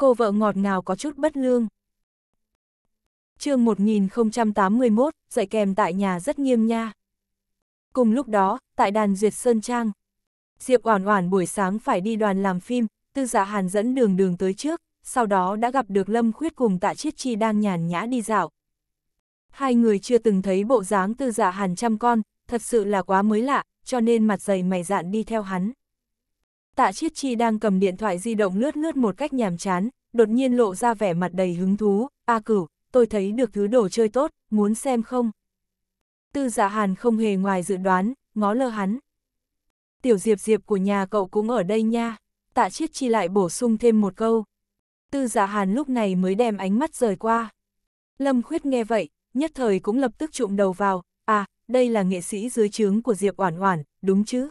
cô vợ ngọt ngào có chút bất lương. chương 1081, dạy kèm tại nhà rất nghiêm nha. Cùng lúc đó, tại đàn duyệt Sơn Trang, Diệp Oản Oản buổi sáng phải đi đoàn làm phim, tư dạ hàn dẫn đường đường tới trước, sau đó đã gặp được Lâm Khuyết cùng tạ Chiết Chi đang nhàn nhã đi dạo. Hai người chưa từng thấy bộ dáng tư dạ hàn trăm con, thật sự là quá mới lạ, cho nên mặt dày mày dạn đi theo hắn tạ chiết chi đang cầm điện thoại di động lướt lướt một cách nhàm chán, đột nhiên lộ ra vẻ mặt đầy hứng thú, a cửu, tôi thấy được thứ đồ chơi tốt, muốn xem không? Tư dạ hàn không hề ngoài dự đoán, ngó lơ hắn. Tiểu diệp diệp của nhà cậu cũng ở đây nha, tạ chiết chi lại bổ sung thêm một câu. Tư dạ hàn lúc này mới đem ánh mắt rời qua. Lâm khuyết nghe vậy, nhất thời cũng lập tức trụm đầu vào, à, đây là nghệ sĩ dưới trướng của Diệp Oản Oản, đúng chứ?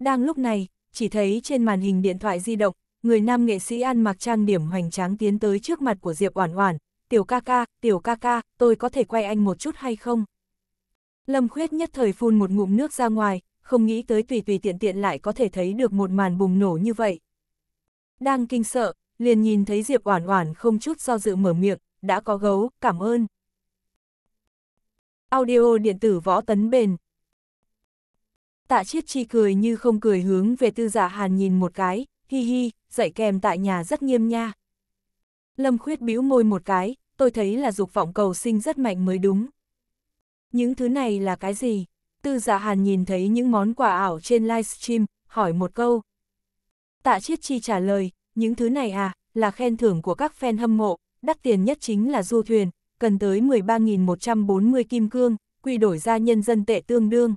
Đang lúc này, chỉ thấy trên màn hình điện thoại di động, người nam nghệ sĩ ăn mặc trang điểm hoành tráng tiến tới trước mặt của Diệp Oản Oản, "Tiểu ca ca, tiểu ca ca, tôi có thể quay anh một chút hay không?" Lâm Khuyết nhất thời phun một ngụm nước ra ngoài, không nghĩ tới tùy tùy tiện tiện lại có thể thấy được một màn bùng nổ như vậy. Đang kinh sợ, liền nhìn thấy Diệp Oản Oản không chút do dự mở miệng, đã có gấu, cảm ơn. Audio điện tử võ tấn bền Tạ Chiết Chi cười như không cười hướng về tư giả dạ hàn nhìn một cái, hi hi, dạy kèm tại nhà rất nghiêm nha. Lâm Khuyết bĩu môi một cái, tôi thấy là dục vọng cầu sinh rất mạnh mới đúng. Những thứ này là cái gì? Tư giả dạ hàn nhìn thấy những món quà ảo trên livestream, hỏi một câu. Tạ Chiết Chi trả lời, những thứ này à, là khen thưởng của các fan hâm mộ, đắt tiền nhất chính là du thuyền, cần tới 13.140 kim cương, quy đổi ra nhân dân tệ tương đương.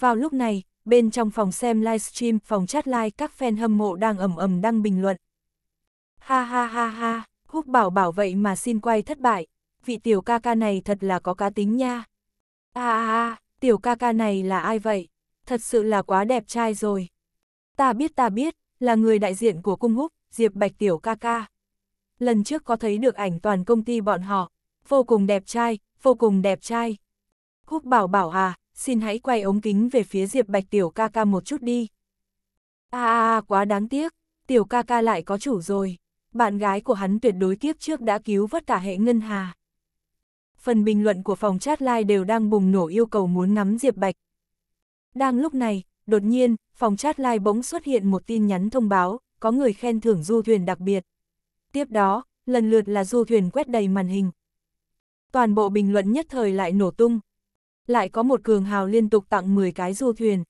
Vào lúc này, bên trong phòng xem livestream, phòng chat live các fan hâm mộ đang ầm ầm đăng bình luận. Ha ha ha ha, Húc bảo bảo vậy mà xin quay thất bại, vị tiểu ca ca này thật là có cá tính nha. A a tiểu ca ca này là ai vậy? Thật sự là quá đẹp trai rồi. Ta biết ta biết, là người đại diện của cung Húc, Diệp Bạch tiểu ca ca. Lần trước có thấy được ảnh toàn công ty bọn họ, vô cùng đẹp trai, vô cùng đẹp trai. Húc bảo bảo à, xin hãy quay ống kính về phía Diệp Bạch tiểu ca ca một chút đi. A a a quá đáng tiếc, tiểu ca ca lại có chủ rồi, bạn gái của hắn tuyệt đối kiếp trước đã cứu vất cả hệ ngân hà. Phần bình luận của phòng chat live đều đang bùng nổ yêu cầu muốn ngắm Diệp Bạch. Đang lúc này, đột nhiên, phòng chat live bỗng xuất hiện một tin nhắn thông báo, có người khen thưởng du thuyền đặc biệt. Tiếp đó, lần lượt là du thuyền quét đầy màn hình. Toàn bộ bình luận nhất thời lại nổ tung, lại có một cường hào liên tục tặng 10 cái du thuyền.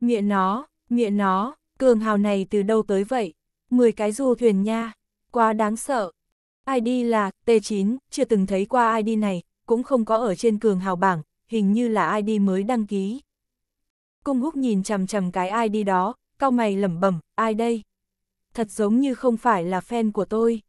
Mịa nó, mịa nó, cường hào này từ đâu tới vậy? 10 cái du thuyền nha, quá đáng sợ. ID là T9, chưa từng thấy qua ID này, cũng không có ở trên cường hào bảng, hình như là ID mới đăng ký. Cung húc nhìn chằm chằm cái ID đó, cau mày lẩm bẩm, ai đây? Thật giống như không phải là fan của tôi.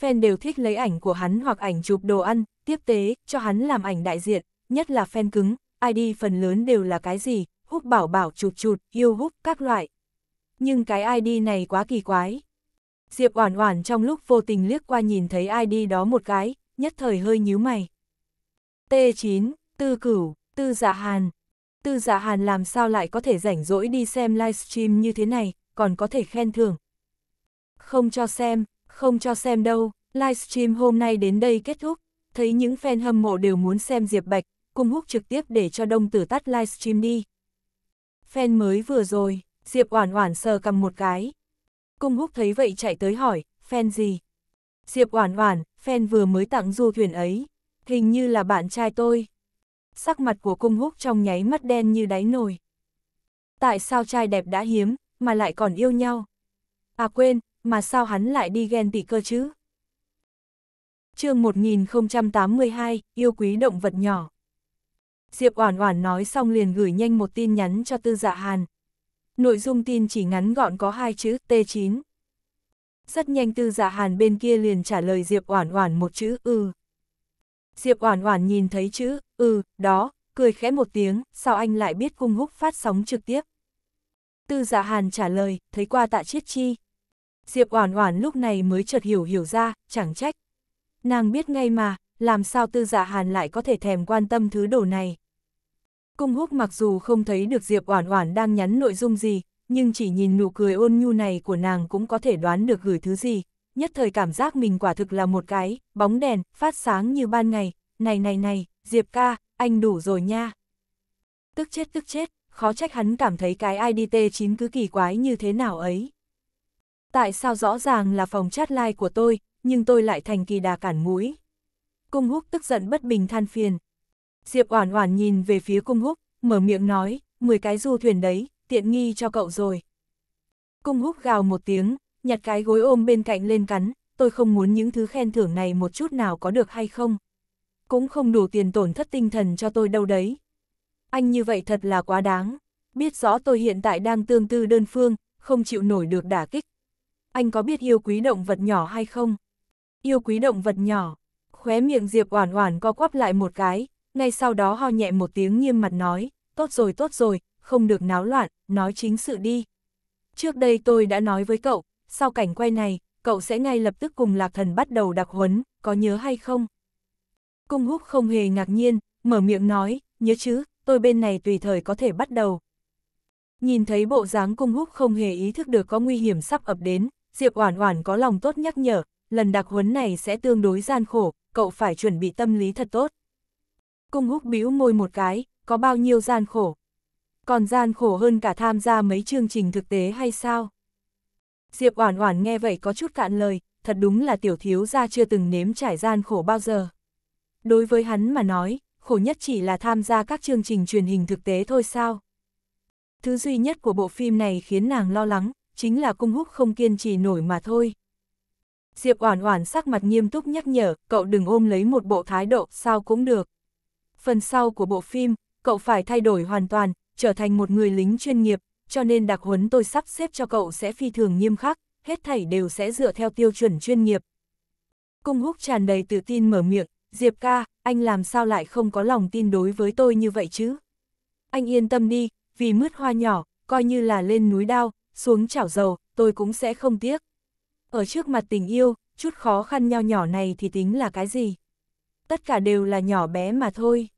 Fan đều thích lấy ảnh của hắn hoặc ảnh chụp đồ ăn, tiếp tế, cho hắn làm ảnh đại diện, nhất là fan cứng, ID phần lớn đều là cái gì, húc bảo bảo chụp chụt, yêu húc các loại. Nhưng cái ID này quá kỳ quái. Diệp Oản Oản trong lúc vô tình liếc qua nhìn thấy ID đó một cái, nhất thời hơi nhíu mày. T9, Tư Cửu, Tư Dạ Hàn. Tư Dạ Hàn làm sao lại có thể rảnh rỗi đi xem livestream như thế này, còn có thể khen thưởng. Không cho xem, không cho xem đâu, livestream hôm nay đến đây kết thúc, thấy những fan hâm mộ đều muốn xem Diệp Bạch, cung húc trực tiếp để cho đông tử tắt livestream đi. Fan mới vừa rồi, Diệp Oản Oản sờ cầm một cái. Cung húc thấy vậy chạy tới hỏi, fan gì? Diệp Oản Oản, fan vừa mới tặng du thuyền ấy, hình như là bạn trai tôi. Sắc mặt của cung húc trong nháy mắt đen như đáy nồi. Tại sao trai đẹp đã hiếm, mà lại còn yêu nhau? À quên, mà sao hắn lại đi ghen tị cơ chứ? chương 1082, yêu quý động vật nhỏ. Diệp Oản Oản nói xong liền gửi nhanh một tin nhắn cho Tư Dạ Hàn. Nội dung tin chỉ ngắn gọn có hai chữ T9. Rất nhanh Tư Dạ Hàn bên kia liền trả lời Diệp Oản Oản một chữ ừ. Diệp Oản Oản nhìn thấy chữ ừ đó, cười khẽ một tiếng, sao anh lại biết cung húc phát sóng trực tiếp? Tư Dạ Hàn trả lời, thấy qua Tạ Chiết Chi. Diệp Oản Oản lúc này mới chợt hiểu hiểu ra, chẳng trách. Nàng biết ngay mà, làm sao tư giả dạ hàn lại có thể thèm quan tâm thứ đồ này. Cung húc mặc dù không thấy được Diệp Oản Oản đang nhắn nội dung gì, nhưng chỉ nhìn nụ cười ôn nhu này của nàng cũng có thể đoán được gửi thứ gì, nhất thời cảm giác mình quả thực là một cái, bóng đèn, phát sáng như ban ngày, này này này, Diệp ca, anh đủ rồi nha. Tức chết tức chết, khó trách hắn cảm thấy cái IDT9 cứ kỳ quái như thế nào ấy. Tại sao rõ ràng là phòng chat like của tôi, nhưng tôi lại thành kỳ đà cản mũi. Cung húc tức giận bất bình than phiền. Diệp Oản Oản nhìn về phía Cung húc, mở miệng nói, 10 cái du thuyền đấy, tiện nghi cho cậu rồi. Cung húc gào một tiếng, nhặt cái gối ôm bên cạnh lên cắn, tôi không muốn những thứ khen thưởng này một chút nào có được hay không. Cũng không đủ tiền tổn thất tinh thần cho tôi đâu đấy. Anh như vậy thật là quá đáng, biết rõ tôi hiện tại đang tương tư đơn phương, không chịu nổi được đả kích. Anh có biết yêu quý động vật nhỏ hay không? Yêu quý động vật nhỏ, Khóe miệng Diệp Oản Oản co quắp lại một cái, ngay sau đó ho nhẹ một tiếng nghiêm mặt nói, tốt rồi tốt rồi, không được náo loạn, nói chính sự đi. Trước đây tôi đã nói với cậu, sau cảnh quay này, cậu sẽ ngay lập tức cùng Lạc Thần bắt đầu đặc huấn, có nhớ hay không? Cung húc không hề ngạc nhiên, mở miệng nói, nhớ chứ, tôi bên này tùy thời có thể bắt đầu. Nhìn thấy bộ dáng cung húc không hề ý thức được có nguy hiểm sắp ập đến, Diệp Oản Oản có lòng tốt nhắc nhở, lần đặc huấn này sẽ tương đối gian khổ, cậu phải chuẩn bị tâm lý thật tốt. Cung húc bĩu môi một cái, có bao nhiêu gian khổ. Còn gian khổ hơn cả tham gia mấy chương trình thực tế hay sao? Diệp Oản Oản nghe vậy có chút cạn lời, thật đúng là tiểu thiếu gia chưa từng nếm trải gian khổ bao giờ. Đối với hắn mà nói, khổ nhất chỉ là tham gia các chương trình truyền hình thực tế thôi sao? Thứ duy nhất của bộ phim này khiến nàng lo lắng, chính là cung húc không kiên trì nổi mà thôi. Diệp Oản Oản sắc mặt nghiêm túc nhắc nhở, cậu đừng ôm lấy một bộ thái độ sao cũng được. Phần sau của bộ phim, cậu phải thay đổi hoàn toàn, trở thành một người lính chuyên nghiệp, cho nên đặc huấn tôi sắp xếp cho cậu sẽ phi thường nghiêm khắc, hết thảy đều sẽ dựa theo tiêu chuẩn chuyên nghiệp. Cung Húc tràn đầy tự tin mở miệng, "Diệp ca, anh làm sao lại không có lòng tin đối với tôi như vậy chứ? Anh yên tâm đi, vì mướt hoa nhỏ, coi như là lên núi đao, xuống chảo dầu, tôi cũng sẽ không tiếc." Ở trước mặt tình yêu, chút khó khăn nho nhỏ này thì tính là cái gì? Tất cả đều là nhỏ bé mà thôi.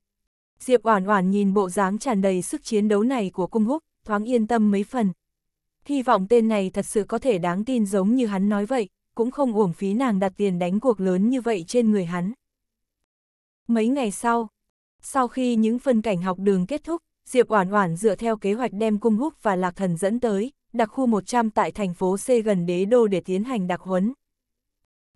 Diệp Oản Oản nhìn bộ dáng tràn đầy sức chiến đấu này của Cung Húc, thoáng yên tâm mấy phần. Hy vọng tên này thật sự có thể đáng tin giống như hắn nói vậy, cũng không uổng phí nàng đặt tiền đánh cuộc lớn như vậy trên người hắn. Mấy ngày sau, sau khi những phân cảnh học đường kết thúc, Diệp Oản Oản dựa theo kế hoạch đem Cung Húc và Lạc Thần dẫn tới, đặc khu 100 tại thành phố C gần đế đô để tiến hành đặc huấn.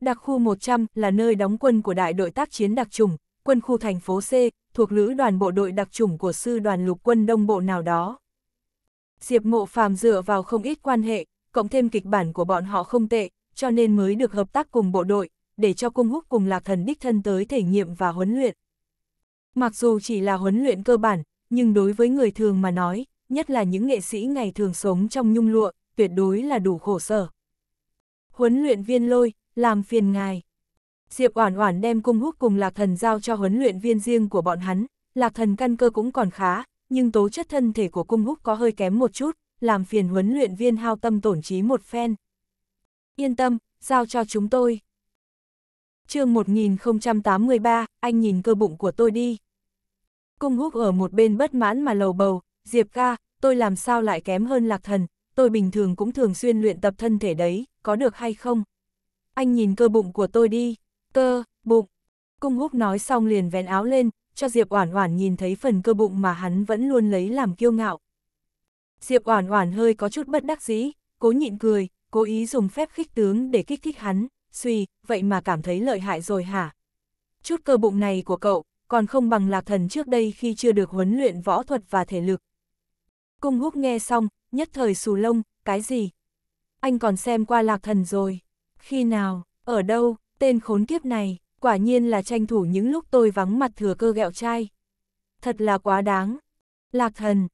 Đặc khu 100 là nơi đóng quân của đại đội tác chiến đặc trùng, quân khu thành phố C, thuộc lữ đoàn bộ đội đặc trùng của sư đoàn lục quân đông bộ nào đó. Diệp Mộ Phàm dựa vào không ít quan hệ, cộng thêm kịch bản của bọn họ không tệ, cho nên mới được hợp tác cùng bộ đội, để cho cung húc cùng lạc thần đích thân tới thể nghiệm và huấn luyện. Mặc dù chỉ là huấn luyện cơ bản, nhưng đối với người thường mà nói, nhất là những nghệ sĩ ngày thường sống trong nhung lụa, tuyệt đối là đủ khổ sở. Huấn luyện viên lôi, làm phiền ngài. Diệp Oản Oản đem cung húc cùng Lạc Thần giao cho huấn luyện viên riêng của bọn hắn, Lạc Thần căn cơ cũng còn khá, nhưng tố chất thân thể của cung húc có hơi kém một chút, làm phiền huấn luyện viên hao tâm tổn trí một phen. Yên tâm, giao cho chúng tôi. chương 1083, anh nhìn cơ bụng của tôi đi. Cung húc ở một bên bất mãn mà lầu bầu, Diệp ca, tôi làm sao lại kém hơn lạc thần, tôi bình thường cũng thường xuyên luyện tập thân thể đấy, có được hay không? Anh nhìn cơ bụng của tôi đi, cơ, bụng. Cung húc nói xong liền vén áo lên, cho Diệp Oản Oản nhìn thấy phần cơ bụng mà hắn vẫn luôn lấy làm kiêu ngạo. Diệp Oản Oản hơi có chút bất đắc dĩ, cố nhịn cười, cố ý dùng phép khích tướng để kích thích hắn, suy, vậy mà cảm thấy lợi hại rồi hả? Chút cơ bụng này của cậu, còn không bằng lạc thần trước đây khi chưa được huấn luyện võ thuật và thể lực, Cung húc nghe xong, nhất thời xù lông, cái gì? Anh còn xem qua lạc thần rồi. Khi nào, ở đâu, tên khốn kiếp này, quả nhiên là tranh thủ những lúc tôi vắng mặt thừa cơ gẹo trai. Thật là quá đáng. Lạc thần.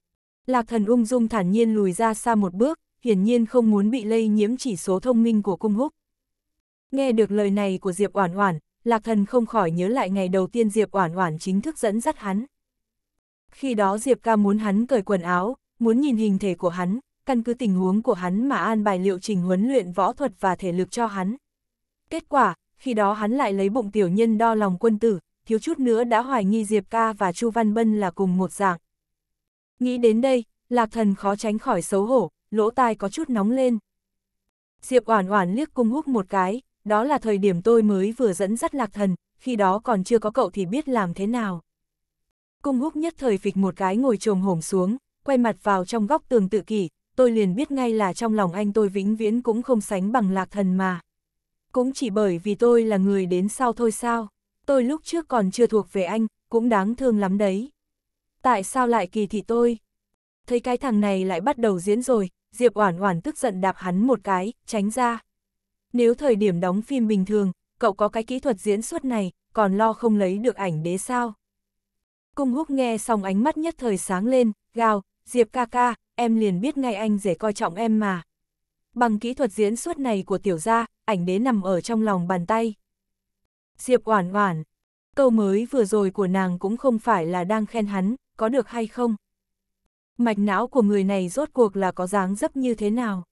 Lạc thần ung dung thản nhiên lùi ra xa một bước, hiển nhiên không muốn bị lây nhiễm chỉ số thông minh của cung húc. Nghe được lời này của Diệp Oản Oản, Lạc Thần không khỏi nhớ lại ngày đầu tiên Diệp Oản Oản chính thức dẫn dắt hắn. Khi đó Diệp ca muốn hắn cởi quần áo, muốn nhìn hình thể của hắn, căn cứ tình huống của hắn mà an bài liệu trình huấn luyện võ thuật và thể lực cho hắn. Kết quả, khi đó hắn lại lấy bụng tiểu nhân đo lòng quân tử, thiếu chút nữa đã hoài nghi Diệp Ca và Chu Văn Bân là cùng một dạng. Nghĩ đến đây, Lạc Thần khó tránh khỏi xấu hổ, lỗ tai có chút nóng lên. Diệp Oản Oản liếc cung húc một cái, đó là thời điểm tôi mới vừa dẫn dắt Lạc Thần, khi đó còn chưa có cậu thì biết làm thế nào. Cung húc nhất thời phịch một cái ngồi trồm hổm xuống, quay mặt vào trong góc tường tự kỷ, tôi liền biết ngay là trong lòng anh tôi vĩnh viễn cũng không sánh bằng lạc thần mà. Cũng chỉ bởi vì tôi là người đến sau thôi sao, tôi lúc trước còn chưa thuộc về anh, cũng đáng thương lắm đấy. Tại sao lại kỳ thị tôi? Thấy cái thằng này lại bắt đầu diễn rồi, Diệp Oản Oản tức giận đạp hắn một cái, tránh ra. Nếu thời điểm đóng phim bình thường, cậu có cái kỹ thuật diễn xuất này, còn lo không lấy được ảnh đế sao? Cung Húc nghe xong ánh mắt nhất thời sáng lên, gào, Diệp ca ca, em liền biết ngay anh dễ coi trọng em mà. Bằng kỹ thuật diễn xuất này của tiểu gia, ảnh đế nằm ở trong lòng bàn tay. Diệp oản oản, câu mới vừa rồi của nàng cũng không phải là đang khen hắn, có được hay không? Mạch não của người này rốt cuộc là có dáng dấp như thế nào?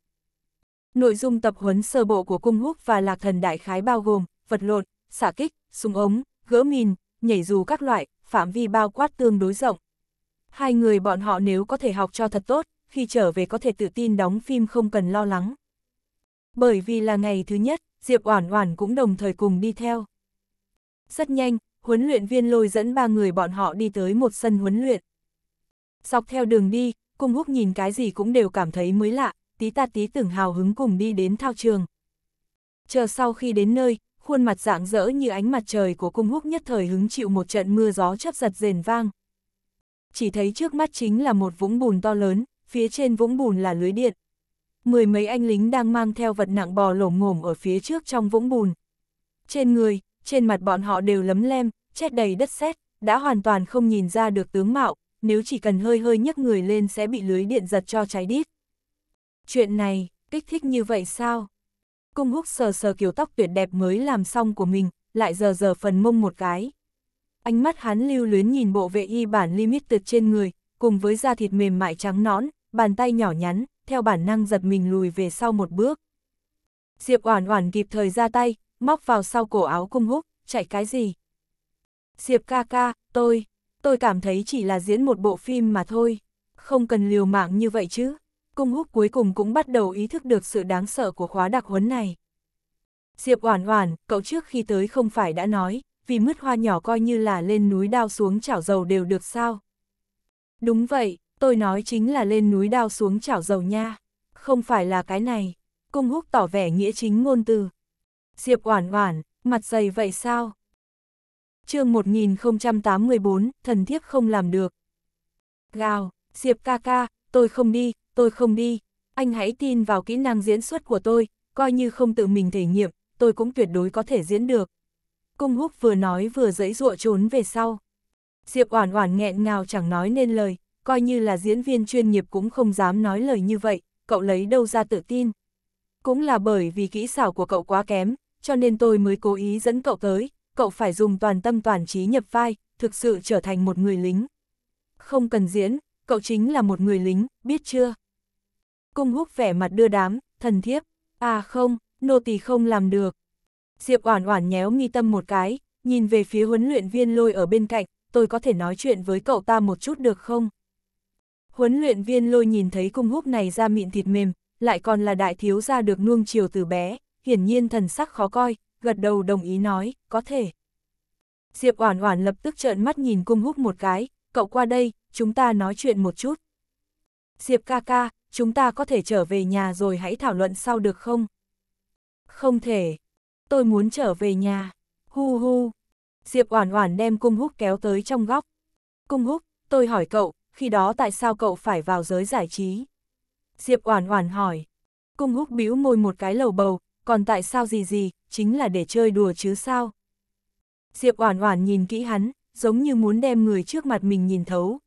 Nội dung tập huấn sơ bộ của cung húc và lạc thần đại khái bao gồm, vật lộn, xả kích, súng ống, gỡ mìn, nhảy dù các loại, phạm vi bao quát tương đối rộng, Hai người bọn họ nếu có thể học cho thật tốt, khi trở về có thể tự tin đóng phim không cần lo lắng. Bởi vì là ngày thứ nhất, Diệp Oản Oản cũng đồng thời cùng đi theo. Rất nhanh, huấn luyện viên lôi dẫn ba người bọn họ đi tới một sân huấn luyện. Dọc theo đường đi, cung húc nhìn cái gì cũng đều cảm thấy mới lạ, tí ta tí tưởng hào hứng cùng đi đến thao trường. Chờ sau khi đến nơi, khuôn mặt rạng rỡ như ánh mặt trời của cung húc nhất thời hứng chịu một trận mưa gió chấp giật rền vang chỉ thấy trước mắt chính là một vũng bùn to lớn, phía trên vũng bùn là lưới điện. Mười mấy anh lính đang mang theo vật nặng bò lổm ngổm ở phía trước trong vũng bùn. Trên người, trên mặt bọn họ đều lấm lem, chết đầy đất sét, đã hoàn toàn không nhìn ra được tướng mạo, nếu chỉ cần hơi hơi nhấc người lên sẽ bị lưới điện giật cho cháy đít. Chuyện này, kích thích như vậy sao? Cung húc sờ sờ kiểu tóc tuyệt đẹp mới làm xong của mình, lại giờ giờ phần mông một cái. Ánh mắt hắn lưu luyến nhìn bộ vệ y bản limited trên người, cùng với da thịt mềm mại trắng nõn, bàn tay nhỏ nhắn, theo bản năng giật mình lùi về sau một bước. Diệp Oản Oản kịp thời ra tay, móc vào sau cổ áo cung húc, chạy cái gì? Diệp ca ca, tôi, tôi cảm thấy chỉ là diễn một bộ phim mà thôi, không cần liều mạng như vậy chứ. Cung húc cuối cùng cũng bắt đầu ý thức được sự đáng sợ của khóa đặc huấn này. Diệp Oản Oản, cậu trước khi tới không phải đã nói, vì mứt hoa nhỏ coi như là lên núi đao xuống chảo dầu đều được sao. Đúng vậy, tôi nói chính là lên núi đao xuống chảo dầu nha, không phải là cái này. Cung húc tỏ vẻ nghĩa chính ngôn từ. Diệp oản oản, mặt dày vậy sao? chương 1084, thần thiếp không làm được. Gào, Diệp ca ca, tôi không đi, tôi không đi, anh hãy tin vào kỹ năng diễn xuất của tôi, coi như không tự mình thể nghiệm, tôi cũng tuyệt đối có thể diễn được. Cung húc vừa nói vừa dẫy dụa trốn về sau. Diệp Oản Oản nghẹn ngào chẳng nói nên lời, coi như là diễn viên chuyên nghiệp cũng không dám nói lời như vậy, cậu lấy đâu ra tự tin. Cũng là bởi vì kỹ xảo của cậu quá kém, cho nên tôi mới cố ý dẫn cậu tới, cậu phải dùng toàn tâm toàn trí nhập vai, thực sự trở thành một người lính. Không cần diễn, cậu chính là một người lính, biết chưa? Cung húc vẻ mặt đưa đám, thần thiếp, à không, nô tỳ không làm được, Diệp Oản Oản nhéo mi tâm một cái, nhìn về phía huấn luyện viên lôi ở bên cạnh, tôi có thể nói chuyện với cậu ta một chút được không? Huấn luyện viên lôi nhìn thấy cung húc này ra mịn thịt mềm, lại còn là đại thiếu gia được nuông chiều từ bé, hiển nhiên thần sắc khó coi, gật đầu đồng ý nói, có thể. Diệp Oản Oản lập tức trợn mắt nhìn Cung Húc một cái, "Cậu qua đây, chúng ta nói chuyện một chút." "Diệp ca ca, chúng ta có thể trở về nhà rồi hãy thảo luận sau được không?" "Không thể." tôi muốn trở về nhà. Hu hu. Diệp Oản Oản đem Cung Húc kéo tới trong góc. Cung Húc, tôi hỏi cậu, khi đó tại sao cậu phải vào giới giải trí? Diệp Oản Oản hỏi. Cung Húc bĩu môi một cái lầu bầu, còn tại sao gì gì, chính là để chơi đùa chứ sao? Diệp Oản Oản nhìn kỹ hắn, giống như muốn đem người trước mặt mình nhìn thấu.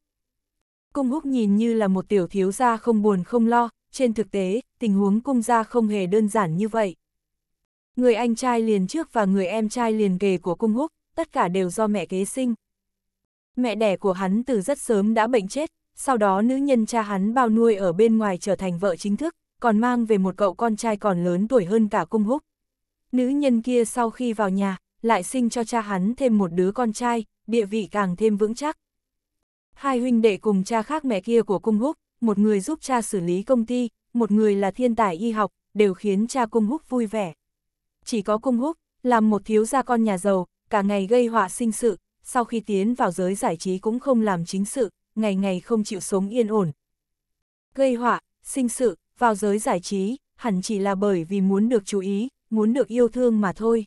Cung Húc nhìn như là một tiểu thiếu gia không buồn không lo, trên thực tế, tình huống cung gia không hề đơn giản như vậy. Người anh trai liền trước và người em trai liền kề của cung húc, tất cả đều do mẹ kế sinh. Mẹ đẻ của hắn từ rất sớm đã bệnh chết, sau đó nữ nhân cha hắn bao nuôi ở bên ngoài trở thành vợ chính thức, còn mang về một cậu con trai còn lớn tuổi hơn cả cung húc. Nữ nhân kia sau khi vào nhà, lại sinh cho cha hắn thêm một đứa con trai, địa vị càng thêm vững chắc. Hai huynh đệ cùng cha khác mẹ kia của cung húc, một người giúp cha xử lý công ty, một người là thiên tài y học, đều khiến cha cung húc vui vẻ chỉ có cung húc, làm một thiếu gia con nhà giàu, cả ngày gây họa sinh sự, sau khi tiến vào giới giải trí cũng không làm chính sự, ngày ngày không chịu sống yên ổn. Gây họa, sinh sự, vào giới giải trí, hẳn chỉ là bởi vì muốn được chú ý, muốn được yêu thương mà thôi.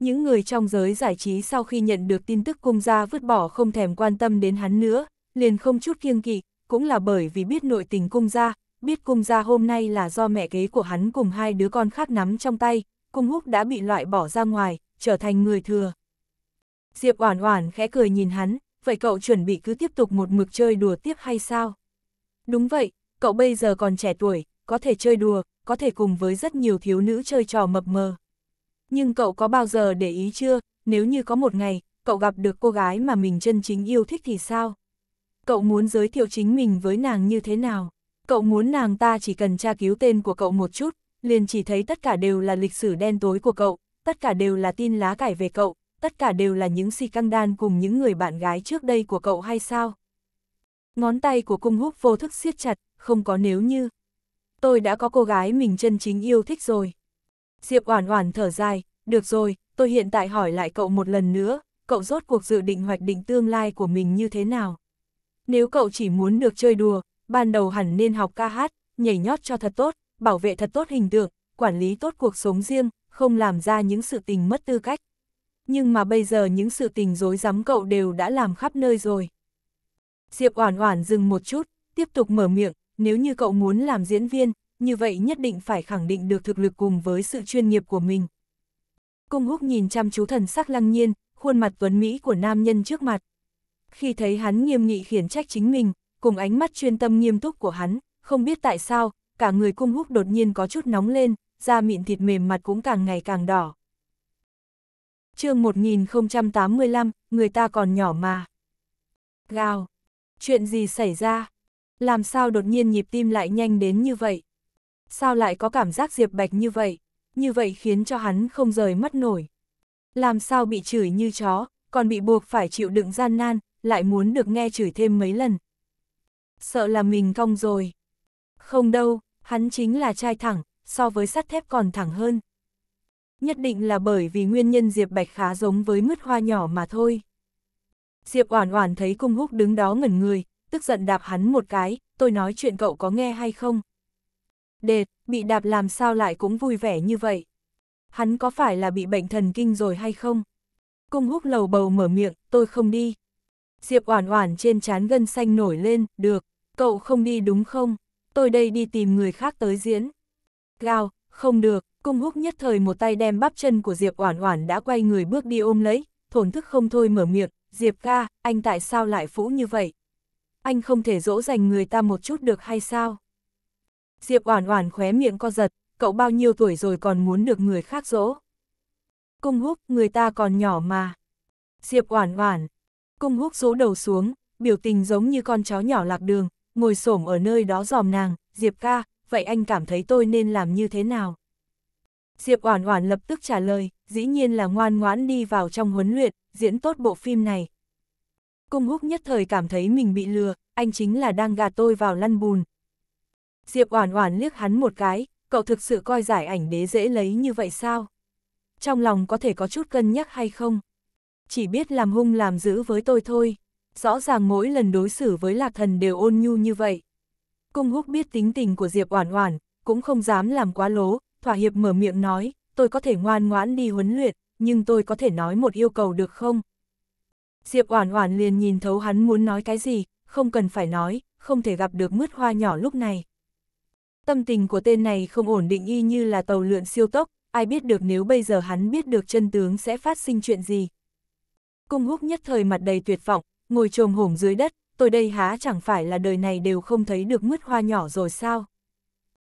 Những người trong giới giải trí sau khi nhận được tin tức cung gia vứt bỏ không thèm quan tâm đến hắn nữa, liền không chút kiêng kỵ, cũng là bởi vì biết nội tình cung gia, biết cung gia hôm nay là do mẹ kế của hắn cùng hai đứa con khác nắm trong tay, cung húc đã bị loại bỏ ra ngoài, trở thành người thừa. Diệp Oản Oản khẽ cười nhìn hắn, vậy cậu chuẩn bị cứ tiếp tục một mực chơi đùa tiếp hay sao? Đúng vậy, cậu bây giờ còn trẻ tuổi, có thể chơi đùa, có thể cùng với rất nhiều thiếu nữ chơi trò mập mờ. Nhưng cậu có bao giờ để ý chưa, nếu như có một ngày, cậu gặp được cô gái mà mình chân chính yêu thích thì sao? Cậu muốn giới thiệu chính mình với nàng như thế nào? Cậu muốn nàng ta chỉ cần tra cứu tên của cậu một chút, liền chỉ thấy tất cả đều là lịch sử đen tối của cậu, tất cả đều là tin lá cải về cậu, tất cả đều là những si căng đan cùng những người bạn gái trước đây của cậu hay sao? Ngón tay của cung húc vô thức siết chặt, không có nếu như. Tôi đã có cô gái mình chân chính yêu thích rồi. Diệp oản oản thở dài, được rồi, tôi hiện tại hỏi lại cậu một lần nữa, cậu rốt cuộc dự định hoạch định tương lai của mình như thế nào? Nếu cậu chỉ muốn được chơi đùa, ban đầu hẳn nên học ca hát, nhảy nhót cho thật tốt, bảo vệ thật tốt hình tượng, quản lý tốt cuộc sống riêng, không làm ra những sự tình mất tư cách. Nhưng mà bây giờ những sự tình dối rắm cậu đều đã làm khắp nơi rồi. Diệp Oản Oản dừng một chút, tiếp tục mở miệng, nếu như cậu muốn làm diễn viên, như vậy nhất định phải khẳng định được thực lực cùng với sự chuyên nghiệp của mình. Cung Húc nhìn chăm chú thần sắc lăng nhiên, khuôn mặt tuấn mỹ của nam nhân trước mặt. Khi thấy hắn nghiêm nghị khiển trách chính mình, cùng ánh mắt chuyên tâm nghiêm túc của hắn, không biết tại sao, cả người cung húc đột nhiên có chút nóng lên, da mịn thịt mềm mặt cũng càng ngày càng đỏ. chương 1085, người ta còn nhỏ mà. Gào! Chuyện gì xảy ra? Làm sao đột nhiên nhịp tim lại nhanh đến như vậy? Sao lại có cảm giác Diệp Bạch như vậy? Như vậy khiến cho hắn không rời mắt nổi. Làm sao bị chửi như chó, còn bị buộc phải chịu đựng gian nan, lại muốn được nghe chửi thêm mấy lần. Sợ là mình cong rồi. Không đâu, hắn chính là trai thẳng, so với sắt thép còn thẳng hơn. Nhất định là bởi vì nguyên nhân Diệp Bạch khá giống với mứt hoa nhỏ mà thôi. Diệp Oản Oản thấy Cung Húc đứng đó ngẩn người, tức giận đạp hắn một cái, tôi nói chuyện cậu có nghe hay không? Đệt, bị đạp làm sao lại cũng vui vẻ như vậy? Hắn có phải là bị bệnh thần kinh rồi hay không? Cung Húc lầu bầu mở miệng, tôi không đi. Diệp Oản Oản trên trán gân xanh nổi lên, được, cậu không đi đúng không? tôi đây đi tìm người khác tới diễn. Gào, không được, cung húc nhất thời một tay đem bắp chân của Diệp Oản Oản đã quay người bước đi ôm lấy, thổn thức không thôi mở miệng, Diệp ca, anh tại sao lại phũ như vậy? Anh không thể dỗ dành người ta một chút được hay sao? Diệp Oản Oản khóe miệng co giật, cậu bao nhiêu tuổi rồi còn muốn được người khác dỗ? Cung húc, người ta còn nhỏ mà. Diệp Oản Oản, cung húc rũ đầu xuống, biểu tình giống như con chó nhỏ lạc đường, ngồi xổm ở nơi đó dòm nàng, Diệp ca, vậy anh cảm thấy tôi nên làm như thế nào? Diệp Oản Oản lập tức trả lời, dĩ nhiên là ngoan ngoãn đi vào trong huấn luyện, diễn tốt bộ phim này. Cung Húc nhất thời cảm thấy mình bị lừa, anh chính là đang gạt tôi vào lăn bùn. Diệp Oản Oản liếc hắn một cái, cậu thực sự coi giải ảnh đế dễ lấy như vậy sao? Trong lòng có thể có chút cân nhắc hay không? Chỉ biết làm hung làm dữ với tôi thôi rõ ràng mỗi lần đối xử với lạc thần đều ôn nhu như vậy. Cung húc biết tính tình của Diệp Oản Oản, cũng không dám làm quá lố, thỏa hiệp mở miệng nói, tôi có thể ngoan ngoãn đi huấn luyện, nhưng tôi có thể nói một yêu cầu được không? Diệp Oản Oản liền nhìn thấu hắn muốn nói cái gì, không cần phải nói, không thể gặp được mướt hoa nhỏ lúc này. Tâm tình của tên này không ổn định y như là tàu lượn siêu tốc, ai biết được nếu bây giờ hắn biết được chân tướng sẽ phát sinh chuyện gì. Cung húc nhất thời mặt đầy tuyệt vọng, ngồi trồm hổm dưới đất, tôi đây há chẳng phải là đời này đều không thấy được mứt hoa nhỏ rồi sao?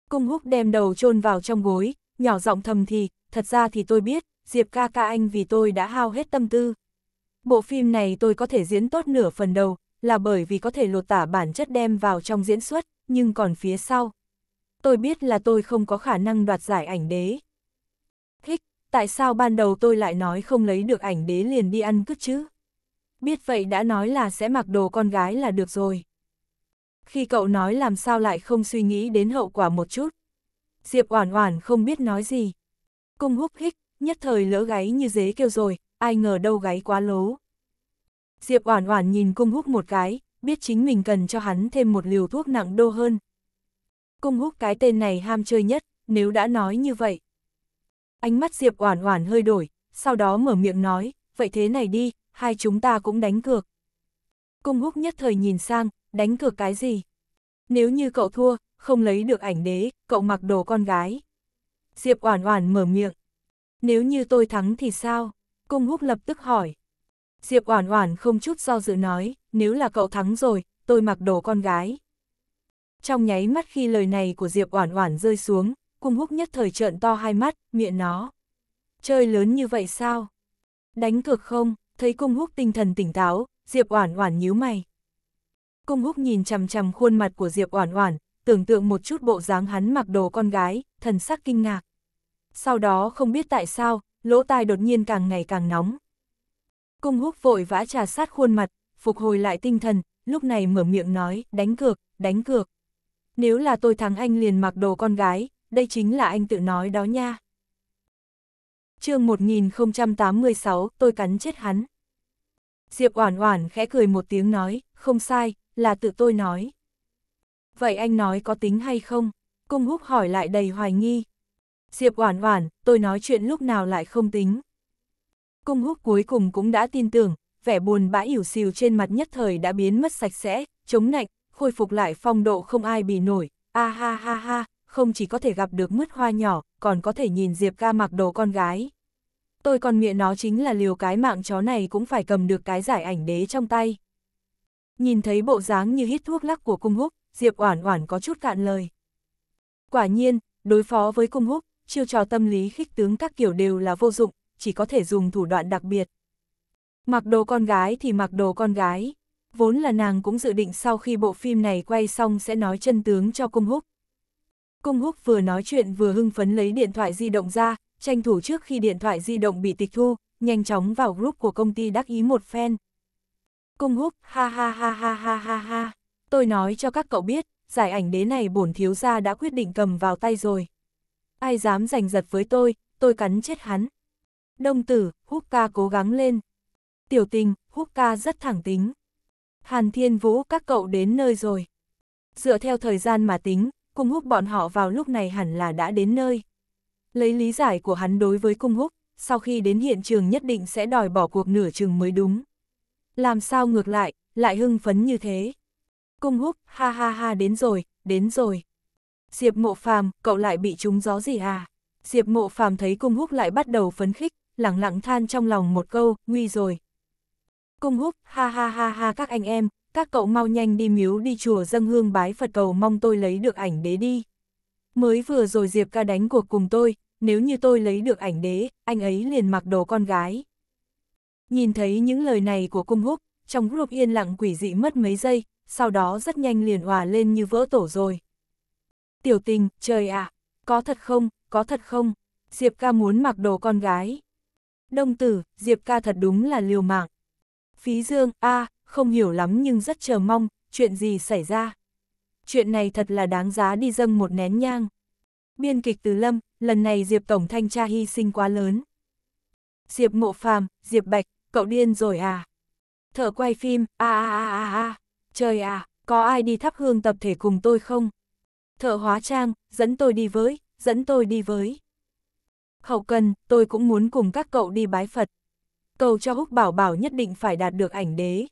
Cung húc đem đầu chôn vào trong gối, nhỏ giọng thầm thì, thật ra thì tôi biết, Diệp ca ca anh vì tôi đã hao hết tâm tư. Bộ phim này tôi có thể diễn tốt nửa phần đầu, là bởi vì có thể lột tả bản chất đem vào trong diễn xuất, nhưng còn phía sau. Tôi biết là tôi không có khả năng đoạt giải ảnh đế. Thích, tại sao ban đầu tôi lại nói không lấy được ảnh đế liền đi ăn cứt chứ? biết vậy đã nói là sẽ mặc đồ con gái là được rồi. Khi cậu nói làm sao lại không suy nghĩ đến hậu quả một chút. Diệp Oản Oản không biết nói gì. Cung húc hích, nhất thời lỡ gáy như dế kêu rồi, ai ngờ đâu gáy quá lố. Diệp Oản Oản nhìn Cung Húc một cái, biết chính mình cần cho hắn thêm một liều thuốc nặng đô hơn. Cung Húc cái tên này ham chơi nhất, nếu đã nói như vậy. Ánh mắt Diệp Oản Oản hơi đổi, sau đó mở miệng nói, vậy thế này đi, hai chúng ta cũng đánh cược. Cung húc nhất thời nhìn sang, đánh cược cái gì? Nếu như cậu thua, không lấy được ảnh đế, cậu mặc đồ con gái. Diệp Oản Oản mở miệng. Nếu như tôi thắng thì sao? Cung Húc lập tức hỏi. Diệp Oản Oản không chút do dự nói, nếu là cậu thắng rồi, tôi mặc đồ con gái. Trong nháy mắt khi lời này của Diệp Oản Oản rơi xuống, Cung Húc nhất thời trợn to hai mắt, miệng nó. Chơi lớn như vậy sao? Đánh cược không? thấy cung húc tinh thần tỉnh táo, Diệp Oản Oản nhíu mày. Cung húc nhìn chằm chằm khuôn mặt của Diệp Oản Oản, tưởng tượng một chút bộ dáng hắn mặc đồ con gái, thần sắc kinh ngạc. Sau đó không biết tại sao, lỗ tai đột nhiên càng ngày càng nóng. Cung húc vội vã trà sát khuôn mặt, phục hồi lại tinh thần, lúc này mở miệng nói, đánh cược, đánh cược. Nếu là tôi thắng anh liền mặc đồ con gái, đây chính là anh tự nói đó nha chương 1086, tôi cắn chết hắn. Diệp Oản Oản khẽ cười một tiếng nói, không sai, là tự tôi nói. Vậy anh nói có tính hay không? Cung Húc hỏi lại đầy hoài nghi. Diệp Oản Oản, tôi nói chuyện lúc nào lại không tính? Cung Húc cuối cùng cũng đã tin tưởng, vẻ buồn bã ỉu xìu trên mặt nhất thời đã biến mất sạch sẽ, chống nạnh, khôi phục lại phong độ không ai bì nổi. A ha ha ha, không chỉ có thể gặp được mứt hoa nhỏ, còn có thể nhìn Diệp ca mặc đồ con gái. Tôi còn miệng nó chính là liều cái mạng chó này cũng phải cầm được cái giải ảnh đế trong tay. Nhìn thấy bộ dáng như hít thuốc lắc của cung húc, Diệp oản oản có chút cạn lời. Quả nhiên, đối phó với cung húc, chiêu trò tâm lý khích tướng các kiểu đều là vô dụng, chỉ có thể dùng thủ đoạn đặc biệt. Mặc đồ con gái thì mặc đồ con gái. Vốn là nàng cũng dự định sau khi bộ phim này quay xong sẽ nói chân tướng cho cung húc, Cung húc vừa nói chuyện vừa hưng phấn lấy điện thoại di động ra, tranh thủ trước khi điện thoại di động bị tịch thu, nhanh chóng vào group của công ty đắc ý một phen. Cung húc, ha ha ha ha ha ha ha, tôi nói cho các cậu biết, giải ảnh đế này bổn thiếu gia đã quyết định cầm vào tay rồi. Ai dám giành giật với tôi, tôi cắn chết hắn. Đông tử, húc ca cố gắng lên. Tiểu tình, húc ca rất thẳng tính. Hàn Thiên Vũ các cậu đến nơi rồi. Dựa theo thời gian mà tính, cung húc bọn họ vào lúc này hẳn là đã đến nơi. Lấy lý giải của hắn đối với cung húc, sau khi đến hiện trường nhất định sẽ đòi bỏ cuộc nửa chừng mới đúng. Làm sao ngược lại, lại hưng phấn như thế. Cung húc, ha ha ha đến rồi, đến rồi. Diệp mộ phàm, cậu lại bị trúng gió gì à? Diệp mộ phàm thấy cung húc lại bắt đầu phấn khích, lặng lặng than trong lòng một câu, nguy rồi. Cung húc, ha ha ha ha các anh em, các cậu mau nhanh đi miếu đi chùa dâng hương bái Phật cầu mong tôi lấy được ảnh đế đi. Mới vừa rồi Diệp ca đánh cuộc cùng tôi, nếu như tôi lấy được ảnh đế, anh ấy liền mặc đồ con gái. Nhìn thấy những lời này của cung húc, trong group yên lặng quỷ dị mất mấy giây, sau đó rất nhanh liền hòa lên như vỡ tổ rồi. Tiểu tình, trời ạ, à, có thật không, có thật không, Diệp ca muốn mặc đồ con gái. Đông tử, Diệp ca thật đúng là liều mạng. Phí dương, a à, không hiểu lắm nhưng rất chờ mong, chuyện gì xảy ra. Chuyện này thật là đáng giá đi dâng một nén nhang. Biên kịch Từ Lâm, lần này Diệp Tổng Thanh tra hy sinh quá lớn. Diệp Mộ Phàm, Diệp Bạch, cậu điên rồi à? Thở quay phim, a a a a a, trời à, có ai đi thắp hương tập thể cùng tôi không? Thợ hóa trang, dẫn tôi đi với, dẫn tôi đi với. Hậu cần, tôi cũng muốn cùng các cậu đi bái Phật. Cầu cho húc bảo bảo nhất định phải đạt được ảnh đế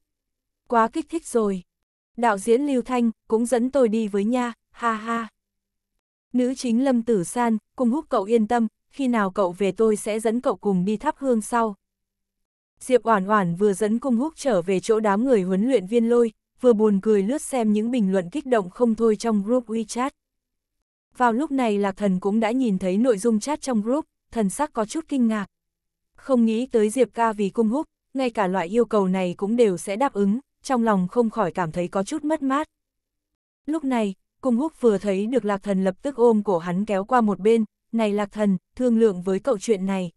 quá kích thích rồi. Đạo diễn Lưu Thanh cũng dẫn tôi đi với nha, ha ha. Nữ chính Lâm Tử San, cùng húc cậu yên tâm, khi nào cậu về tôi sẽ dẫn cậu cùng đi thắp hương sau. Diệp Oản Oản vừa dẫn cung húc trở về chỗ đám người huấn luyện viên lôi, vừa buồn cười lướt xem những bình luận kích động không thôi trong group WeChat. Vào lúc này Lạc Thần cũng đã nhìn thấy nội dung chat trong group, thần sắc có chút kinh ngạc. Không nghĩ tới Diệp ca vì cung húc, ngay cả loại yêu cầu này cũng đều sẽ đáp ứng, trong lòng không khỏi cảm thấy có chút mất mát. Lúc này, cung húc vừa thấy được lạc thần lập tức ôm cổ hắn kéo qua một bên, này lạc thần, thương lượng với cậu chuyện này.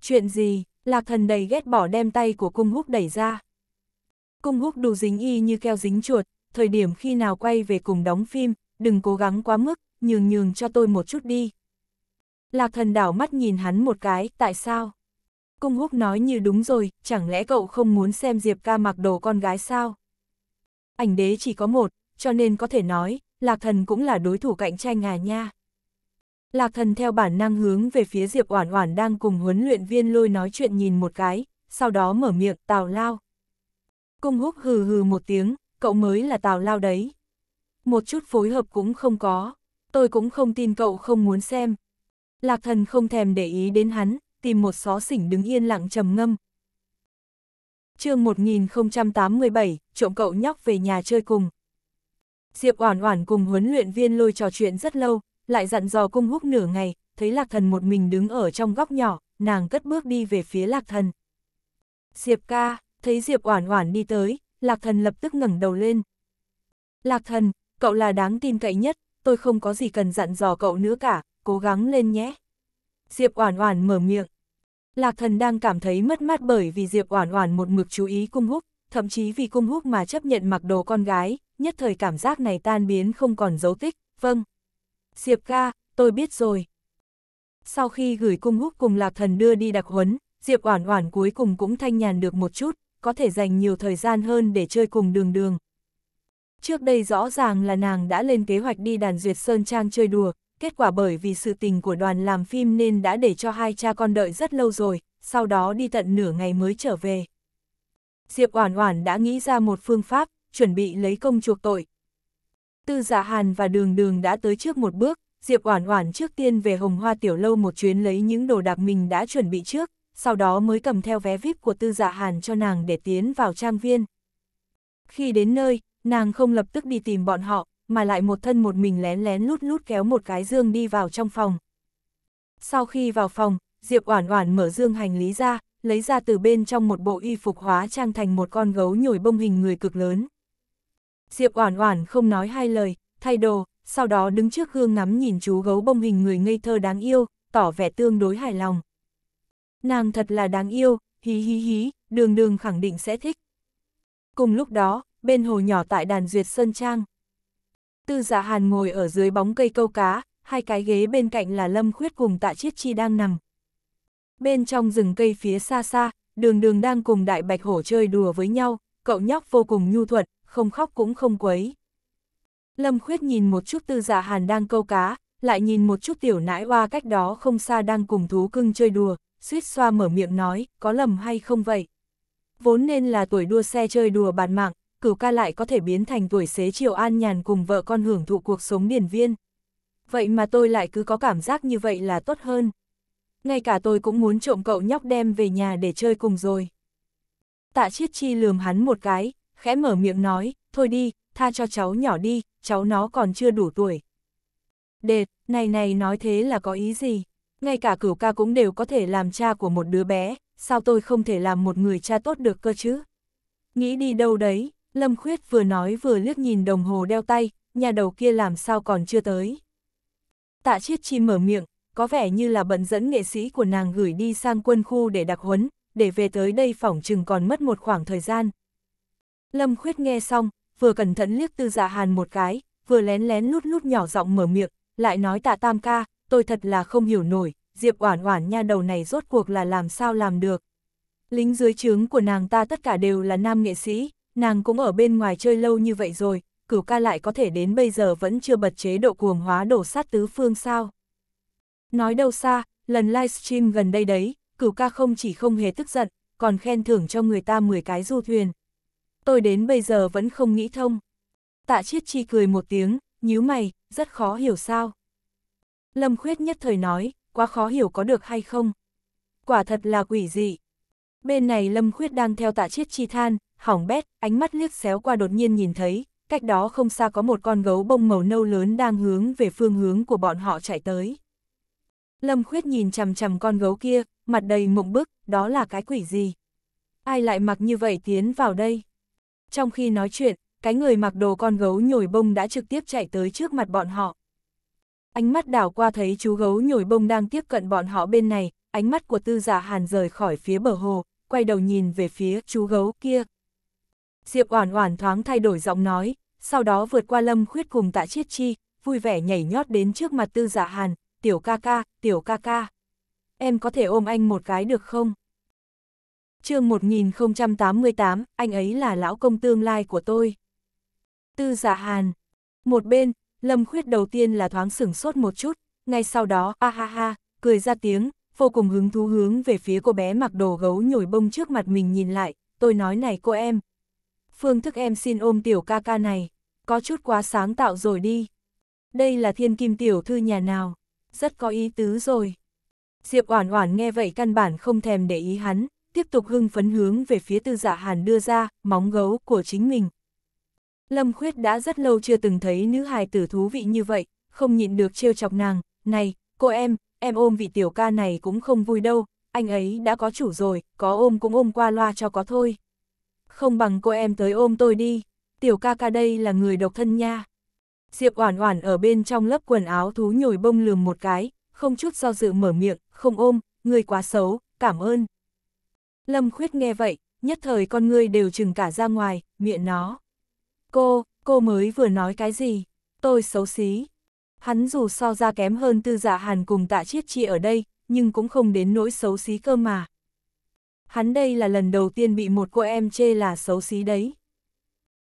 Chuyện gì, lạc thần đầy ghét bỏ đem tay của cung húc đẩy ra. Cung húc đủ dính y như keo dính chuột, thời điểm khi nào quay về cùng đóng phim, đừng cố gắng quá mức, nhường nhường cho tôi một chút đi. Lạc thần đảo mắt nhìn hắn một cái, tại sao? Cung húc nói như đúng rồi, chẳng lẽ cậu không muốn xem Diệp ca mặc đồ con gái sao? Ảnh đế chỉ có một, cho nên có thể nói, Lạc Thần cũng là đối thủ cạnh tranh à nha. Lạc Thần theo bản năng hướng về phía Diệp Oản Oản đang cùng huấn luyện viên lôi nói chuyện nhìn một cái, sau đó mở miệng tào lao. Cung húc hừ hừ một tiếng, cậu mới là tào lao đấy. Một chút phối hợp cũng không có, tôi cũng không tin cậu không muốn xem. Lạc Thần không thèm để ý đến hắn, tìm một xó xỉnh đứng yên lặng trầm ngâm. chương 1087, trộm cậu nhóc về nhà chơi cùng. Diệp Oản Oản cùng huấn luyện viên lôi trò chuyện rất lâu, lại dặn dò cung húc nửa ngày, thấy Lạc Thần một mình đứng ở trong góc nhỏ, nàng cất bước đi về phía Lạc Thần. Diệp ca, thấy Diệp Oản Oản đi tới, Lạc Thần lập tức ngẩng đầu lên. Lạc Thần, cậu là đáng tin cậy nhất, tôi không có gì cần dặn dò cậu nữa cả, cố gắng lên nhé. Diệp Oản Oản mở miệng. Lạc thần đang cảm thấy mất mát bởi vì Diệp Oản Oản một mực chú ý cung húc, thậm chí vì cung húc mà chấp nhận mặc đồ con gái, nhất thời cảm giác này tan biến không còn dấu tích, vâng. Diệp ca, tôi biết rồi. Sau khi gửi cung húc cùng lạc thần đưa đi đặc huấn, Diệp Oản Oản cuối cùng cũng thanh nhàn được một chút, có thể dành nhiều thời gian hơn để chơi cùng đường đường. Trước đây rõ ràng là nàng đã lên kế hoạch đi đàn duyệt sơn trang chơi đùa, kết quả bởi vì sự tình của đoàn làm phim nên đã để cho hai cha con đợi rất lâu rồi, sau đó đi tận nửa ngày mới trở về. Diệp Oản Oản đã nghĩ ra một phương pháp, chuẩn bị lấy công chuộc tội. Tư Dạ Hàn và Đường Đường đã tới trước một bước, Diệp Oản Oản trước tiên về Hồng Hoa tiểu lâu một chuyến lấy những đồ đạc mình đã chuẩn bị trước, sau đó mới cầm theo vé VIP của Tư Dạ Hàn cho nàng để tiến vào trang viên. Khi đến nơi, nàng không lập tức đi tìm bọn họ, mà lại một thân một mình lén lén lút lút kéo một cái dương đi vào trong phòng. Sau khi vào phòng, Diệp Oản Oản mở dương hành lý ra, lấy ra từ bên trong một bộ y phục hóa trang thành một con gấu nhồi bông hình người cực lớn. Diệp Oản Oản không nói hai lời, thay đồ, sau đó đứng trước gương ngắm nhìn chú gấu bông hình người ngây thơ đáng yêu, tỏ vẻ tương đối hài lòng. Nàng thật là đáng yêu, hí hí hí, đường đường khẳng định sẽ thích. Cùng lúc đó, bên hồ nhỏ tại đàn duyệt Sơn Trang. Tư Dạ Hàn ngồi ở dưới bóng cây câu cá, hai cái ghế bên cạnh là Lâm Khuyết cùng Tạ Chiết Chi đang nằm. Bên trong rừng cây phía xa xa, Đường Đường đang cùng Đại Bạch Hổ chơi đùa với nhau, cậu nhóc vô cùng nhu thuận, không khóc cũng không quấy. Lâm Khuyết nhìn một chút Tư Dạ Hàn đang câu cá, lại nhìn một chút tiểu nãi hoa cách đó không xa đang cùng thú cưng chơi đùa, suýt xoa mở miệng nói, có lầm hay không vậy? Vốn nên là tuổi đua xe chơi đùa bàn mạng, cửu ca lại có thể biến thành tuổi xế chiều an nhàn cùng vợ con hưởng thụ cuộc sống điển viên. Vậy mà tôi lại cứ có cảm giác như vậy là tốt hơn. Ngay cả tôi cũng muốn trộm cậu nhóc đem về nhà để chơi cùng rồi. Tạ Chiết Chi lườm hắn một cái, khẽ mở miệng nói, thôi đi, tha cho cháu nhỏ đi, cháu nó còn chưa đủ tuổi. Đệt, này này nói thế là có ý gì? Ngay cả cửu ca cũng đều có thể làm cha của một đứa bé, sao tôi không thể làm một người cha tốt được cơ chứ? Nghĩ đi đâu đấy? Lâm Khuyết vừa nói vừa liếc nhìn đồng hồ đeo tay, nhà đầu kia làm sao còn chưa tới. Tạ Chiết Chi mở miệng, có vẻ như là bận dẫn nghệ sĩ của nàng gửi đi sang quân khu để đặc huấn, để về tới đây phỏng chừng còn mất một khoảng thời gian. Lâm Khuyết nghe xong, vừa cẩn thận liếc tư dạ hàn một cái, vừa lén lén lút lút nhỏ giọng mở miệng, lại nói tạ tam ca, tôi thật là không hiểu nổi, Diệp Oản Oản nha đầu này rốt cuộc là làm sao làm được. Lính dưới trướng của nàng ta tất cả đều là nam nghệ sĩ, nàng cũng ở bên ngoài chơi lâu như vậy rồi, cửu ca lại có thể đến bây giờ vẫn chưa bật chế độ cuồng hóa đổ sát tứ phương sao. Nói đâu xa, lần livestream gần đây đấy, cửu ca không chỉ không hề tức giận, còn khen thưởng cho người ta 10 cái du thuyền. Tôi đến bây giờ vẫn không nghĩ thông. Tạ chiết chi cười một tiếng, nhíu mày, rất khó hiểu sao. Lâm khuyết nhất thời nói, quá khó hiểu có được hay không. Quả thật là quỷ dị. Bên này Lâm khuyết đang theo tạ chiết chi than, hỏng bét, ánh mắt liếc xéo qua đột nhiên nhìn thấy, cách đó không xa có một con gấu bông màu nâu lớn đang hướng về phương hướng của bọn họ chạy tới. Lâm Khuyết nhìn chằm chằm con gấu kia, mặt đầy mộng bức, đó là cái quỷ gì? Ai lại mặc như vậy tiến vào đây? Trong khi nói chuyện, cái người mặc đồ con gấu nhồi bông đã trực tiếp chạy tới trước mặt bọn họ. Ánh mắt đảo qua thấy chú gấu nhồi bông đang tiếp cận bọn họ bên này, ánh mắt của tư giả hàn rời khỏi phía bờ hồ, quay đầu nhìn về phía chú gấu kia, Diệp Oản Oản thoáng thay đổi giọng nói, sau đó vượt qua Lâm Khuyết cùng Tạ Chiết Chi, vui vẻ nhảy nhót đến trước mặt Tư Dạ Hàn, "Tiểu ca ca, tiểu ca ca, em có thể ôm anh một cái được không?" Chương 1088, anh ấy là lão công tương lai của tôi. Tư Dạ Hàn. Một bên, Lâm Khuyết đầu tiên là thoáng sững sốt một chút, ngay sau đó a ha ha, cười ra tiếng, vô cùng hứng thú hướng về phía cô bé mặc đồ gấu nhồi bông trước mặt mình nhìn lại, tôi nói này cô em, phương thức em xin ôm tiểu ca ca này, có chút quá sáng tạo rồi đi. Đây là thiên kim tiểu thư nhà nào, rất có ý tứ rồi. Diệp Oản Oản nghe vậy căn bản không thèm để ý hắn, tiếp tục hưng phấn hướng về phía Tư Dạ Hàn đưa ra móng gấu của chính mình. Lâm Khuyết đã rất lâu chưa từng thấy nữ hài tử thú vị như vậy, không nhịn được trêu chọc nàng, "Này, cô em, em ôm vị tiểu ca này cũng không vui đâu, anh ấy đã có chủ rồi, có ôm cũng ôm qua loa cho có thôi." không bằng cô em tới ôm tôi đi, tiểu ca ca đây là người độc thân nha. Diệp Oản Oản ở bên trong lớp quần áo thú nhồi bông lườm một cái, không chút do dự mở miệng, không ôm, người quá xấu, cảm ơn. Lâm Khuyết nghe vậy, nhất thời con ngươi đều chừng cả ra ngoài, miệng nó. Cô, cô mới vừa nói cái gì? Tôi xấu xí. Hắn dù so ra kém hơn tư giả dạ hàn cùng tạ chiết chi ở đây, nhưng cũng không đến nỗi xấu xí cơ mà hắn đây là lần đầu tiên bị một cô em chê là xấu xí đấy.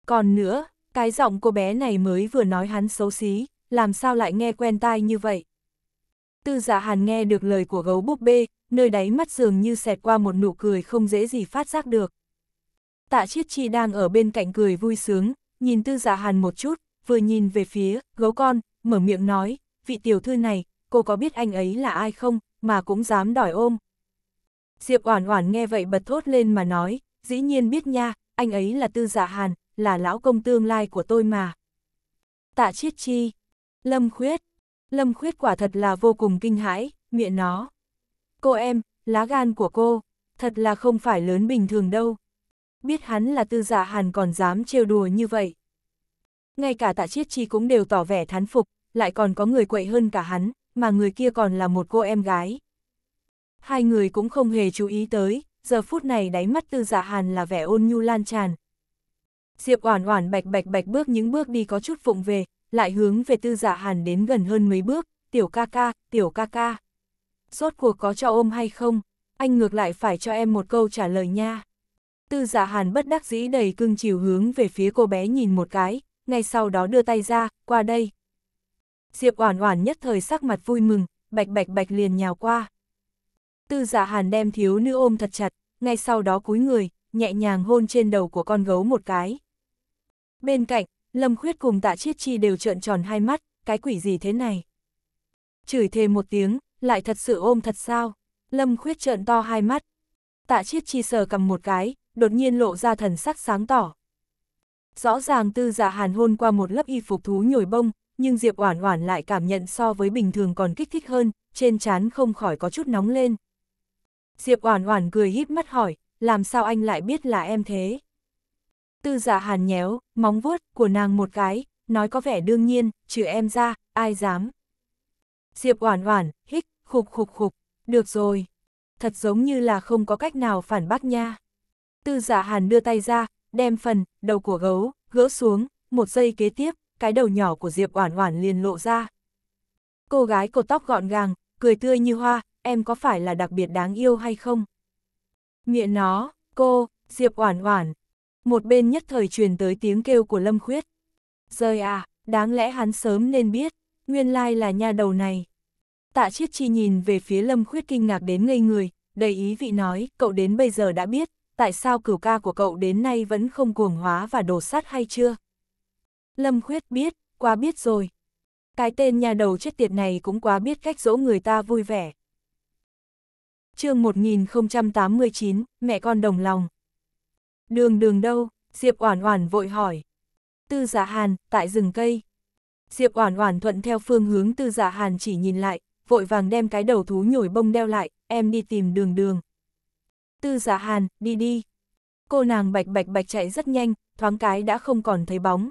Còn nữa, cái giọng cô bé này mới vừa nói hắn xấu xí, làm sao lại nghe quen tai như vậy. Tư giả dạ hàn nghe được lời của gấu búp bê, nơi đáy mắt dường như xẹt qua một nụ cười không dễ gì phát giác được. Tạ chiết chi đang ở bên cạnh cười vui sướng, nhìn tư giả dạ hàn một chút, vừa nhìn về phía, gấu con, mở miệng nói, vị tiểu thư này, cô có biết anh ấy là ai không, mà cũng dám đòi ôm, Diệp Oản Oản nghe vậy bật thốt lên mà nói, dĩ nhiên biết nha, anh ấy là Tư Dạ Hàn, là lão công tương lai của tôi mà. Tạ Triết Chi, Lâm Khuyết, Lâm Khuyết quả thật là vô cùng kinh hãi, miệng nó. Cô em, lá gan của cô, thật là không phải lớn bình thường đâu. Biết hắn là Tư Dạ Hàn còn dám trêu đùa như vậy. Ngay cả Tạ Triết Chi cũng đều tỏ vẻ thán phục, lại còn có người quậy hơn cả hắn, mà người kia còn là một cô em gái hai người cũng không hề chú ý tới, giờ phút này đáy mắt tư dạ hàn là vẻ ôn nhu lan tràn. Diệp oản oản bạch bạch bạch bước những bước đi có chút phụng về, lại hướng về tư dạ hàn đến gần hơn mấy bước, tiểu ca ca, tiểu ca ca. Rốt cuộc có cho ôm hay không, anh ngược lại phải cho em một câu trả lời nha. Tư dạ hàn bất đắc dĩ đầy cưng chiều hướng về phía cô bé nhìn một cái, ngay sau đó đưa tay ra, qua đây. Diệp oản oản nhất thời sắc mặt vui mừng, bạch bạch bạch liền nhào qua. Tư giả dạ hàn đem thiếu nữ ôm thật chặt, ngay sau đó cúi người, nhẹ nhàng hôn trên đầu của con gấu một cái. Bên cạnh, Lâm Khuyết cùng tạ chiết chi đều trợn tròn hai mắt, cái quỷ gì thế này? Chửi thề một tiếng, lại thật sự ôm thật sao? Lâm Khuyết trợn to hai mắt. Tạ chiết chi sờ cầm một cái, đột nhiên lộ ra thần sắc sáng tỏ. Rõ ràng tư giả dạ hàn hôn qua một lớp y phục thú nhồi bông, nhưng Diệp Oản Oản lại cảm nhận so với bình thường còn kích thích hơn, trên trán không khỏi có chút nóng lên. Diệp Oản Oản cười híp mắt hỏi, làm sao anh lại biết là em thế? Tư Dạ Hàn nhéo móng vuốt của nàng một cái, nói có vẻ đương nhiên, trừ em ra, ai dám. Diệp Oản Oản hít khục khục khục, được rồi. Thật giống như là không có cách nào phản bác nha. Tư Dạ Hàn đưa tay ra, đem phần đầu của gấu gỡ xuống, một giây kế tiếp, cái đầu nhỏ của Diệp Oản Oản liền lộ ra. Cô gái cột tóc gọn gàng, cười tươi như hoa, em có phải là đặc biệt đáng yêu hay không? Nghĩa nó, cô, Diệp Oản Oản. Một bên nhất thời truyền tới tiếng kêu của Lâm Khuyết. Rơi à, đáng lẽ hắn sớm nên biết, nguyên lai là nha đầu này. Tạ Chiết Chi nhìn về phía Lâm Khuyết kinh ngạc đến ngây người, đầy ý vị nói, cậu đến bây giờ đã biết, tại sao cửu ca của cậu đến nay vẫn không cuồng hóa và đổ sát hay chưa? Lâm Khuyết biết, quá biết rồi. Cái tên nhà đầu chết tiệt này cũng quá biết cách dỗ người ta vui vẻ chương 1089, mẹ con đồng lòng. Đường đường đâu? Diệp Oản Oản vội hỏi. Tư Giả dạ Hàn, tại rừng cây. Diệp Oản Oản thuận theo phương hướng Tư Giả dạ Hàn chỉ nhìn lại, vội vàng đem cái đầu thú nhồi bông đeo lại, em đi tìm đường đường. Tư Giả dạ Hàn, đi đi. Cô nàng bạch bạch bạch chạy rất nhanh, thoáng cái đã không còn thấy bóng.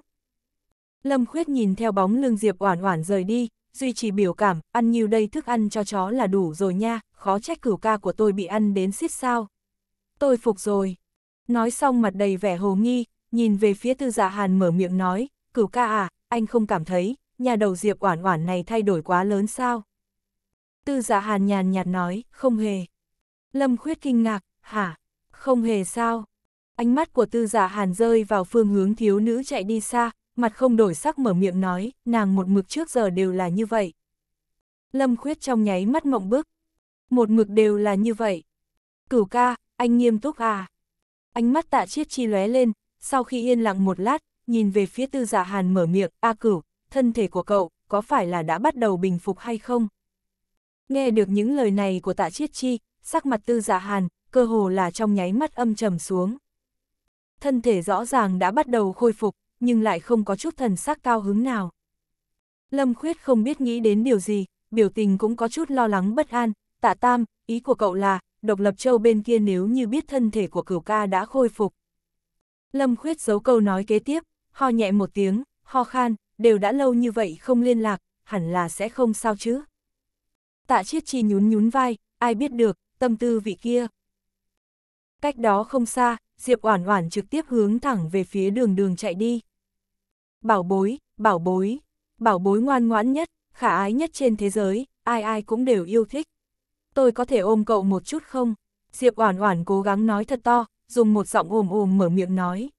Lâm Khuyết nhìn theo bóng lưng Diệp Oản Oản rời đi, duy trì biểu cảm, ăn nhiều đây thức ăn cho chó là đủ rồi nha, khó trách cửu ca của tôi bị ăn đến xít sao. Tôi phục rồi. Nói xong mặt đầy vẻ hồ nghi, nhìn về phía tư dạ hàn mở miệng nói, cửu ca à, anh không cảm thấy, nhà đầu diệp oản oản này thay đổi quá lớn sao? Tư dạ hàn nhàn nhạt nói, không hề. Lâm khuyết kinh ngạc, hả, không hề sao? Ánh mắt của tư dạ hàn rơi vào phương hướng thiếu nữ chạy đi xa, mặt không đổi sắc mở miệng nói, nàng một mực trước giờ đều là như vậy. Lâm Khuyết trong nháy mắt mộng bức. Một mực đều là như vậy. Cửu ca, anh nghiêm túc à. Ánh mắt tạ chiết chi lóe lên, sau khi yên lặng một lát, nhìn về phía tư giả dạ hàn mở miệng, a cửu, thân thể của cậu, có phải là đã bắt đầu bình phục hay không? Nghe được những lời này của tạ chiết chi, sắc mặt tư giả dạ hàn, cơ hồ là trong nháy mắt âm trầm xuống. Thân thể rõ ràng đã bắt đầu khôi phục, nhưng lại không có chút thần sắc cao hứng nào. Lâm Khuyết không biết nghĩ đến điều gì, biểu tình cũng có chút lo lắng bất an, tạ tam, ý của cậu là, độc lập châu bên kia nếu như biết thân thể của cửu ca đã khôi phục. Lâm Khuyết giấu câu nói kế tiếp, ho nhẹ một tiếng, ho khan, đều đã lâu như vậy không liên lạc, hẳn là sẽ không sao chứ. Tạ chiết chi nhún nhún vai, ai biết được, tâm tư vị kia. Cách đó không xa, Diệp Oản Oản trực tiếp hướng thẳng về phía đường đường chạy đi. Bảo bối, bảo bối, bảo bối ngoan ngoãn nhất, khả ái nhất trên thế giới, ai ai cũng đều yêu thích. Tôi có thể ôm cậu một chút không? Diệp Oản Oản cố gắng nói thật to, dùng một giọng ồm ồm mở miệng nói.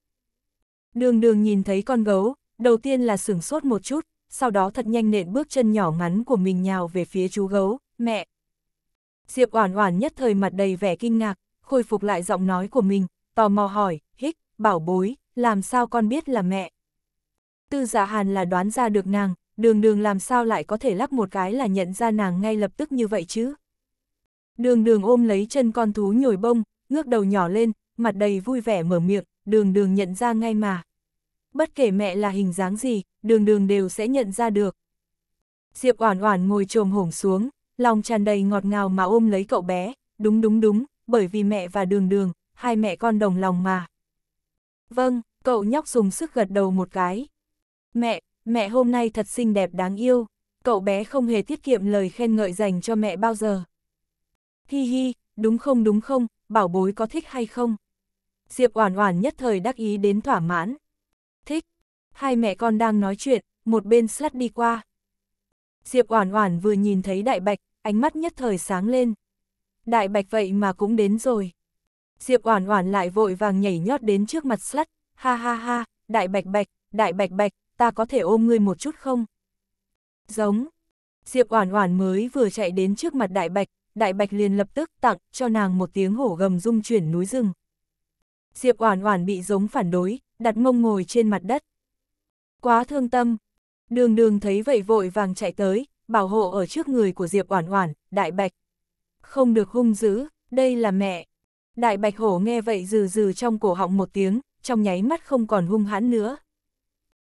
Đường đường nhìn thấy con gấu, đầu tiên là sửng sốt một chút, sau đó thật nhanh nện bước chân nhỏ ngắn của mình nhào về phía chú gấu, mẹ. Diệp Oản Oản nhất thời mặt đầy vẻ kinh ngạc, khôi phục lại giọng nói của mình, tò mò hỏi, hích, bảo bối, làm sao con biết là mẹ? Tư giả dạ Hàn là đoán ra được nàng, đường đường làm sao lại có thể lắc một cái là nhận ra nàng ngay lập tức như vậy chứ. Đường đường ôm lấy chân con thú nhồi bông, ngước đầu nhỏ lên, mặt đầy vui vẻ mở miệng, đường đường nhận ra ngay mà. Bất kể mẹ là hình dáng gì, đường đường đều sẽ nhận ra được. Diệp Oản Oản ngồi trồm hổng xuống, lòng tràn đầy ngọt ngào mà ôm lấy cậu bé, đúng đúng đúng, bởi vì mẹ và đường đường, hai mẹ con đồng lòng mà. Vâng, cậu nhóc dùng sức gật đầu một cái. Mẹ, mẹ hôm nay thật xinh đẹp đáng yêu, cậu bé không hề tiết kiệm lời khen ngợi dành cho mẹ bao giờ. Hi hi, đúng không đúng không, bảo bối có thích hay không? Diệp Oản Oản nhất thời đắc ý đến thỏa mãn. Thích. Hai mẹ con đang nói chuyện, một bên slat đi qua. Diệp Oản Oản vừa nhìn thấy Đại Bạch, ánh mắt nhất thời sáng lên. Đại Bạch vậy mà cũng đến rồi. Diệp Oản Oản lại vội vàng nhảy nhót đến trước mặt slat, ha ha ha, Đại Bạch Bạch, Đại Bạch Bạch, ta có thể ôm ngươi một chút không? Giống. Diệp Oản Oản mới vừa chạy đến trước mặt Đại Bạch, Đại Bạch liền lập tức tặng cho nàng một tiếng hổ gầm rung chuyển núi rừng. Diệp Oản Oản bị giống phản đối, đặt mông ngồi trên mặt đất. Quá thương tâm. Đường Đường thấy vậy vội vàng chạy tới, bảo hộ ở trước người của Diệp Oản Oản, Đại Bạch. Không được hung dữ, đây là mẹ. Đại Bạch Hổ nghe vậy rừ rừ trong cổ họng một tiếng, trong nháy mắt không còn hung hãn nữa.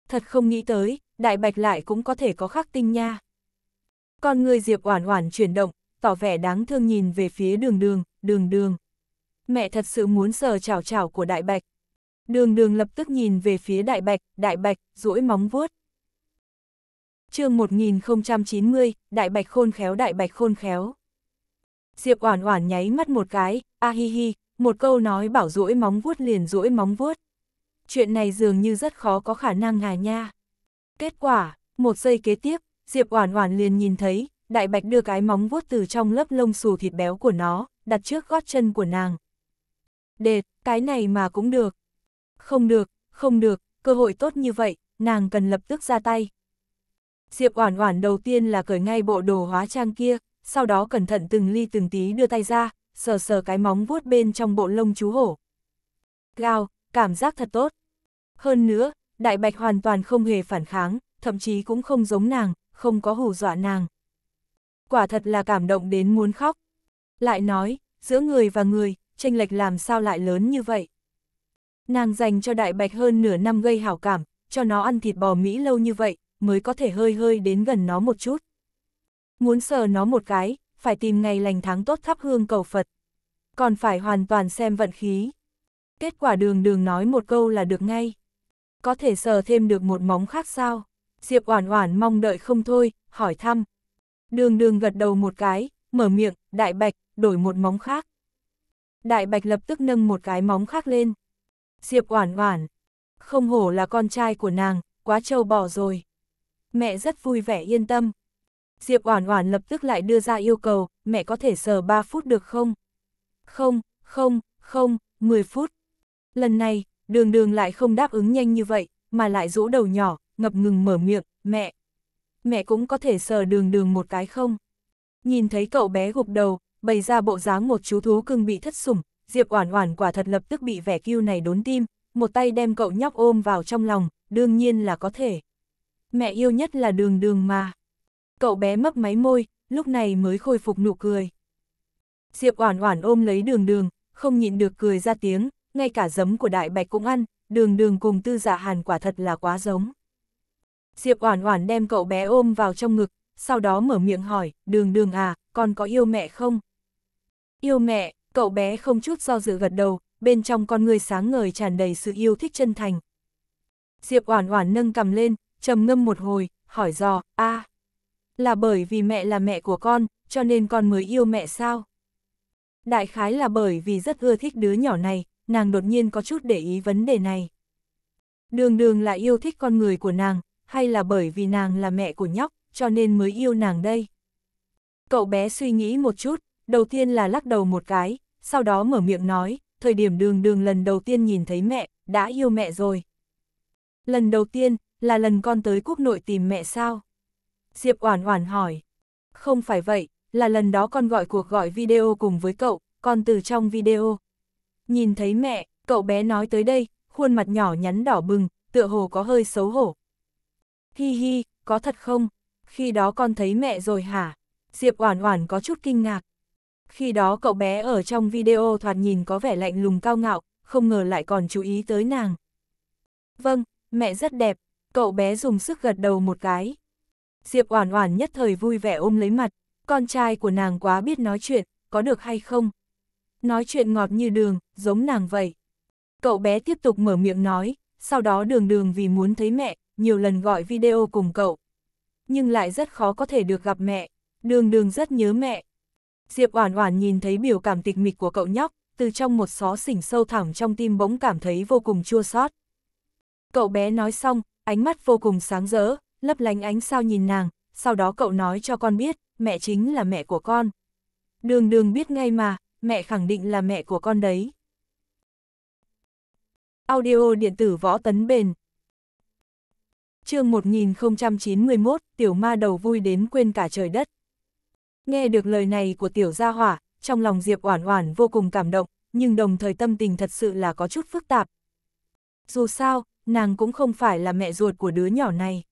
Thật không nghĩ tới, đại bạch lại cũng có thể có khắc tinh nha. Con người Diệp Oản Oản chuyển động, tỏ vẻ đáng thương nhìn về phía đường đường, đường đường. Mẹ thật sự muốn sờ chảo chảo của đại bạch. Đường đường lập tức nhìn về phía đại bạch, đại bạch, rũi móng vuốt. chương 1090, đại bạch khôn khéo đại bạch khôn khéo. Diệp Oản Oản nháy mắt một cái, a hi hi, một câu nói bảo rũi móng vuốt liền rũi móng vuốt chuyện này dường như rất khó có khả năng ngà nha. Kết quả, một giây kế tiếp, Diệp Oản Oản liền nhìn thấy, Đại Bạch đưa cái móng vuốt từ trong lớp lông xù thịt béo của nó, đặt trước gót chân của nàng. Đệt, cái này mà cũng được. Không được, không được, cơ hội tốt như vậy, nàng cần lập tức ra tay. Diệp Oản Oản đầu tiên là cởi ngay bộ đồ hóa trang kia, sau đó cẩn thận từng ly từng tí đưa tay ra, sờ sờ cái móng vuốt bên trong bộ lông chú hổ. Gào, cảm giác thật tốt. Hơn nữa, Đại Bạch hoàn toàn không hề phản kháng, thậm chí cũng không giống nàng, không có hù dọa nàng. Quả thật là cảm động đến muốn khóc. Lại nói, giữa người và người, tranh lệch làm sao lại lớn như vậy. Nàng dành cho Đại Bạch hơn nửa năm gây hảo cảm, cho nó ăn thịt bò Mỹ lâu như vậy, mới có thể hơi hơi đến gần nó một chút. Muốn sờ nó một cái, phải tìm ngày lành tháng tốt thắp hương cầu Phật. Còn phải hoàn toàn xem vận khí. Kết quả đường đường nói một câu là được ngay. Có thể sờ thêm được một móng khác sao? Diệp Oản Oản mong đợi không thôi, hỏi thăm. Đường đường gật đầu một cái, mở miệng, đại bạch, đổi một móng khác. Đại bạch lập tức nâng một cái móng khác lên. Diệp Oản Oản, không hổ là con trai của nàng, quá trâu bò rồi. Mẹ rất vui vẻ yên tâm. Diệp Oản Oản lập tức lại đưa ra yêu cầu, mẹ có thể sờ 3 phút được không? Không, không, không, 10 phút, Lần này, đường đường lại không đáp ứng nhanh như vậy, mà lại rũ đầu nhỏ, ngập ngừng mở miệng, mẹ. Mẹ cũng có thể sờ đường đường một cái không? Nhìn thấy cậu bé gục đầu, bày ra bộ dáng một chú thú cưng bị thất sủng, Diệp Oản Oản quả thật lập tức bị vẻ kiêu này đốn tim, một tay đem cậu nhóc ôm vào trong lòng, đương nhiên là có thể. Mẹ yêu nhất là đường đường mà. Cậu bé mấp máy môi, lúc này mới khôi phục nụ cười. Diệp Oản Oản ôm lấy đường đường, không nhịn được cười ra tiếng, ngay cả giấm của đại bạch cũng ăn, đường đường cùng tư dạ hàn quả thật là quá giống. Diệp Oản Oản đem cậu bé ôm vào trong ngực, sau đó mở miệng hỏi, đường đường à, con có yêu mẹ không? Yêu mẹ, cậu bé không chút do dự gật đầu, bên trong con người sáng ngời tràn đầy sự yêu thích chân thành. Diệp Oản Oản nâng cầm lên, trầm ngâm một hồi, hỏi dò, a là bởi vì mẹ là mẹ của con, cho nên con mới yêu mẹ sao? Đại khái là bởi vì rất ưa thích đứa nhỏ này, nàng đột nhiên có chút để ý vấn đề này. Đường đường lại yêu thích con người của nàng, hay là bởi vì nàng là mẹ của nhóc, cho nên mới yêu nàng đây. Cậu bé suy nghĩ một chút, đầu tiên là lắc đầu một cái, sau đó mở miệng nói, thời điểm đường đường lần đầu tiên nhìn thấy mẹ, đã yêu mẹ rồi. Lần đầu tiên, là lần con tới quốc nội tìm mẹ sao? Diệp Oản Oản hỏi. Không phải vậy, là lần đó con gọi cuộc gọi video cùng với cậu, con từ trong video, Nhìn thấy mẹ, cậu bé nói tới đây, khuôn mặt nhỏ nhắn đỏ bừng, tựa hồ có hơi xấu hổ. Hi hi, có thật không? Khi đó con thấy mẹ rồi hả? Diệp Oản Oản có chút kinh ngạc. Khi đó cậu bé ở trong video thoạt nhìn có vẻ lạnh lùng cao ngạo, không ngờ lại còn chú ý tới nàng. Vâng, mẹ rất đẹp, cậu bé dùng sức gật đầu một cái. Diệp Oản Oản nhất thời vui vẻ ôm lấy mặt, con trai của nàng quá biết nói chuyện, có được hay không? nói chuyện ngọt như đường, giống nàng vậy. Cậu bé tiếp tục mở miệng nói, sau đó đường đường vì muốn thấy mẹ, nhiều lần gọi video cùng cậu. Nhưng lại rất khó có thể được gặp mẹ, đường đường rất nhớ mẹ. Diệp Oản Oản nhìn thấy biểu cảm tịch mịch của cậu nhóc, từ trong một xó xỉnh sâu thẳm trong tim bỗng cảm thấy vô cùng chua xót. Cậu bé nói xong, ánh mắt vô cùng sáng rỡ, lấp lánh ánh sao nhìn nàng, sau đó cậu nói cho con biết, mẹ chính là mẹ của con. Đường đường biết ngay mà, mẹ khẳng định là mẹ của con đấy. Audio điện tử võ tấn bền chương 1091, tiểu ma đầu vui đến quên cả trời đất. Nghe được lời này của tiểu gia hỏa, trong lòng Diệp Oản Oản vô cùng cảm động, nhưng đồng thời tâm tình thật sự là có chút phức tạp. Dù sao, nàng cũng không phải là mẹ ruột của đứa nhỏ này.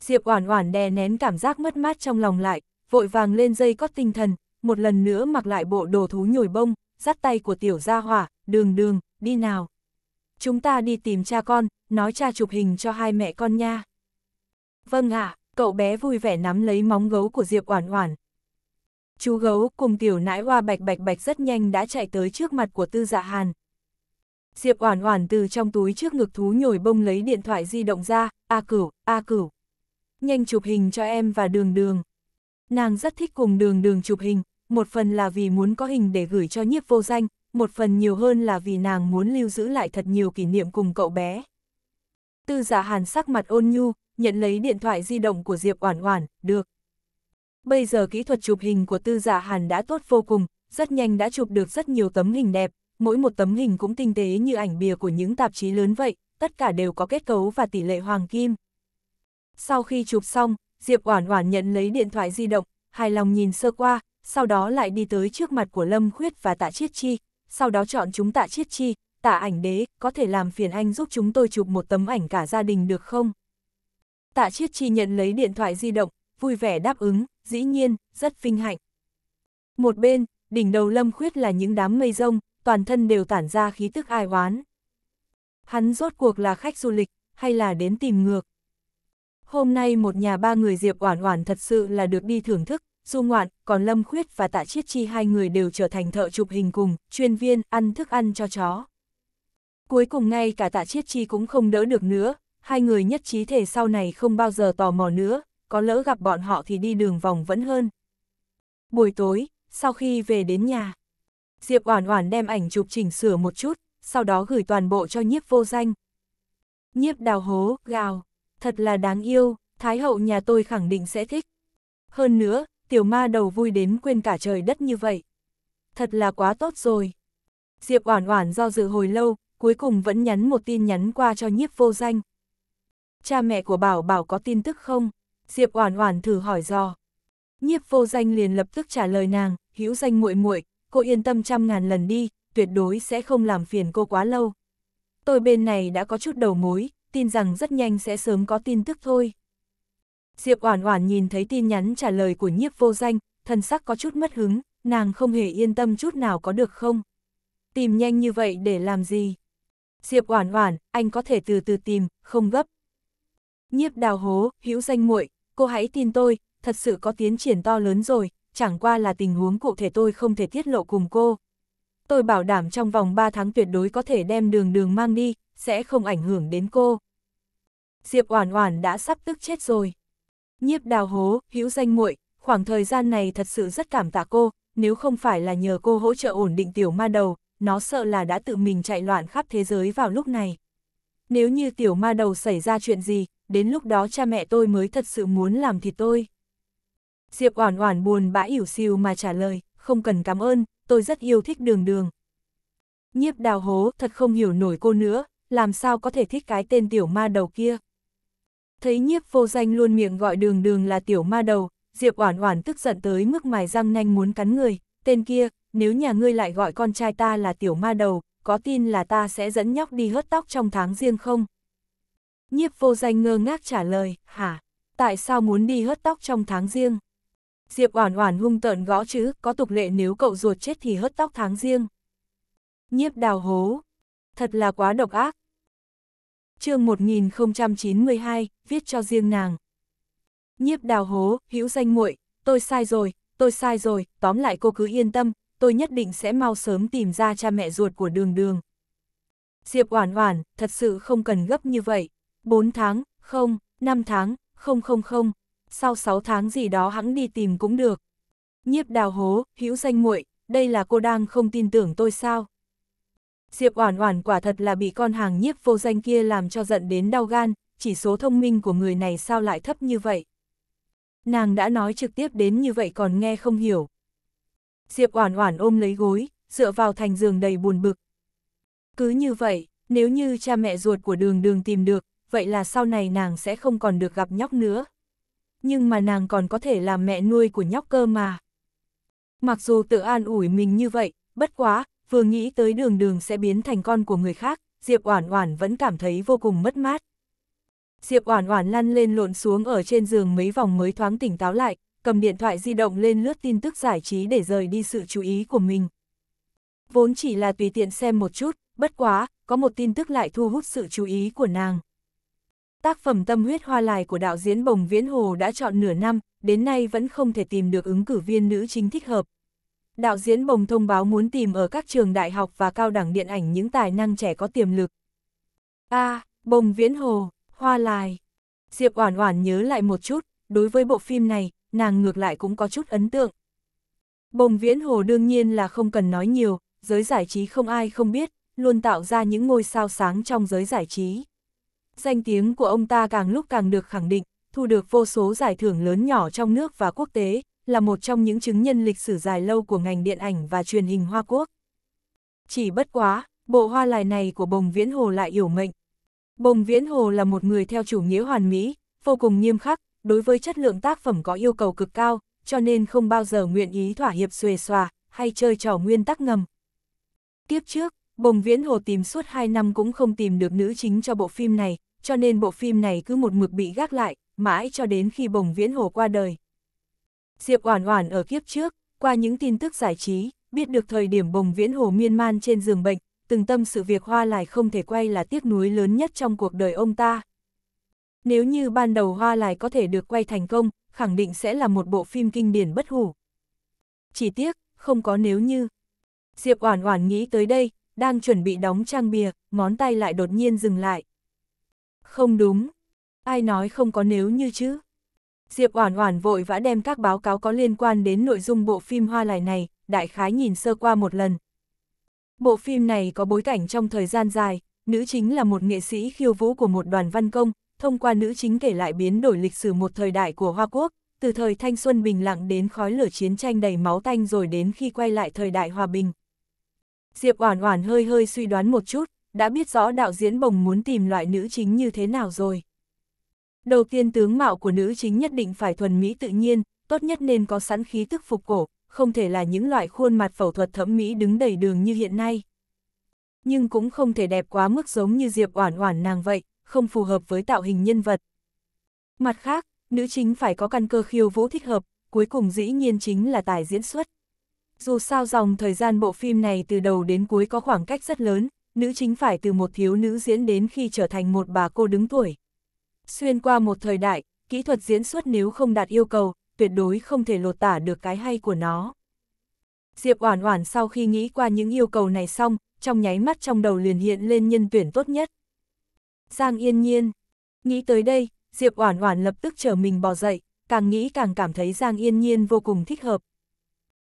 Diệp Oản Oản đè nén cảm giác mất mát trong lòng lại, vội vàng lên dây cót tinh thần, một lần nữa mặc lại bộ đồ thú nhồi bông, dắt tay của tiểu gia hỏa, đường đường, đi nào. Chúng ta đi tìm cha con, nói cha chụp hình cho hai mẹ con nha. Vâng ạ, cậu bé vui vẻ nắm lấy móng gấu của Diệp Oản Oản. Chú gấu cùng tiểu nãi hoa bạch bạch bạch rất nhanh đã chạy tới trước mặt của Tư Dạ Hàn. Diệp Oản Oản từ trong túi trước ngực thú nhồi bông lấy điện thoại di động ra, "A Cửu, A Cửu, nhanh chụp hình cho em và Đường Đường." Nàng rất thích cùng Đường Đường chụp hình, một phần là vì muốn có hình để gửi cho nhiếp vô danh, một phần nhiều hơn là vì nàng muốn lưu giữ lại thật nhiều kỷ niệm cùng cậu bé. Tư giả dạ hàn sắc mặt ôn nhu, nhận lấy điện thoại di động của Diệp Oản Oản, được. Bây giờ kỹ thuật chụp hình của tư giả dạ hàn đã tốt vô cùng, rất nhanh đã chụp được rất nhiều tấm hình đẹp, mỗi một tấm hình cũng tinh tế như ảnh bìa của những tạp chí lớn vậy, tất cả đều có kết cấu và tỷ lệ hoàng kim. Sau khi chụp xong, Diệp Oản Oản nhận lấy điện thoại di động, hài lòng nhìn sơ qua, sau đó lại đi tới trước mặt của Lâm Khuyết và Tạ Chiết Chi, sau đó chọn chúng Tạ Chiết Chi, Tạ ảnh đế, có thể làm phiền anh giúp chúng tôi chụp một tấm ảnh cả gia đình được không? Tạ Chiết Chi nhận lấy điện thoại di động, vui vẻ đáp ứng, dĩ nhiên, rất vinh hạnh. Một bên, đỉnh đầu Lâm Khuyết là những đám mây rông, toàn thân đều tản ra khí tức ai oán. Hắn rốt cuộc là khách du lịch, hay là đến tìm ngược? Hôm nay một nhà ba người Diệp Oản Oản thật sự là được đi thưởng thức, Du Ngoạn, còn Lâm Khuyết và Tạ Chiết Chi hai người đều trở thành thợ chụp hình cùng, chuyên viên, ăn thức ăn cho chó. Cuối cùng ngay cả Tạ Chiết Chi cũng không đỡ được nữa, hai người nhất trí thể sau này không bao giờ tò mò nữa, có lỡ gặp bọn họ thì đi đường vòng vẫn hơn. Buổi tối, sau khi về đến nhà, Diệp Oản Oản đem ảnh chụp chỉnh sửa một chút, sau đó gửi toàn bộ cho nhiếp vô danh. Nhiếp đào hố, gào, thật là đáng yêu, Thái hậu nhà tôi khẳng định sẽ thích. Hơn nữa, tiểu ma đầu vui đến quên cả trời đất như vậy. Thật là quá tốt rồi. Diệp Oản Oản do dự hồi lâu, cuối cùng vẫn nhắn một tin nhắn qua cho nhiếp vô danh. Cha mẹ của Bảo Bảo có tin tức không? Diệp Oản Oản thử hỏi dò. Nhiếp vô danh liền lập tức trả lời nàng, hữu danh muội muội, cô yên tâm trăm ngàn lần đi, tuyệt đối sẽ không làm phiền cô quá lâu. Tôi bên này đã có chút đầu mối, tin rằng rất nhanh sẽ sớm có tin tức thôi. Diệp Oản Oản nhìn thấy tin nhắn trả lời của nhiếp vô danh, thần sắc có chút mất hứng, nàng không hề yên tâm chút nào có được không? Tìm nhanh như vậy để làm gì? Diệp Oản Oản, anh có thể từ từ tìm, không gấp. Nhiếp Đào Hố, hữu danh muội, cô hãy tin tôi, thật sự có tiến triển to lớn rồi, chẳng qua là tình huống cụ thể tôi không thể tiết lộ cùng cô. Tôi bảo đảm trong vòng 3 tháng tuyệt đối có thể đem đường đường mang đi, sẽ không ảnh hưởng đến cô. Diệp Oản Oản đã sắp tức chết rồi. Nhiếp đào hố, hữu danh muội khoảng thời gian này thật sự rất cảm tạ cô, nếu không phải là nhờ cô hỗ trợ ổn định tiểu ma đầu, nó sợ là đã tự mình chạy loạn khắp thế giới vào lúc này. Nếu như tiểu ma đầu xảy ra chuyện gì, đến lúc đó cha mẹ tôi mới thật sự muốn làm thịt tôi. Diệp Oản Oản buồn bã ỉu xìu mà trả lời, không cần cảm ơn, tôi rất yêu thích đường đường. Nhiếp đào hố thật không hiểu nổi cô nữa, làm sao có thể thích cái tên tiểu ma đầu kia. Thấy nhiếp vô danh luôn miệng gọi đường đường là tiểu ma đầu, Diệp Oản Oản tức giận tới mức mài răng nanh muốn cắn người, tên kia, nếu nhà ngươi lại gọi con trai ta là tiểu ma đầu, có tin là ta sẽ dẫn nhóc đi hớt tóc trong tháng riêng không? Nhiếp vô danh ngơ ngác trả lời, hả? Tại sao muốn đi hớt tóc trong tháng riêng? Diệp Oản Oản hung tợn gõ chữ, có tục lệ nếu cậu ruột chết thì hớt tóc tháng riêng. Nhiếp Đào Hố, thật là quá độc ác, chương 1092, viết cho riêng nàng. Nhiếp đào hố, hữu danh muội tôi sai rồi, tôi sai rồi, tóm lại cô cứ yên tâm, tôi nhất định sẽ mau sớm tìm ra cha mẹ ruột của đường đường. Diệp Oản Oản, thật sự không cần gấp như vậy. 4 tháng, không, 5 tháng, không không không, sau 6 tháng gì đó hắn đi tìm cũng được. Nhiếp Đào Hố, hữu danh muội, đây là cô đang không tin tưởng tôi sao? Diệp Oản Oản quả thật là bị con hàng nhiếp vô danh kia làm cho giận đến đau gan, chỉ số thông minh của người này sao lại thấp như vậy. Nàng đã nói trực tiếp đến như vậy còn nghe không hiểu. Diệp Oản Oản ôm lấy gối, dựa vào thành giường đầy buồn bực. Cứ như vậy, nếu như cha mẹ ruột của Đường Đường tìm được, vậy là sau này nàng sẽ không còn được gặp nhóc nữa. Nhưng mà nàng còn có thể làm mẹ nuôi của nhóc cơ mà. Mặc dù tự an ủi mình như vậy, bất quá, vừa nghĩ tới đường đường sẽ biến thành con của người khác, Diệp Oản Oản vẫn cảm thấy vô cùng mất mát. Diệp Oản Oản lăn lên lộn xuống ở trên giường mấy vòng mới thoáng tỉnh táo lại, cầm điện thoại di động lên lướt tin tức giải trí để rời đi sự chú ý của mình. Vốn chỉ là tùy tiện xem một chút, bất quá, có một tin tức lại thu hút sự chú ý của nàng. Tác phẩm Tâm huyết hoa lài của đạo diễn Bồng Viễn Hồ đã chọn nửa năm, đến nay vẫn không thể tìm được ứng cử viên nữ chính thích hợp, Đạo diễn Bồng thông báo muốn tìm ở các trường đại học và cao đẳng điện ảnh những tài năng trẻ có tiềm lực. A, à, Bồng Viễn Hồ, Hoa Lai, Diệp Oản Oản nhớ lại một chút, đối với bộ phim này, nàng ngược lại cũng có chút ấn tượng. Bồng Viễn Hồ đương nhiên là không cần nói nhiều, giới giải trí không ai không biết, luôn tạo ra những ngôi sao sáng trong giới giải trí. Danh tiếng của ông ta càng lúc càng được khẳng định, thu được vô số giải thưởng lớn nhỏ trong nước và quốc tế, là một trong những chứng nhân lịch sử dài lâu của ngành điện ảnh và truyền hình Hoa Quốc. Chỉ bất quá, bộ hoa lại này của Bồng Viễn Hồ lại yểu mệnh. Bồng Viễn Hồ là một người theo chủ nghĩa hoàn mỹ, vô cùng nghiêm khắc, đối với chất lượng tác phẩm có yêu cầu cực cao, cho nên không bao giờ nguyện ý thỏa hiệp xuề xòa, hay chơi trò nguyên tắc ngầm. Tiếp trước, Bồng Viễn Hồ tìm suốt 2 năm cũng không tìm được nữ chính cho bộ phim này, cho nên bộ phim này cứ một mực bị gác lại, mãi cho đến khi Bồng Viễn Hồ qua đời. Diệp Oản Oản ở kiếp trước, qua những tin tức giải trí, biết được thời điểm Bồng Viễn Hồ miên man trên giường bệnh, từng tâm sự việc hoa lại không thể quay là tiếc nuối lớn nhất trong cuộc đời ông ta. Nếu như ban đầu hoa lại có thể được quay thành công, khẳng định sẽ là một bộ phim kinh điển bất hủ. Chỉ tiếc, không có nếu như. Diệp Oản Oản nghĩ tới đây, đang chuẩn bị đóng trang bìa, ngón tay lại đột nhiên dừng lại. Không đúng, ai nói không có nếu như chứ? Diệp Oản Oản vội vã đem các báo cáo có liên quan đến nội dung bộ phim Hoa Lại này, đại khái nhìn sơ qua một lần. Bộ phim này có bối cảnh trong thời gian dài, nữ chính là một nghệ sĩ khiêu vũ của một đoàn văn công, thông qua nữ chính kể lại biến đổi lịch sử một thời đại của Hoa Quốc, từ thời thanh xuân bình lặng đến khói lửa chiến tranh đầy máu tanh rồi đến khi quay lại thời đại hòa bình. Diệp Oản Oản hơi hơi suy đoán một chút, đã biết rõ đạo diễn Bồng muốn tìm loại nữ chính như thế nào rồi. Đầu tiên tướng mạo của nữ chính nhất định phải thuần mỹ tự nhiên, tốt nhất nên có sẵn khí tức phục cổ, không thể là những loại khuôn mặt phẫu thuật thẩm mỹ đứng đầy đường như hiện nay. Nhưng cũng không thể đẹp quá mức giống như Diệp Oản Oản nàng vậy, không phù hợp với tạo hình nhân vật. Mặt khác, nữ chính phải có căn cơ khiêu vũ thích hợp, cuối cùng dĩ nhiên chính là tài diễn xuất. Dù sao dòng thời gian bộ phim này từ đầu đến cuối có khoảng cách rất lớn, nữ chính phải từ một thiếu nữ diễn đến khi trở thành một bà cô đứng tuổi. Xuyên qua một thời đại, kỹ thuật diễn xuất nếu không đạt yêu cầu, tuyệt đối không thể lột tả được cái hay của nó. Diệp Oản Oản sau khi nghĩ qua những yêu cầu này xong, trong nháy mắt trong đầu liền hiện lên nhân tuyển tốt nhất. Giang Yên Nhiên. Nghĩ tới đây, Diệp Oản Oản lập tức trở mình bò dậy, càng nghĩ càng cảm thấy Giang Yên Nhiên vô cùng thích hợp.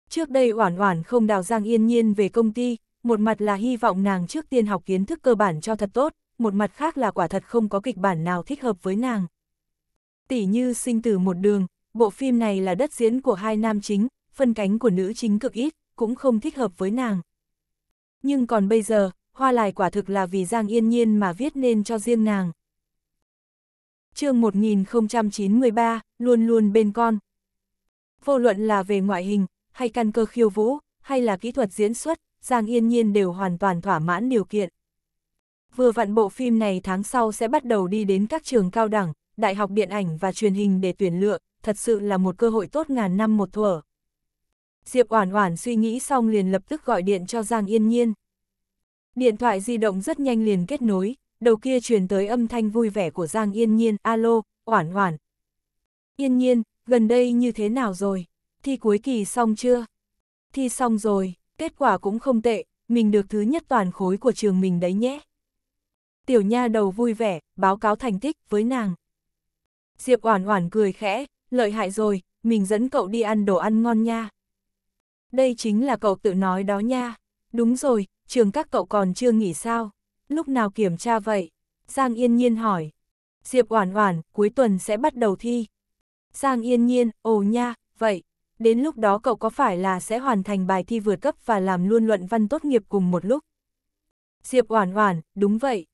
Trước đây Oản Oản không đào Giang Yên Nhiên về công ty, một mặt là hy vọng nàng trước tiên học kiến thức cơ bản cho thật tốt, một mặt khác là quả thật không có kịch bản nào thích hợp với nàng. Tỷ như sinh từ một đường, bộ phim này là đất diễn của hai nam chính, phân cánh của nữ chính cực ít, cũng không thích hợp với nàng. Nhưng còn bây giờ, hoa lại quả thực là vì Giang Yên Nhiên mà viết nên cho riêng nàng. chương 1093, luôn luôn bên con. Vô luận là về ngoại hình, hay căn cơ khiêu vũ, hay là kỹ thuật diễn xuất, Giang Yên Nhiên đều hoàn toàn thỏa mãn điều kiện. Vừa vặn bộ phim này tháng sau sẽ bắt đầu đi đến các trường cao đẳng, đại học điện ảnh và truyền hình để tuyển lựa, thật sự là một cơ hội tốt ngàn năm một thuở. Diệp Oản Oản suy nghĩ xong liền lập tức gọi điện cho Giang Yên Nhiên. Điện thoại di động rất nhanh liền kết nối, đầu kia truyền tới âm thanh vui vẻ của Giang Yên Nhiên, "Alo, Oản Oản. Yên Nhiên, gần đây như thế nào rồi? Thi cuối kỳ xong chưa?" "Thi xong rồi, kết quả cũng không tệ, mình được thứ nhất toàn khối của trường mình đấy nhé." tiểu nha đầu vui vẻ, báo cáo thành tích với nàng. Diệp Oản Oản cười khẽ, lợi hại rồi, mình dẫn cậu đi ăn đồ ăn ngon nha. Đây chính là cậu tự nói đó nha. Đúng rồi, trường các cậu còn chưa nghỉ sao? Lúc nào kiểm tra vậy? Giang Yên Nhiên hỏi. Diệp Oản Oản, cuối tuần sẽ bắt đầu thi. Giang Yên Nhiên, ồ nha, vậy, đến lúc đó cậu có phải là sẽ hoàn thành bài thi vượt cấp và làm luôn luận văn tốt nghiệp cùng một lúc? Diệp Oản Oản, đúng vậy,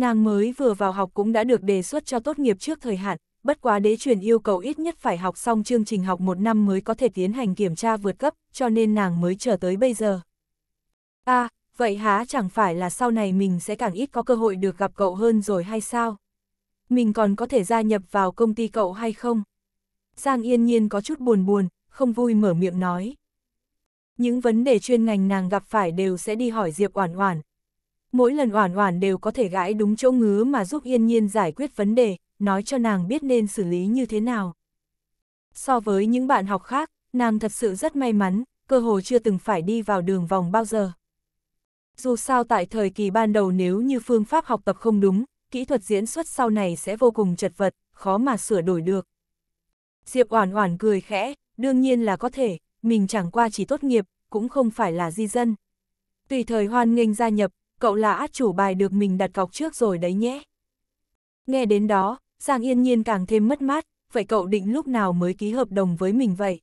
Nàng mới vừa vào học cũng đã được đề xuất cho tốt nghiệp trước thời hạn, bất quá đế truyền yêu cầu ít nhất phải học xong chương trình học một năm mới có thể tiến hành kiểm tra vượt cấp, cho nên nàng mới chờ tới bây giờ. à, vậy há chẳng phải là sau này mình sẽ càng ít có cơ hội được gặp cậu hơn rồi hay sao? Mình còn có thể gia nhập vào công ty cậu hay không? Giang yên nhiên có chút buồn buồn, không vui mở miệng nói. Những vấn đề chuyên ngành nàng gặp phải đều sẽ đi hỏi Diệp Oản Oản, Mỗi lần oản oản đều có thể gãi đúng chỗ ngứa mà giúp yên nhiên giải quyết vấn đề, nói cho nàng biết nên xử lý như thế nào. So với những bạn học khác, nàng thật sự rất may mắn, cơ hồ chưa từng phải đi vào đường vòng bao giờ. Dù sao tại thời kỳ ban đầu nếu như phương pháp học tập không đúng, kỹ thuật diễn xuất sau này sẽ vô cùng chật vật, khó mà sửa đổi được. Diệp Oản Oản cười khẽ, đương nhiên là có thể, mình chẳng qua chỉ tốt nghiệp, cũng không phải là di dân. Tùy thời hoan nghênh gia nhập, cậu là át chủ bài được mình đặt cọc trước rồi đấy nhé. Nghe đến đó, Giang Yên Nhiên càng thêm mất mát, vậy cậu định lúc nào mới ký hợp đồng với mình vậy?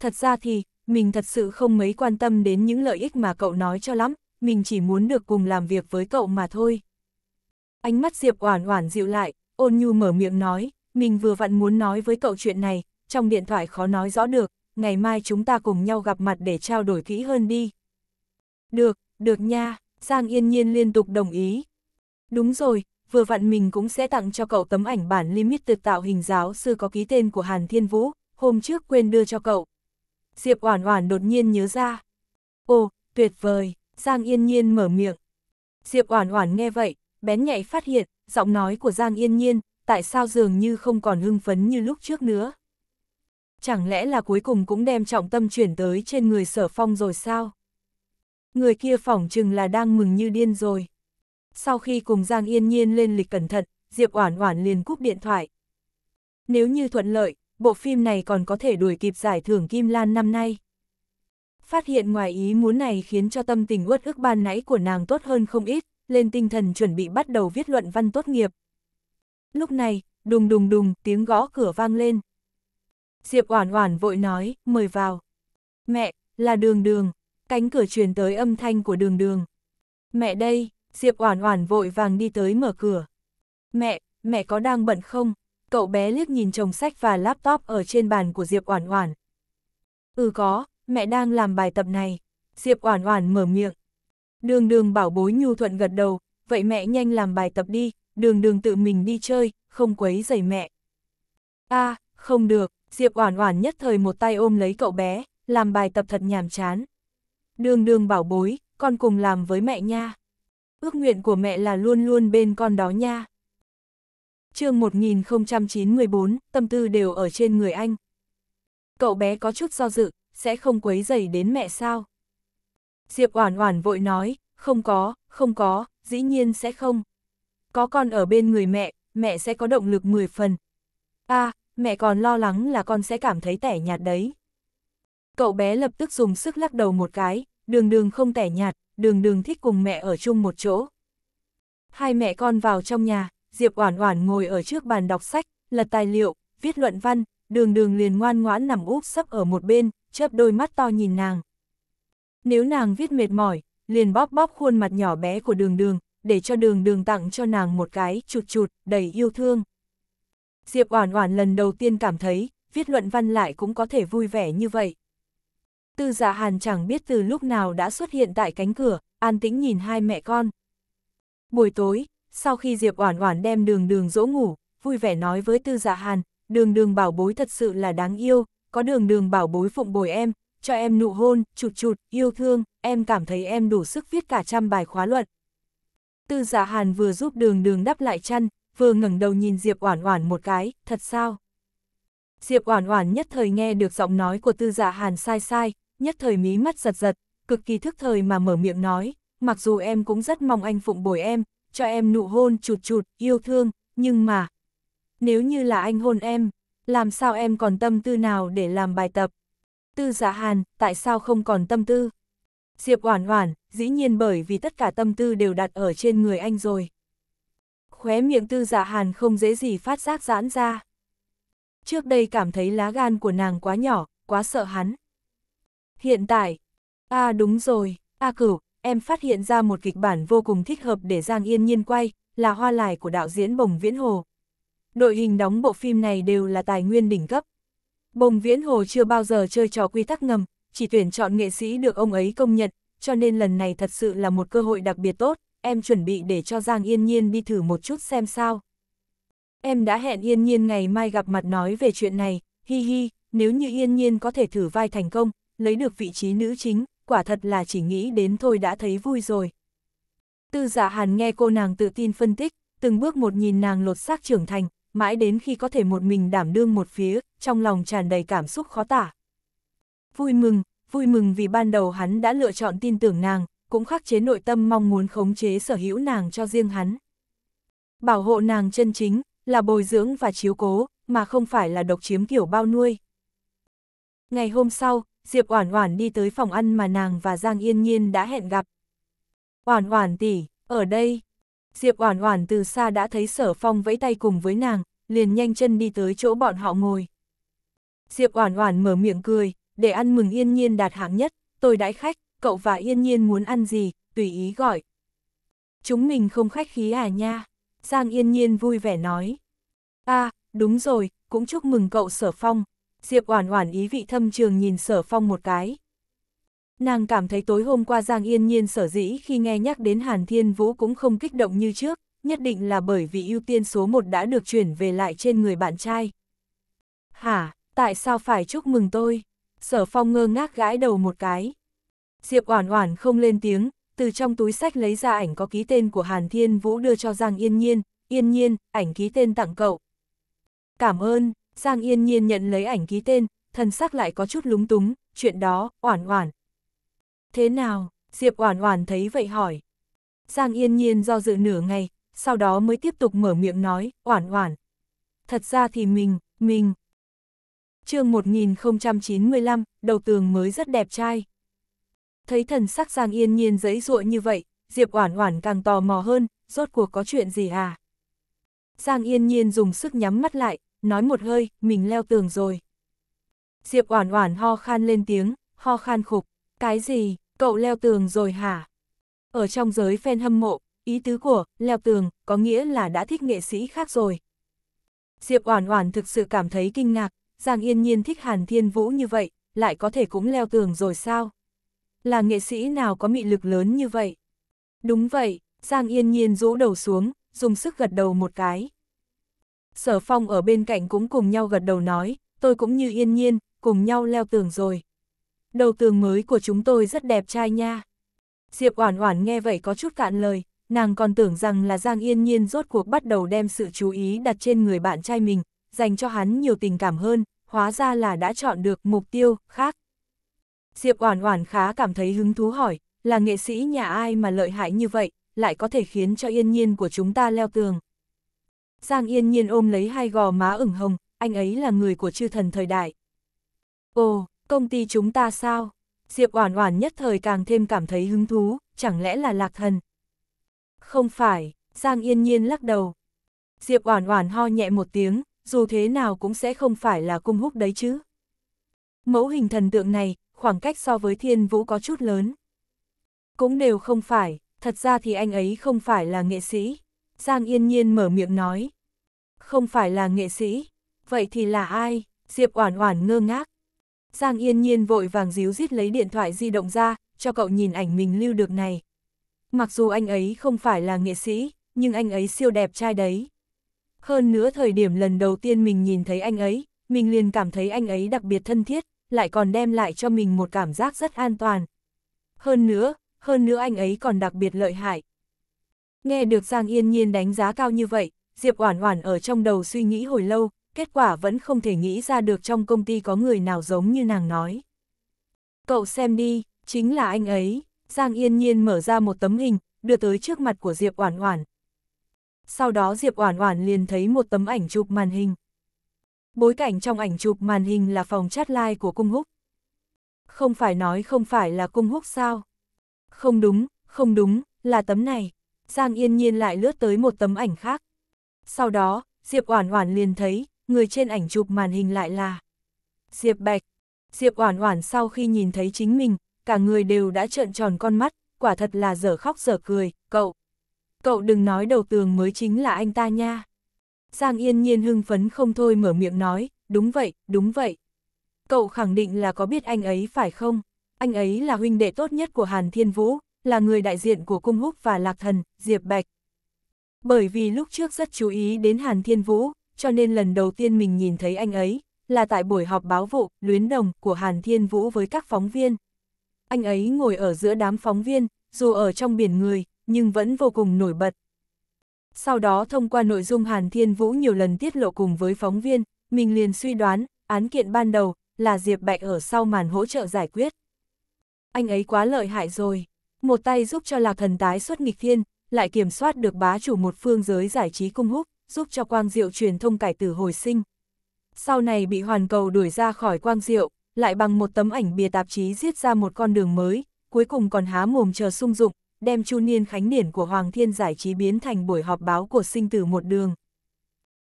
Thật ra thì, mình thật sự không mấy quan tâm đến những lợi ích mà cậu nói cho lắm, mình chỉ muốn được cùng làm việc với cậu mà thôi. Ánh mắt Diệp Oản Oản dịu lại, ôn nhu mở miệng nói, mình vừa vặn muốn nói với cậu chuyện này, trong điện thoại khó nói rõ được, ngày mai chúng ta cùng nhau gặp mặt để trao đổi kỹ hơn đi. Được, được nha. Giang Yên Nhiên liên tục đồng ý. Đúng rồi, vừa vặn mình cũng sẽ tặng cho cậu tấm ảnh bản limited tạo hình giáo sư có ký tên của Hàn Thiên Vũ, hôm trước quên đưa cho cậu. Diệp Oản Oản đột nhiên nhớ ra. Ồ, tuyệt vời, Giang Yên Nhiên mở miệng. Diệp Oản Oản nghe vậy, bén nhạy phát hiện, giọng nói của Giang Yên Nhiên, tại sao dường như không còn hưng phấn như lúc trước nữa. Chẳng lẽ là cuối cùng cũng đem trọng tâm chuyển tới trên người sở phong rồi sao? người kia phỏng chừng là đang mừng như điên rồi. Sau khi cùng Giang Yên Nhiên lên lịch cẩn thận, Diệp Oản Oản liền cúp điện thoại. Nếu như thuận lợi, bộ phim này còn có thể đuổi kịp giải thưởng Kim Lan năm nay. Phát hiện ngoài ý muốn này khiến cho tâm tình uất ức ban nãy của nàng tốt hơn không ít, lên tinh thần chuẩn bị bắt đầu viết luận văn tốt nghiệp. Lúc này, đùng đùng đùng, tiếng gõ cửa vang lên. Diệp Oản Oản vội nói, "Mời vào." "Mẹ, là Đường Đường." cánh cửa truyền tới âm thanh của đường đường. Mẹ đây, Diệp Oản Oản vội vàng đi tới mở cửa. Mẹ, mẹ có đang bận không? Cậu bé liếc nhìn chồng sách và laptop ở trên bàn của Diệp Oản Oản. Ừ có, mẹ đang làm bài tập này. Diệp Oản Oản mở miệng. Đường đường bảo bối nhu thuận gật đầu, vậy mẹ nhanh làm bài tập đi, đường đường tự mình đi chơi, không quấy rầy mẹ. a à, không được, Diệp Oản Oản nhất thời một tay ôm lấy cậu bé, làm bài tập thật nhàm chán đương đương bảo bối, con cùng làm với mẹ nha. Ước nguyện của mẹ là luôn luôn bên con đó nha. chương 1094, tâm tư đều ở trên người anh. Cậu bé có chút do dự, sẽ không quấy dày đến mẹ sao? Diệp Oản Oản vội nói, không có, không có, dĩ nhiên sẽ không. Có con ở bên người mẹ, mẹ sẽ có động lực 10 phần. à, mẹ còn lo lắng là con sẽ cảm thấy tẻ nhạt đấy. Cậu bé lập tức dùng sức lắc đầu một cái, đường đường không tẻ nhạt, đường đường thích cùng mẹ ở chung một chỗ. Hai mẹ con vào trong nhà, Diệp Oản Oản ngồi ở trước bàn đọc sách, lật tài liệu, viết luận văn, đường đường liền ngoan ngoãn nằm úp sấp ở một bên, chớp đôi mắt to nhìn nàng. Nếu nàng viết mệt mỏi, liền bóp bóp khuôn mặt nhỏ bé của đường đường, để cho đường đường tặng cho nàng một cái chụt chụt, đầy yêu thương. Diệp Oản Oản lần đầu tiên cảm thấy, viết luận văn lại cũng có thể vui vẻ như vậy. Tư Dạ Hàn chẳng biết từ lúc nào đã xuất hiện tại cánh cửa, an tĩnh nhìn hai mẹ con. Buổi tối, sau khi Diệp Oản Oản đem Đường Đường dỗ ngủ, vui vẻ nói với Tư Dạ Hàn, "Đường Đường bảo bối thật sự là đáng yêu, có Đường Đường bảo bối phụng bồi em, cho em nụ hôn, chụt chụt, yêu thương, em cảm thấy em đủ sức viết cả trăm bài khóa luận." Tư Dạ Hàn vừa giúp Đường Đường đắp lại chăn, vừa ngẩng đầu nhìn Diệp Oản Oản một cái, "Thật sao?" Diệp Oản Oản nhất thời nghe được giọng nói của Tư Dạ Hàn sai sai, nhất thời mí mắt giật giật, cực kỳ thức thời mà mở miệng nói, mặc dù em cũng rất mong anh phụng bồi em, cho em nụ hôn chụt chụt, yêu thương, nhưng mà... Nếu như là anh hôn em, làm sao em còn tâm tư nào để làm bài tập? Tư giả dạ hàn, tại sao không còn tâm tư? Diệp oản oản, dĩ nhiên bởi vì tất cả tâm tư đều đặt ở trên người anh rồi. Khóe miệng tư giả dạ hàn không dễ gì phát giác giãn ra. Trước đây cảm thấy lá gan của nàng quá nhỏ, quá sợ hắn, Hiện tại, a à đúng rồi, A à Cửu, em phát hiện ra một kịch bản vô cùng thích hợp để Giang Yên Nhiên quay, là Hoa Lài của đạo diễn Bồng Viễn Hồ. Đội hình đóng bộ phim này đều là tài nguyên đỉnh cấp. Bồng Viễn Hồ chưa bao giờ chơi trò quy tắc ngầm, chỉ tuyển chọn nghệ sĩ được ông ấy công nhận, cho nên lần này thật sự là một cơ hội đặc biệt tốt, em chuẩn bị để cho Giang Yên Nhiên đi thử một chút xem sao. Em đã hẹn Yên Nhiên ngày mai gặp mặt nói về chuyện này, hi hi, nếu như Yên Nhiên có thể thử vai thành công, lấy được vị trí nữ chính, quả thật là chỉ nghĩ đến thôi đã thấy vui rồi. Tư giả dạ hàn nghe cô nàng tự tin phân tích, từng bước một nhìn nàng lột xác trưởng thành, mãi đến khi có thể một mình đảm đương một phía, trong lòng tràn đầy cảm xúc khó tả. Vui mừng, vui mừng vì ban đầu hắn đã lựa chọn tin tưởng nàng, cũng khắc chế nội tâm mong muốn khống chế sở hữu nàng cho riêng hắn. Bảo hộ nàng chân chính, là bồi dưỡng và chiếu cố, mà không phải là độc chiếm kiểu bao nuôi. Ngày hôm sau, Diệp Oản Oản đi tới phòng ăn mà nàng và Giang Yên Nhiên đã hẹn gặp. "Oản Oản tỷ, ở đây." Diệp Oản Oản từ xa đã thấy Sở Phong vẫy tay cùng với nàng, liền nhanh chân đi tới chỗ bọn họ ngồi. Diệp Oản Oản mở miệng cười, "Để ăn mừng Yên Nhiên đạt hạng nhất, tôi đãi khách, cậu và Yên Nhiên muốn ăn gì, tùy ý gọi." "Chúng mình không khách khí à nha?" Giang Yên Nhiên vui vẻ nói. "A, đúng rồi, cũng chúc mừng cậu Sở Phong, Diệp Oản Oản ý vị thâm trường nhìn Sở Phong một cái. Nàng cảm thấy tối hôm qua Giang Yên Nhiên sở dĩ khi nghe nhắc đến Hàn Thiên Vũ cũng không kích động như trước, nhất định là bởi vì ưu tiên số một đã được chuyển về lại trên người bạn trai. Hả, tại sao phải chúc mừng tôi? Sở Phong ngơ ngác gãi đầu một cái. Diệp Oản Oản không lên tiếng, từ trong túi sách lấy ra ảnh có ký tên của Hàn Thiên Vũ đưa cho Giang Yên Nhiên, "Yên Nhiên, ảnh ký tên tặng cậu." "Cảm ơn." Giang Yên Nhiên nhận lấy ảnh ký tên, thần sắc lại có chút lúng túng, chuyện đó, oản oản. Thế nào? Diệp oản oản thấy vậy hỏi. Giang Yên Nhiên do dự nửa ngày, sau đó mới tiếp tục mở miệng nói, oản oản. Thật ra thì mình, mình. chương 1095, đầu tường mới rất đẹp trai. Thấy thần sắc Giang Yên Nhiên giấy ruộ như vậy, Diệp oản oản càng tò mò hơn, rốt cuộc có chuyện gì à? Giang Yên Nhiên dùng sức nhắm mắt lại, nói một hơi, mình leo tường rồi. Diệp Oản Oản ho khan lên tiếng, ho khan khục, cái gì, cậu leo tường rồi hả? Ở trong giới fan hâm mộ, ý tứ của leo tường có nghĩa là đã thích nghệ sĩ khác rồi. Diệp Oản Oản thực sự cảm thấy kinh ngạc, Giang Yên Nhiên thích Hàn Thiên Vũ như vậy, lại có thể cũng leo tường rồi sao? Là nghệ sĩ nào có mị lực lớn như vậy? Đúng vậy, Giang Yên Nhiên rũ đầu xuống, dùng sức gật đầu một cái. Sở Phong ở bên cạnh cũng cùng nhau gật đầu nói, tôi cũng như yên nhiên, cùng nhau leo tường rồi. Đầu tường mới của chúng tôi rất đẹp trai nha. Diệp Oản Oản nghe vậy có chút cạn lời, nàng còn tưởng rằng là Giang Yên Nhiên rốt cuộc bắt đầu đem sự chú ý đặt trên người bạn trai mình, dành cho hắn nhiều tình cảm hơn, hóa ra là đã chọn được mục tiêu khác. Diệp Oản Oản khá cảm thấy hứng thú hỏi, là nghệ sĩ nhà ai mà lợi hại như vậy, lại có thể khiến cho Yên Nhiên của chúng ta leo tường. Giang Yên Nhiên ôm lấy hai gò má ửng hồng, anh ấy là người của chư thần thời đại. Ồ, công ty chúng ta sao? Diệp Oản Oản nhất thời càng thêm cảm thấy hứng thú, chẳng lẽ là Lạc Thần? Không phải, Giang Yên Nhiên lắc đầu. Diệp Oản Oản ho nhẹ một tiếng, dù thế nào cũng sẽ không phải là cung húc đấy chứ. Mẫu hình thần tượng này, khoảng cách so với Thiên Vũ có chút lớn. Cũng đều không phải, thật ra thì anh ấy không phải là nghệ sĩ. Giang Yên Nhiên mở miệng nói. Không phải là nghệ sĩ, vậy thì là ai? Diệp Oản Oản ngơ ngác. Giang Yên Nhiên vội vàng díu dít lấy điện thoại di động ra, cho cậu nhìn ảnh mình lưu được này. Mặc dù anh ấy không phải là nghệ sĩ, nhưng anh ấy siêu đẹp trai đấy. Hơn nữa thời điểm lần đầu tiên mình nhìn thấy anh ấy, mình liền cảm thấy anh ấy đặc biệt thân thiết, lại còn đem lại cho mình một cảm giác rất an toàn. Hơn nữa, hơn nữa anh ấy còn đặc biệt lợi hại, Nghe được Giang Yên Nhiên đánh giá cao như vậy, Diệp Oản Oản ở trong đầu suy nghĩ hồi lâu, kết quả vẫn không thể nghĩ ra được trong công ty có người nào giống như nàng nói. Cậu xem đi, chính là anh ấy, Giang Yên Nhiên mở ra một tấm hình, đưa tới trước mặt của Diệp Oản Oản. Sau đó Diệp Oản Oản liền thấy một tấm ảnh chụp màn hình. Bối cảnh trong ảnh chụp màn hình là phòng chat live của Cung Húc. Không phải nói không phải là Cung Húc sao? Không đúng, không đúng, là tấm này. Giang Yên Nhiên lại lướt tới một tấm ảnh khác. Sau đó, Diệp Oản Oản liền thấy, người trên ảnh chụp màn hình lại là Diệp Bạch. Diệp Oản Oản sau khi nhìn thấy chính mình, cả người đều đã trợn tròn con mắt, quả thật là dở khóc dở cười, cậu. Cậu đừng nói đầu tường mới chính là anh ta nha. Giang Yên Nhiên hưng phấn không thôi mở miệng nói, đúng vậy, đúng vậy. Cậu khẳng định là có biết anh ấy phải không? Anh ấy là huynh đệ tốt nhất của Hàn Thiên Vũ, là người đại diện của Cung Húc và Lạc Thần, Diệp Bạch. Bởi vì lúc trước rất chú ý đến Hàn Thiên Vũ, cho nên lần đầu tiên mình nhìn thấy anh ấy, là tại buổi họp báo vụ, luyến đồng của Hàn Thiên Vũ với các phóng viên. Anh ấy ngồi ở giữa đám phóng viên, dù ở trong biển người, nhưng vẫn vô cùng nổi bật. Sau đó thông qua nội dung Hàn Thiên Vũ nhiều lần tiết lộ cùng với phóng viên, mình liền suy đoán, án kiện ban đầu, là Diệp Bạch ở sau màn hỗ trợ giải quyết. Anh ấy quá lợi hại rồi một tay giúp cho lạc thần tái xuất nghịch thiên, lại kiểm soát được bá chủ một phương giới giải trí cung húc, giúp cho quang diệu truyền thông cải tử hồi sinh. Sau này bị hoàn cầu đuổi ra khỏi quang diệu, lại bằng một tấm ảnh bìa tạp chí giết ra một con đường mới, cuối cùng còn há mồm chờ sung dụng, đem chu niên khánh điển của Hoàng Thiên giải trí biến thành buổi họp báo của sinh tử một đường.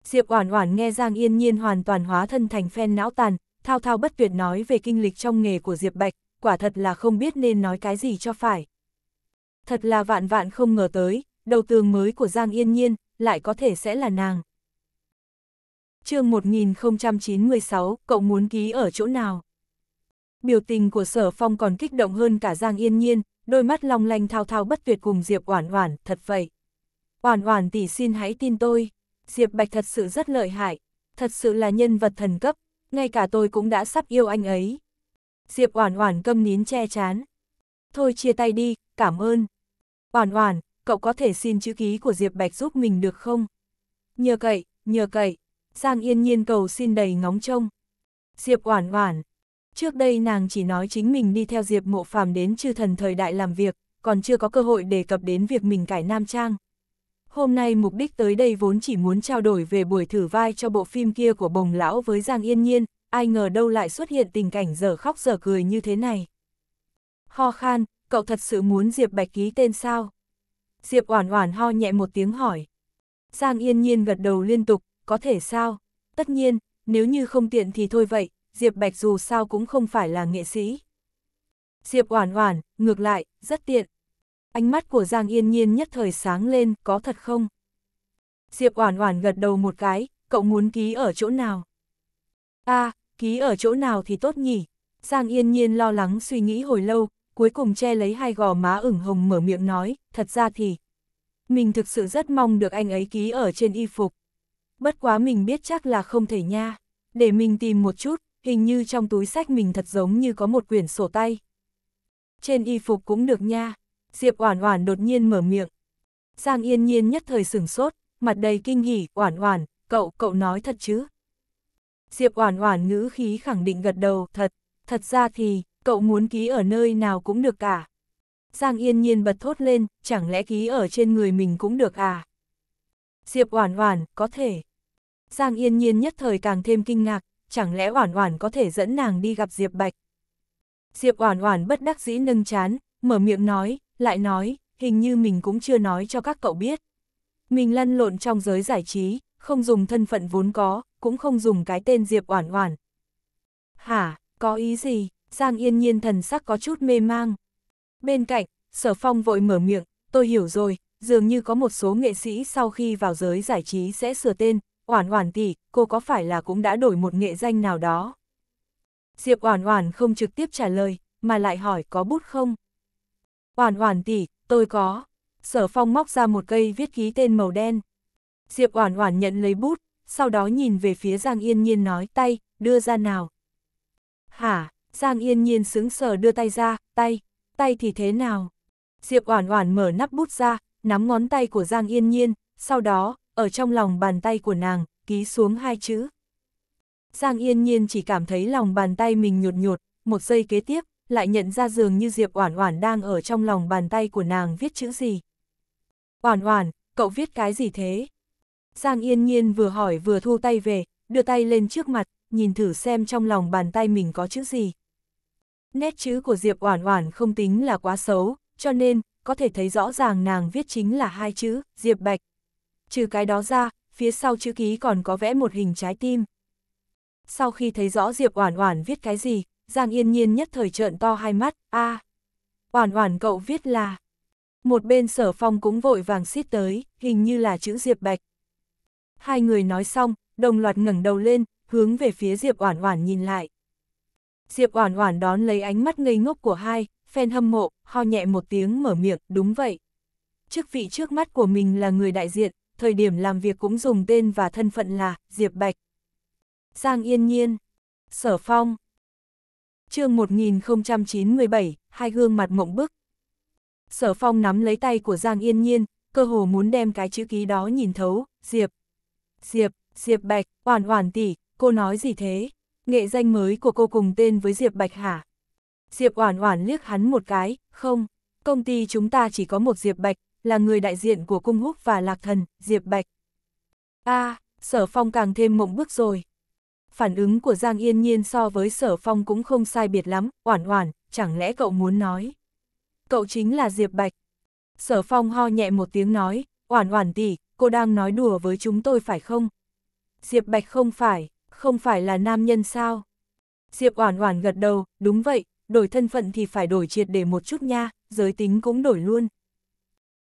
Diệp Oản Oản nghe Giang Yên Nhiên hoàn toàn hóa thân thành phen não tàn, thao thao bất tuyệt nói về kinh lịch trong nghề của Diệp Bạch, quả thật là không biết nên nói cái gì cho phải. Thật là vạn vạn không ngờ tới, đầu tường mới của Giang Yên Nhiên, lại có thể sẽ là nàng. chương 1096, cậu muốn ký ở chỗ nào? Biểu tình của Sở Phong còn kích động hơn cả Giang Yên Nhiên, đôi mắt long lanh thao thao bất tuyệt cùng Diệp Oản Oản, thật vậy. Oản Oản tỷ xin hãy tin tôi, Diệp Bạch thật sự rất lợi hại, thật sự là nhân vật thần cấp, ngay cả tôi cũng đã sắp yêu anh ấy. Diệp Oản Oản câm nín che chán. Thôi chia tay đi, cảm ơn. Oản oản, cậu có thể xin chữ ký của Diệp Bạch giúp mình được không? Nhờ cậy, nhờ cậy. Giang yên nhiên cầu xin đầy ngóng trông. Diệp oản oản. Trước đây nàng chỉ nói chính mình đi theo Diệp mộ phàm đến chư thần thời đại làm việc, còn chưa có cơ hội đề cập đến việc mình cải nam trang. Hôm nay mục đích tới đây vốn chỉ muốn trao đổi về buổi thử vai cho bộ phim kia của bồng lão với Giang Yên Nhiên, ai ngờ đâu lại xuất hiện tình cảnh giờ khóc giờ cười như thế này. Ho khan, cậu thật sự muốn Diệp Bạch ký tên sao? Diệp Oản Oản ho nhẹ một tiếng hỏi. Giang Yên Nhiên gật đầu liên tục, có thể sao? Tất nhiên, nếu như không tiện thì thôi vậy, Diệp Bạch dù sao cũng không phải là nghệ sĩ. Diệp Oản Oản, ngược lại, rất tiện. Ánh mắt của Giang Yên Nhiên nhất thời sáng lên, có thật không? Diệp Oản Oản gật đầu một cái, cậu muốn ký ở chỗ nào? A, à, ký ở chỗ nào thì tốt nhỉ? Giang Yên Nhiên lo lắng suy nghĩ hồi lâu, cuối cùng che lấy hai gò má ửng hồng mở miệng nói, thật ra thì, mình thực sự rất mong được anh ấy ký ở trên y phục. Bất quá mình biết chắc là không thể nha, để mình tìm một chút, hình như trong túi sách mình thật giống như có một quyển sổ tay. Trên y phục cũng được nha, Diệp Oản Oản đột nhiên mở miệng. Giang Yên Nhiên nhất thời sửng sốt, mặt đầy kinh hỉ, "Oản Oản, cậu, cậu nói thật chứ?" Diệp Oản Oản ngữ khí khẳng định gật đầu, "Thật, thật ra thì cậu muốn ký ở nơi nào cũng được cả. À? Giang yên nhiên bật thốt lên, chẳng lẽ ký ở trên người mình cũng được à? Diệp Oản Oản, có thể. Giang yên nhiên nhất thời càng thêm kinh ngạc, chẳng lẽ Oản Oản có thể dẫn nàng đi gặp Diệp Bạch? Diệp Oản Oản bất đắc dĩ nâng chán, mở miệng nói, lại nói, hình như mình cũng chưa nói cho các cậu biết. Mình lăn lộn trong giới giải trí, không dùng thân phận vốn có, cũng không dùng cái tên Diệp Oản Oản. Hả, có ý gì? Giang Yên Nhiên thần sắc có chút mê mang. Bên cạnh, Sở Phong vội mở miệng, tôi hiểu rồi, dường như có một số nghệ sĩ sau khi vào giới giải trí sẽ sửa tên, Oản Oản tỷ, cô có phải là cũng đã đổi một nghệ danh nào đó? Diệp Oản Oản không trực tiếp trả lời, mà lại hỏi có bút không? Oản Oản tỷ, tôi có. Sở Phong móc ra một cây viết ký tên màu đen. Diệp Oản Oản nhận lấy bút, sau đó nhìn về phía Giang Yên Nhiên nói tay, đưa ra nào. Hả? Giang Yên Nhiên xứng sở đưa tay ra, tay, tay thì thế nào? Diệp Oản Oản mở nắp bút ra, nắm ngón tay của Giang Yên Nhiên, sau đó, ở trong lòng bàn tay của nàng, ký xuống hai chữ. Giang Yên Nhiên chỉ cảm thấy lòng bàn tay mình nhột nhột, một giây kế tiếp, lại nhận ra dường như Diệp Oản Oản đang ở trong lòng bàn tay của nàng viết chữ gì. "Oản Oản, cậu viết cái gì thế?" Giang Yên Nhiên vừa hỏi vừa thu tay về, đưa tay lên trước mặt, nhìn thử xem trong lòng bàn tay mình có chữ gì. Nét chữ của Diệp Oản Oản không tính là quá xấu, cho nên, có thể thấy rõ ràng nàng viết chính là hai chữ, Diệp Bạch. Trừ cái đó ra, phía sau chữ ký còn có vẽ một hình trái tim. Sau khi thấy rõ Diệp Oản Oản viết cái gì, Giang Yên Nhiên nhất thời trợn to hai mắt, a. À, Oản Oản cậu viết là. Một bên Sở Phong cũng vội vàng xít tới, hình như là chữ Diệp Bạch. Hai người nói xong, đồng loạt ngẩng đầu lên, hướng về phía Diệp Oản Oản nhìn lại. Diệp Oản Oản đón lấy ánh mắt ngây ngốc của hai, fan hâm mộ, ho nhẹ một tiếng mở miệng, đúng vậy. Chức vị trước mắt của mình là người đại diện, thời điểm làm việc cũng dùng tên và thân phận là Diệp Bạch. Giang Yên Nhiên, Sở Phong. Chương 1097, hai gương mặt mộng bức. Sở Phong nắm lấy tay của Giang Yên Nhiên, cơ hồ muốn đem cái chữ ký đó nhìn thấu, Diệp. Diệp, Diệp Bạch, Oản Oản tỷ, cô nói gì thế? nghệ danh mới của cô cùng tên với Diệp Bạch hả? Diệp Oản Oản liếc hắn một cái, không, công ty chúng ta chỉ có một Diệp Bạch, là người đại diện của Cung Húc và Lạc Thần, Diệp Bạch. A, Sở Phong càng thêm mộng bước rồi. Phản ứng của Giang Yên Nhiên so với Sở Phong cũng không sai biệt lắm, Oản Oản, chẳng lẽ cậu muốn nói? Cậu chính là Diệp Bạch. Sở Phong ho nhẹ một tiếng nói, Oản Oản tỷ, cô đang nói đùa với chúng tôi phải không? Diệp Bạch không phải không phải là nam nhân sao? Diệp Oản Oản gật đầu, đúng vậy, đổi thân phận thì phải đổi triệt để một chút nha, giới tính cũng đổi luôn.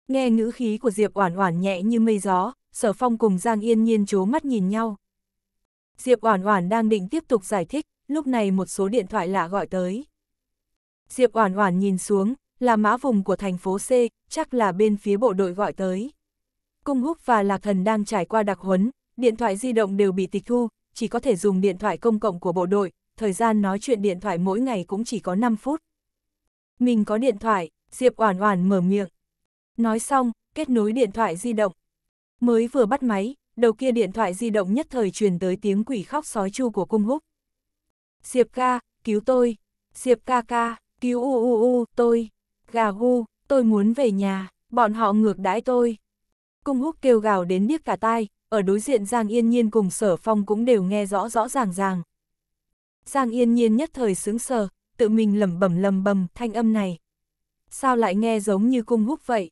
Nghe ngữ khí của Diệp Oản Oản nhẹ như mây gió, Sở Phong cùng Giang Yên Nhiên chố mắt nhìn nhau. Diệp Oản Oản đang định tiếp tục giải thích, lúc này một số điện thoại lạ gọi tới. Diệp Oản Oản nhìn xuống, là mã vùng của thành phố C, chắc là bên phía bộ đội gọi tới. Cung Húc và Lạc Thần đang trải qua đặc huấn, điện thoại di động đều bị tịch thu, chỉ có thể dùng điện thoại công cộng của bộ đội, thời gian nói chuyện điện thoại mỗi ngày cũng chỉ có 5 phút. Mình có điện thoại, Diệp Oản Oản mở miệng. Nói xong, kết nối điện thoại di động. Mới vừa bắt máy, đầu kia điện thoại di động nhất thời truyền tới tiếng quỷ khóc sói chu của cung húc. Diệp ca, cứu tôi. Diệp ca ca, cứu u u u, tôi. Gà gu, tôi muốn về nhà, bọn họ ngược đãi tôi. Cung húc kêu gào đến điếc cả tai, ở đối diện Giang Yên Nhiên cùng Sở Phong cũng đều nghe rõ rõ ràng ràng. Giang Yên Nhiên nhất thời sướng sờ, tự mình lẩm bẩm lầm bầm thanh âm này. Sao lại nghe giống như cung húc vậy?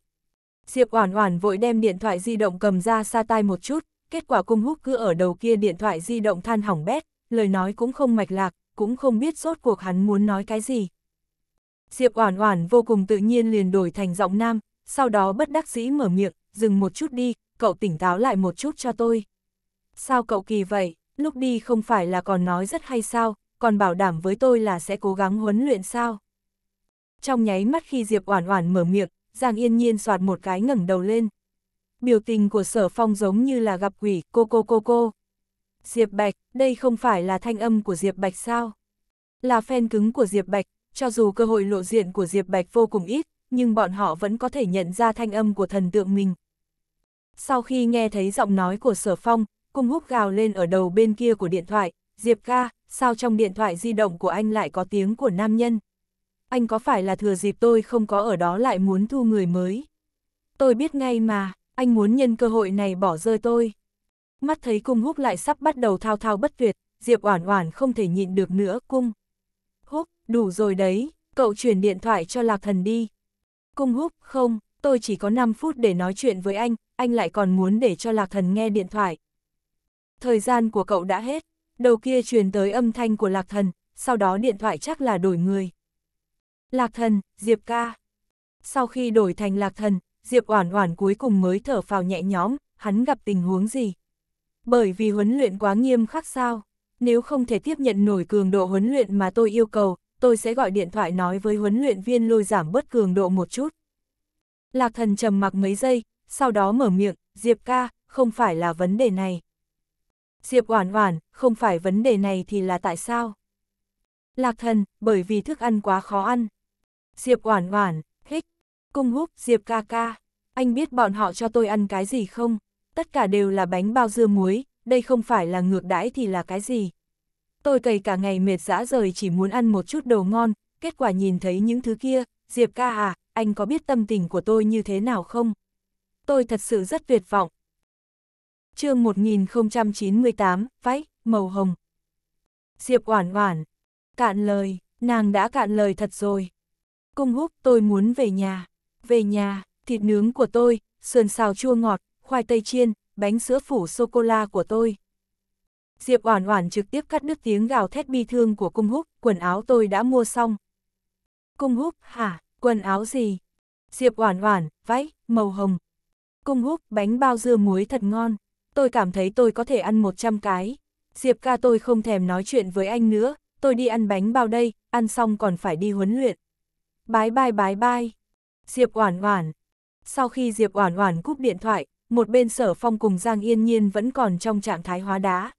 Diệp Oản Oản vội đem điện thoại di động cầm ra xa tai một chút, kết quả cung húc cứ ở đầu kia điện thoại di động than hỏng bét, lời nói cũng không mạch lạc, cũng không biết rốt cuộc hắn muốn nói cái gì. Diệp Oản Oản vô cùng tự nhiên liền đổi thành giọng nam, sau đó bất đắc dĩ mở miệng, dừng một chút đi, cậu tỉnh táo lại một chút cho tôi. Sao cậu kỳ vậy, lúc đi không phải là còn nói rất hay sao, còn bảo đảm với tôi là sẽ cố gắng huấn luyện sao. Trong nháy mắt khi Diệp Oản Oản mở miệng, Giang Yên Nhiên soạt một cái ngẩng đầu lên. Biểu tình của Sở Phong giống như là gặp quỷ, cô cô cô cô. Diệp Bạch, đây không phải là thanh âm của Diệp Bạch sao? Là fan cứng của Diệp Bạch, cho dù cơ hội lộ diện của Diệp Bạch vô cùng ít, nhưng bọn họ vẫn có thể nhận ra thanh âm của thần tượng mình. Sau khi nghe thấy giọng nói của Sở Phong, cung húc gào lên ở đầu bên kia của điện thoại, Diệp ca, sao trong điện thoại di động của anh lại có tiếng của nam nhân? Anh có phải là thừa dịp tôi không có ở đó lại muốn thu người mới? Tôi biết ngay mà, anh muốn nhân cơ hội này bỏ rơi tôi. Mắt thấy cung húc lại sắp bắt đầu thao thao bất tuyệt, Diệp oản oản không thể nhịn được nữa cung. Húc, đủ rồi đấy, cậu chuyển điện thoại cho Lạc Thần đi. Cung húc, không, tôi chỉ có 5 phút để nói chuyện với anh, anh lại còn muốn để cho Lạc Thần nghe điện thoại. Thời gian của cậu đã hết, đầu kia truyền tới âm thanh của Lạc Thần, sau đó điện thoại chắc là đổi người. Lạc Thần, Diệp ca. Sau khi đổi thành Lạc Thần, Diệp Oản Oản cuối cùng mới thở phào nhẹ nhõm, hắn gặp tình huống gì? Bởi vì huấn luyện quá nghiêm khắc sao? Nếu không thể tiếp nhận nổi cường độ huấn luyện mà tôi yêu cầu, tôi sẽ gọi điện thoại nói với huấn luyện viên lôi giảm bớt cường độ một chút. Lạc Thần trầm mặc mấy giây, sau đó mở miệng, Diệp ca, không phải là vấn đề này. Diệp oản oản, không phải vấn đề này thì là tại sao? Lạc thần, bởi vì thức ăn quá khó ăn. Diệp oản oản, hích, cung húc, Diệp ca ca, anh biết bọn họ cho tôi ăn cái gì không? Tất cả đều là bánh bao dưa muối, đây không phải là ngược đãi thì là cái gì? Tôi cày cả ngày mệt dã rời chỉ muốn ăn một chút đồ ngon, kết quả nhìn thấy những thứ kia, Diệp ca à, anh có biết tâm tình của tôi như thế nào không? tôi thật sự rất tuyệt vọng. chương 1098, váy, màu hồng. Diệp Oản Oản, cạn lời, nàng đã cạn lời thật rồi. Cung húc, tôi muốn về nhà. Về nhà, thịt nướng của tôi, sườn xào chua ngọt, khoai tây chiên, bánh sữa phủ sô-cô-la của tôi. Diệp Oản Oản trực tiếp cắt đứt tiếng gào thét bi thương của Cung Húc, quần áo tôi đã mua xong. Cung Húc, hả, quần áo gì? Diệp Oản Oản, váy, màu hồng, Cung húc, bánh bao dưa muối thật ngon. Tôi cảm thấy tôi có thể ăn 100 cái. Diệp ca tôi không thèm nói chuyện với anh nữa, tôi đi ăn bánh bao đây, ăn xong còn phải đi huấn luyện. Bái bai bái bai. Diệp Oản Oản. Sau khi Diệp Oản Oản cúp điện thoại, một bên Sở Phong cùng Giang Yên Nhiên vẫn còn trong trạng thái hóa đá.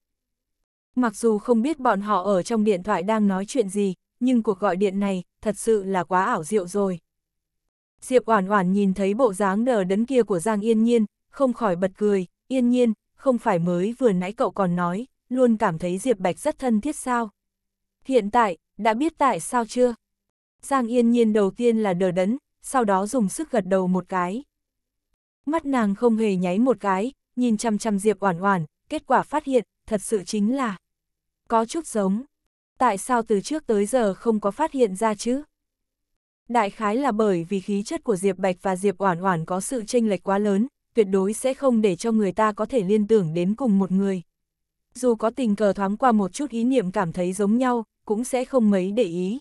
Mặc dù không biết bọn họ ở trong điện thoại đang nói chuyện gì, nhưng cuộc gọi điện này thật sự là quá ảo diệu rồi. Diệp Oản Oản nhìn thấy bộ dáng đờ đẫn kia của Giang Yên Nhiên, không khỏi bật cười, Yên Nhiên, không phải mới vừa nãy cậu còn nói, luôn cảm thấy Diệp Bạch rất thân thiết sao? Hiện tại, đã biết tại sao chưa? Giang Yên Nhiên đầu tiên là đờ đẫn, sau đó dùng sức gật đầu một cái. Mắt nàng không hề nháy một cái, nhìn chăm chăm Diệp Oản Oản, kết quả phát hiện, thật sự chính là có chút giống. Tại sao từ trước tới giờ không có phát hiện ra chứ? Đại khái là bởi vì khí chất của Diệp Bạch và Diệp Oản Oản có sự chênh lệch quá lớn, tuyệt đối sẽ không để cho người ta có thể liên tưởng đến cùng một người. Dù có tình cờ thoáng qua một chút ý niệm cảm thấy giống nhau, cũng sẽ không mấy để ý.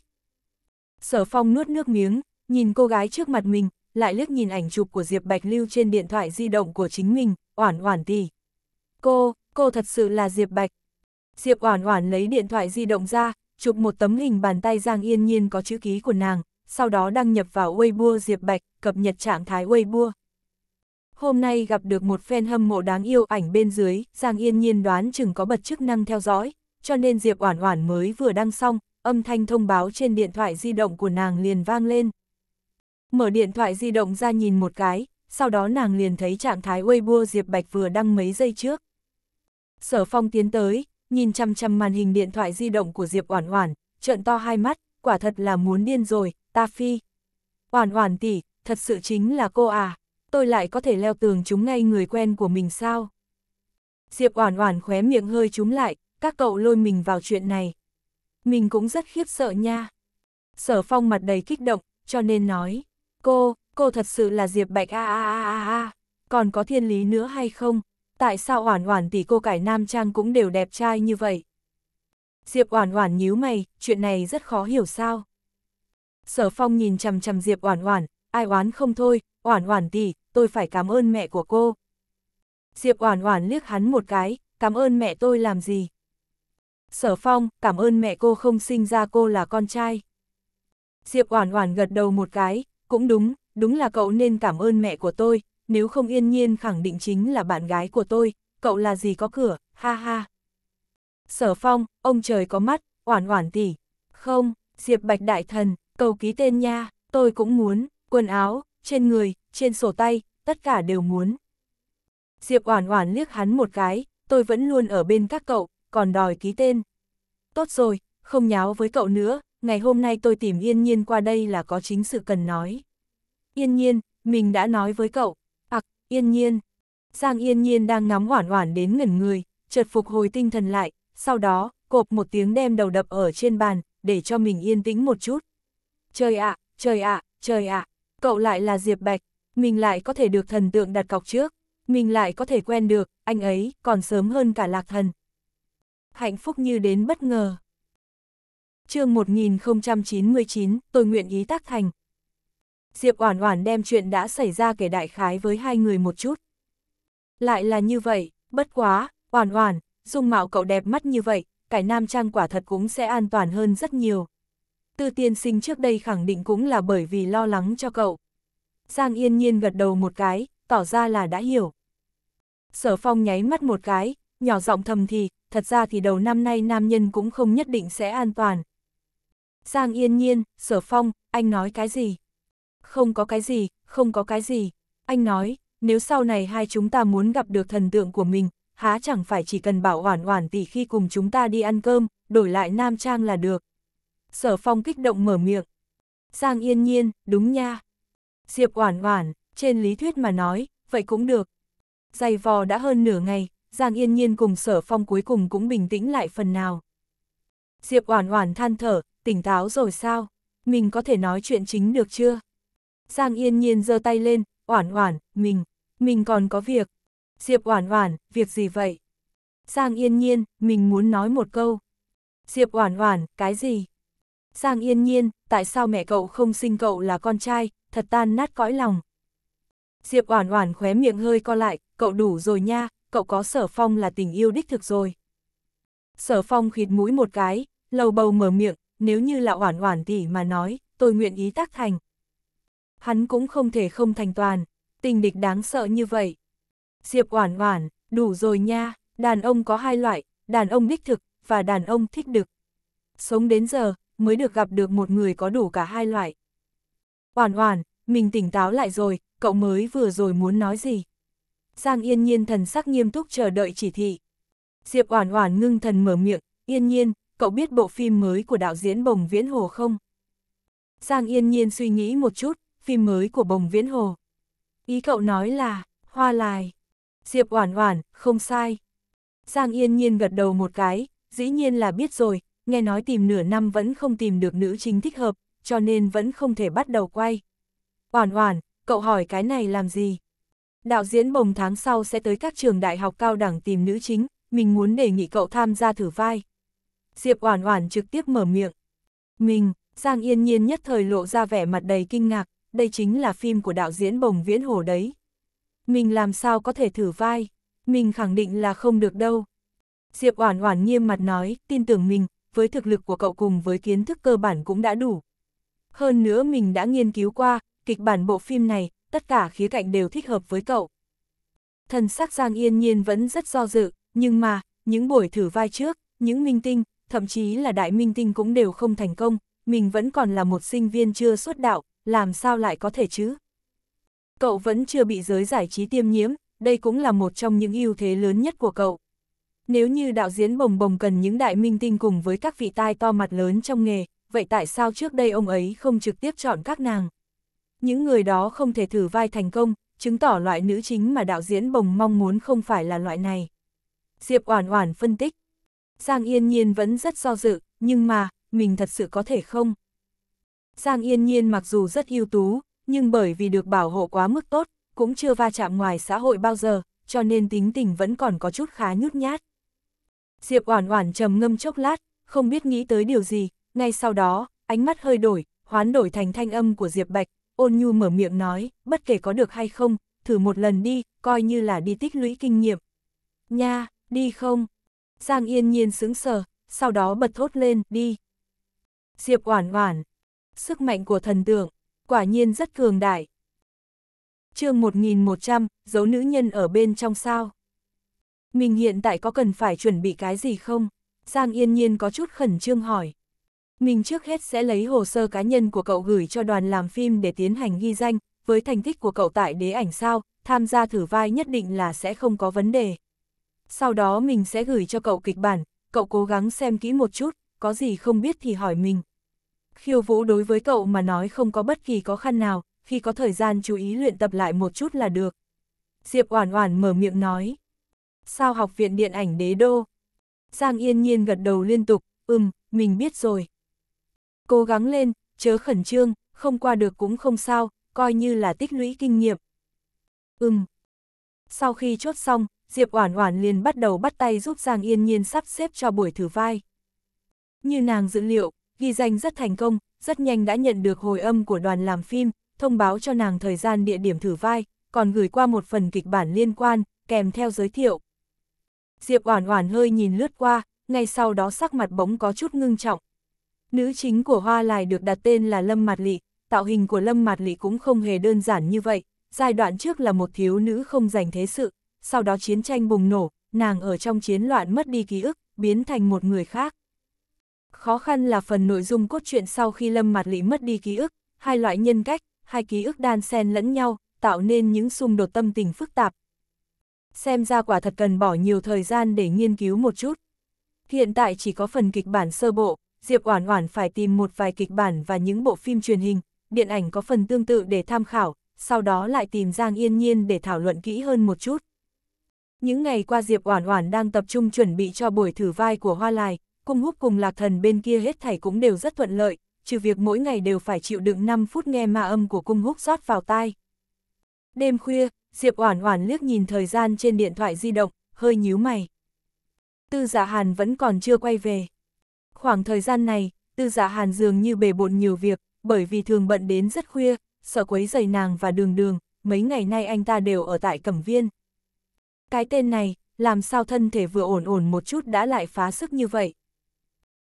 Sở Phong nuốt nước miếng, nhìn cô gái trước mặt mình, lại liếc nhìn ảnh chụp của Diệp Bạch lưu trên điện thoại di động của chính mình, Oản Oản tỷ. Cô, cô thật sự là Diệp Bạch. Diệp Oản Oản lấy điện thoại di động ra, chụp một tấm hình bàn tay Giang Yên Nhiên có chữ ký của nàng, sau đó đăng nhập vào Weibo Diệp Bạch, cập nhật trạng thái Weibo. Hôm nay gặp được một fan hâm mộ đáng yêu ảnh bên dưới, Giang Yên Nhiên đoán chừng có bật chức năng theo dõi, cho nên Diệp Oản Oản mới vừa đăng xong, âm thanh thông báo trên điện thoại di động của nàng liền vang lên. Mở điện thoại di động ra nhìn một cái, sau đó nàng liền thấy trạng thái Weibo Diệp Bạch vừa đăng mấy giây trước. Sở Phong tiến tới, nhìn chăm chăm màn hình điện thoại di động của Diệp Oản Oản, trợn to hai mắt, quả thật là muốn điên rồi, ta phi. Oản oản tỷ, thật sự chính là cô à, tôi lại có thể leo tường chúng ngay người quen của mình sao? Diệp oản oản khóe miệng hơi trúng lại, các cậu lôi mình vào chuyện này. Mình cũng rất khiếp sợ nha. Sở phong mặt đầy kích động, cho nên nói, cô, cô thật sự là Diệp Bạch a a a a a, còn có thiên lý nữa hay không? Tại sao oản oản tỷ cô cải nam trang cũng đều đẹp trai như vậy? Diệp oản oản nhíu mày, chuyện này rất khó hiểu sao? Sở Phong nhìn chằm chằm Diệp Oản Oản, ai oán không thôi, Oản Oản tỷ, tôi phải cảm ơn mẹ của cô. Diệp Oản Oản liếc hắn một cái, cảm ơn mẹ tôi làm gì? Sở Phong, cảm ơn mẹ cô không sinh ra cô là con trai. Diệp Oản Oản gật đầu một cái, cũng đúng, đúng là cậu nên cảm ơn mẹ của tôi, nếu không yên nhiên khẳng định chính là bạn gái của tôi, cậu là gì có cửa, ha ha. Sở Phong, ông trời có mắt, Oản Oản tỷ. Không, Diệp Bạch Đại Thần, cầu ký tên nha, tôi cũng muốn, quần áo, trên người, trên sổ tay, tất cả đều muốn. Diệp Oản Oản liếc hắn một cái, tôi vẫn luôn ở bên các cậu, còn đòi ký tên. Tốt rồi, không nháo với cậu nữa, ngày hôm nay tôi tìm Yên Nhiên qua đây là có chính sự cần nói. Yên Nhiên, mình đã nói với cậu. Ặc, Yên Nhiên. Giang Yên Nhiên đang ngắm Oản Oản đến ngẩn người, chợt phục hồi tinh thần lại, sau đó, cộp một tiếng đem đầu đập ở trên bàn, để cho mình yên tĩnh một chút. Trời ạ, trời ạ, trời ạ, cậu lại là Diệp Bạch, mình lại có thể được thần tượng đặt cọc trước, mình lại có thể quen được, anh ấy còn sớm hơn cả lạc thần. Hạnh phúc như đến bất ngờ. chương 1099, tôi nguyện ý tác thành. Diệp Oản Oản đem chuyện đã xảy ra kể đại khái với hai người một chút. Lại là như vậy, bất quá, Oản Oản, dung mạo cậu đẹp mắt như vậy, cải nam trang quả thật cũng sẽ an toàn hơn rất nhiều, tư tiên sinh trước đây khẳng định cũng là bởi vì lo lắng cho cậu. Giang yên nhiên gật đầu một cái, tỏ ra là đã hiểu. Sở phong nháy mắt một cái, nhỏ giọng thầm thì, thật ra thì đầu năm nay nam nhân cũng không nhất định sẽ an toàn. Giang yên nhiên, sở phong, anh nói cái gì? Không có cái gì, không có cái gì. Anh nói, nếu sau này hai chúng ta muốn gặp được thần tượng của mình, há chẳng phải chỉ cần bảo oản oản tỷ khi cùng chúng ta đi ăn cơm, đổi lại nam trang là được. Sở Phong kích động mở miệng. Giang Yên Nhiên, đúng nha. Diệp Oản Oản, trên lý thuyết mà nói, vậy cũng được. Dày vò đã hơn nửa ngày, Giang Yên Nhiên cùng Sở Phong cuối cùng cũng bình tĩnh lại phần nào. Diệp Oản Oản than thở, tỉnh táo rồi sao? Mình có thể nói chuyện chính được chưa? Giang Yên Nhiên giơ tay lên, "Oản Oản, mình, mình còn có việc." Diệp Oản Oản, "Việc gì vậy?" Giang Yên Nhiên, "Mình muốn nói một câu." Diệp Oản Oản, "Cái gì?" Giang Yên Nhiên, tại sao mẹ cậu không sinh cậu là con trai, thật tan nát cõi lòng. Diệp Oản Oản khóe miệng hơi co lại, cậu đủ rồi nha, cậu có Sở Phong là tình yêu đích thực rồi. Sở Phong khịt mũi một cái, lầu bầu mở miệng, nếu như là Oản Oản tỷ mà nói, tôi nguyện ý tác thành. Hắn cũng không thể không thành toàn, tình địch đáng sợ như vậy. Diệp Oản Oản, đủ rồi nha, đàn ông có hai loại, đàn ông đích thực và đàn ông thích đực. Sống đến giờ, mới được gặp được một người có đủ cả hai loại. Oản oản, mình tỉnh táo lại rồi, cậu mới vừa rồi muốn nói gì? Giang yên nhiên thần sắc nghiêm túc chờ đợi chỉ thị. Diệp oản oản ngưng thần mở miệng, yên nhiên, cậu biết bộ phim mới của đạo diễn Bồng Viễn Hồ không? Giang yên nhiên suy nghĩ một chút, phim mới của Bồng Viễn Hồ. Ý cậu nói là, hoa lài. Diệp oản oản, không sai. Giang yên nhiên gật đầu một cái, dĩ nhiên là biết rồi, nghe nói tìm nửa năm vẫn không tìm được nữ chính thích hợp, cho nên vẫn không thể bắt đầu quay. Oản oản, cậu hỏi cái này làm gì? Đạo diễn bồng tháng sau sẽ tới các trường đại học cao đẳng tìm nữ chính, mình muốn đề nghị cậu tham gia thử vai. Diệp Oản Oản trực tiếp mở miệng. Mình, Giang Yên Nhiên nhất thời lộ ra vẻ mặt đầy kinh ngạc, đây chính là phim của đạo diễn Bồng Viễn Hồ đấy. Mình làm sao có thể thử vai, mình khẳng định là không được đâu. Diệp Oản Oản nghiêm mặt nói, tin tưởng mình, với thực lực của cậu cùng với kiến thức cơ bản cũng đã đủ. Hơn nữa mình đã nghiên cứu qua, kịch bản bộ phim này, tất cả khía cạnh đều thích hợp với cậu. Thần sắc Giang Yên Nhiên vẫn rất do dự, nhưng mà, những buổi thử vai trước, những minh tinh, thậm chí là đại minh tinh cũng đều không thành công, mình vẫn còn là một sinh viên chưa xuất đạo, làm sao lại có thể chứ? Cậu vẫn chưa bị giới giải trí tiêm nhiễm, đây cũng là một trong những ưu thế lớn nhất của cậu. Nếu như đạo diễn bồng bồng cần những đại minh tinh cùng với các vị tai to mặt lớn trong nghề, vậy tại sao trước đây ông ấy không trực tiếp chọn các nàng? Những người đó không thể thử vai thành công, chứng tỏ loại nữ chính mà đạo diễn bồng mong muốn không phải là loại này. Diệp Oản Oản phân tích. Giang Yên Nhiên vẫn rất do dự, nhưng mà, mình thật sự có thể không? Giang Yên Nhiên mặc dù rất ưu tú, nhưng bởi vì được bảo hộ quá mức tốt, cũng chưa va chạm ngoài xã hội bao giờ, cho nên tính tình vẫn còn có chút khá nhút nhát. Diệp Oản Oản trầm ngâm chốc lát, không biết nghĩ tới điều gì, ngay sau đó, ánh mắt hơi đổi, hoán đổi thành thanh âm của Diệp Bạch, ôn nhu mở miệng nói, bất kể có được hay không, thử một lần đi, coi như là đi tích lũy kinh nghiệm. Nha, đi không? Giang Yên Nhiên sững sờ, sau đó bật thốt lên, đi. Diệp Oản Oản, sức mạnh của thần tượng, quả nhiên rất cường đại. Chương 1100, dấu nữ nhân ở bên trong sao? Mình hiện tại có cần phải chuẩn bị cái gì không? Giang Yên Nhiên có chút khẩn trương hỏi. Mình trước hết sẽ lấy hồ sơ cá nhân của cậu gửi cho đoàn làm phim để tiến hành ghi danh, với thành tích của cậu tại đế ảnh sao, tham gia thử vai nhất định là sẽ không có vấn đề. Sau đó mình sẽ gửi cho cậu kịch bản, cậu cố gắng xem kỹ một chút, có gì không biết thì hỏi mình. Khiêu vũ đối với cậu mà nói không có bất kỳ khó khăn nào, khi có thời gian chú ý luyện tập lại một chút là được. Diệp Oản Oản mở miệng nói. Sao học viện điện ảnh đế đô? Giang yên nhiên gật đầu liên tục, ừm, mình biết rồi. Cố gắng lên, chớ khẩn trương, không qua được cũng không sao, coi như là tích lũy kinh nghiệm. Ừm. Sau khi chốt xong, Diệp Oản Oản liền bắt đầu bắt tay giúp Giang Yên Nhiên sắp xếp cho buổi thử vai. Như nàng dự liệu, ghi danh rất thành công, rất nhanh đã nhận được hồi âm của đoàn làm phim, thông báo cho nàng thời gian địa điểm thử vai, còn gửi qua một phần kịch bản liên quan, kèm theo giới thiệu. Diệp Oản Oản hơi nhìn lướt qua, ngay sau đó sắc mặt bỗng có chút ngưng trọng. Nữ chính của Hoa Lài được đặt tên là Lâm Mạt Lệ, tạo hình của Lâm Mạt Lệ cũng không hề đơn giản như vậy, giai đoạn trước là một thiếu nữ không dành thế sự, sau đó chiến tranh bùng nổ, nàng ở trong chiến loạn mất đi ký ức, biến thành một người khác. Khó khăn là phần nội dung cốt truyện sau khi Lâm Mạt Lệ mất đi ký ức, hai loại nhân cách, hai ký ức đan xen lẫn nhau, tạo nên những xung đột tâm tình phức tạp, Xem ra quả thật cần bỏ nhiều thời gian để nghiên cứu một chút. Hiện tại chỉ có phần kịch bản sơ bộ, Diệp Oản Oản phải tìm một vài kịch bản và những bộ phim truyền hình, điện ảnh có phần tương tự để tham khảo, sau đó lại tìm Giang Yên Nhiên để thảo luận kỹ hơn một chút. Những ngày qua Diệp Oản Oản đang tập trung chuẩn bị cho buổi thử vai của Hoa Lai, cung húc cùng Lạc Thần bên kia hết thảy cũng đều rất thuận lợi, trừ việc mỗi ngày đều phải chịu đựng 5 phút nghe ma âm của cung húc rót vào tai. Đêm khuya, Diệp Oản Oản liếc nhìn thời gian trên điện thoại di động, hơi nhíu mày. Tư Dạ Hàn vẫn còn chưa quay về. Khoảng thời gian này, Tư Dạ Hàn dường như bề bộn nhiều việc, bởi vì thường bận đến rất khuya, sợ quấy rầy nàng và Đường Đường, mấy ngày nay anh ta đều ở tại Cẩm Viên. Cái tên này, làm sao thân thể vừa ổn ổn một chút đã lại phá sức như vậy?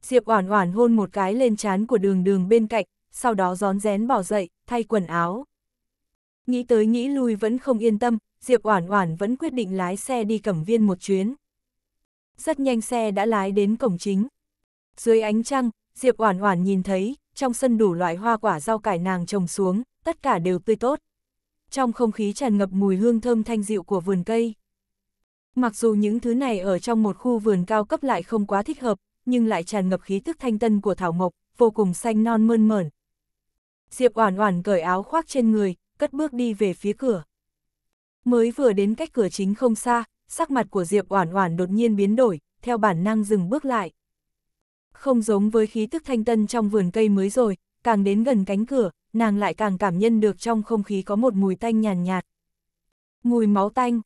Diệp Oản Oản hôn một cái lên trán của Đường Đường bên cạnh, sau đó rón rén bỏ dậy, thay quần áo. Nghĩ tới nghĩ lui vẫn không yên tâm, Diệp Oản Oản vẫn quyết định lái xe đi cẩm viên một chuyến. Rất nhanh xe đã lái đến cổng chính. Dưới ánh trăng, Diệp Oản Oản nhìn thấy, trong sân đủ loại hoa quả rau cải nàng trồng xuống, tất cả đều tươi tốt. Trong không khí tràn ngập mùi hương thơm thanh dịu của vườn cây. Mặc dù những thứ này ở trong một khu vườn cao cấp lại không quá thích hợp, nhưng lại tràn ngập khí tức thanh tân của thảo mộc, vô cùng xanh non mơn mởn. Diệp Oản Oản cởi áo khoác trên người, cất bước đi về phía cửa. Mới vừa đến cách cửa chính không xa, sắc mặt của Diệp Oản Oản đột nhiên biến đổi, theo bản năng dừng bước lại. Không giống với khí tức thanh tân trong vườn cây mới rồi, càng đến gần cánh cửa, nàng lại càng cảm nhận được trong không khí có một mùi tanh nhàn nhạt, Mùi máu tanh.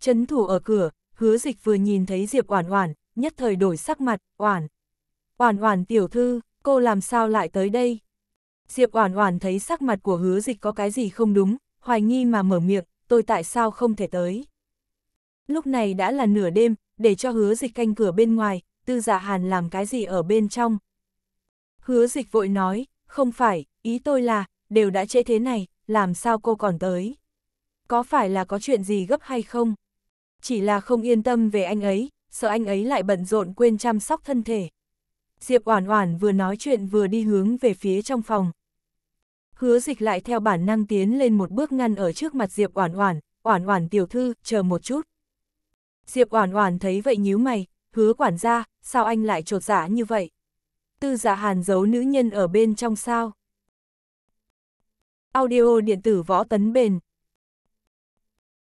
Chấn thủ ở cửa, Hứa Dịch vừa nhìn thấy Diệp Oản Oản, nhất thời đổi sắc mặt, "Oản, Oản Oản tiểu thư, cô làm sao lại tới đây?" Diệp Oản Oản thấy sắc mặt của hứa dịch có cái gì không đúng, hoài nghi mà mở miệng, tôi tại sao không thể tới. Lúc này đã là nửa đêm, để cho hứa dịch canh cửa bên ngoài, tư Dạ hàn làm cái gì ở bên trong. Hứa dịch vội nói, không phải, ý tôi là, đều đã trễ thế này, làm sao cô còn tới. Có phải là có chuyện gì gấp hay không? Chỉ là không yên tâm về anh ấy, sợ anh ấy lại bận rộn quên chăm sóc thân thể. Diệp Oản Oản vừa nói chuyện vừa đi hướng về phía trong phòng, Hứa dịch lại theo bản năng tiến lên một bước ngăn ở trước mặt Diệp Oản Oản, "Oản Oản tiểu thư, chờ một chút." Diệp Oản Oản thấy vậy nhíu mày, "Hứa quản gia, sao anh lại trột dạ như vậy? Tư giả dạ Hàn giấu nữ nhân ở bên trong sao?" Audio điện tử võ tấn bền.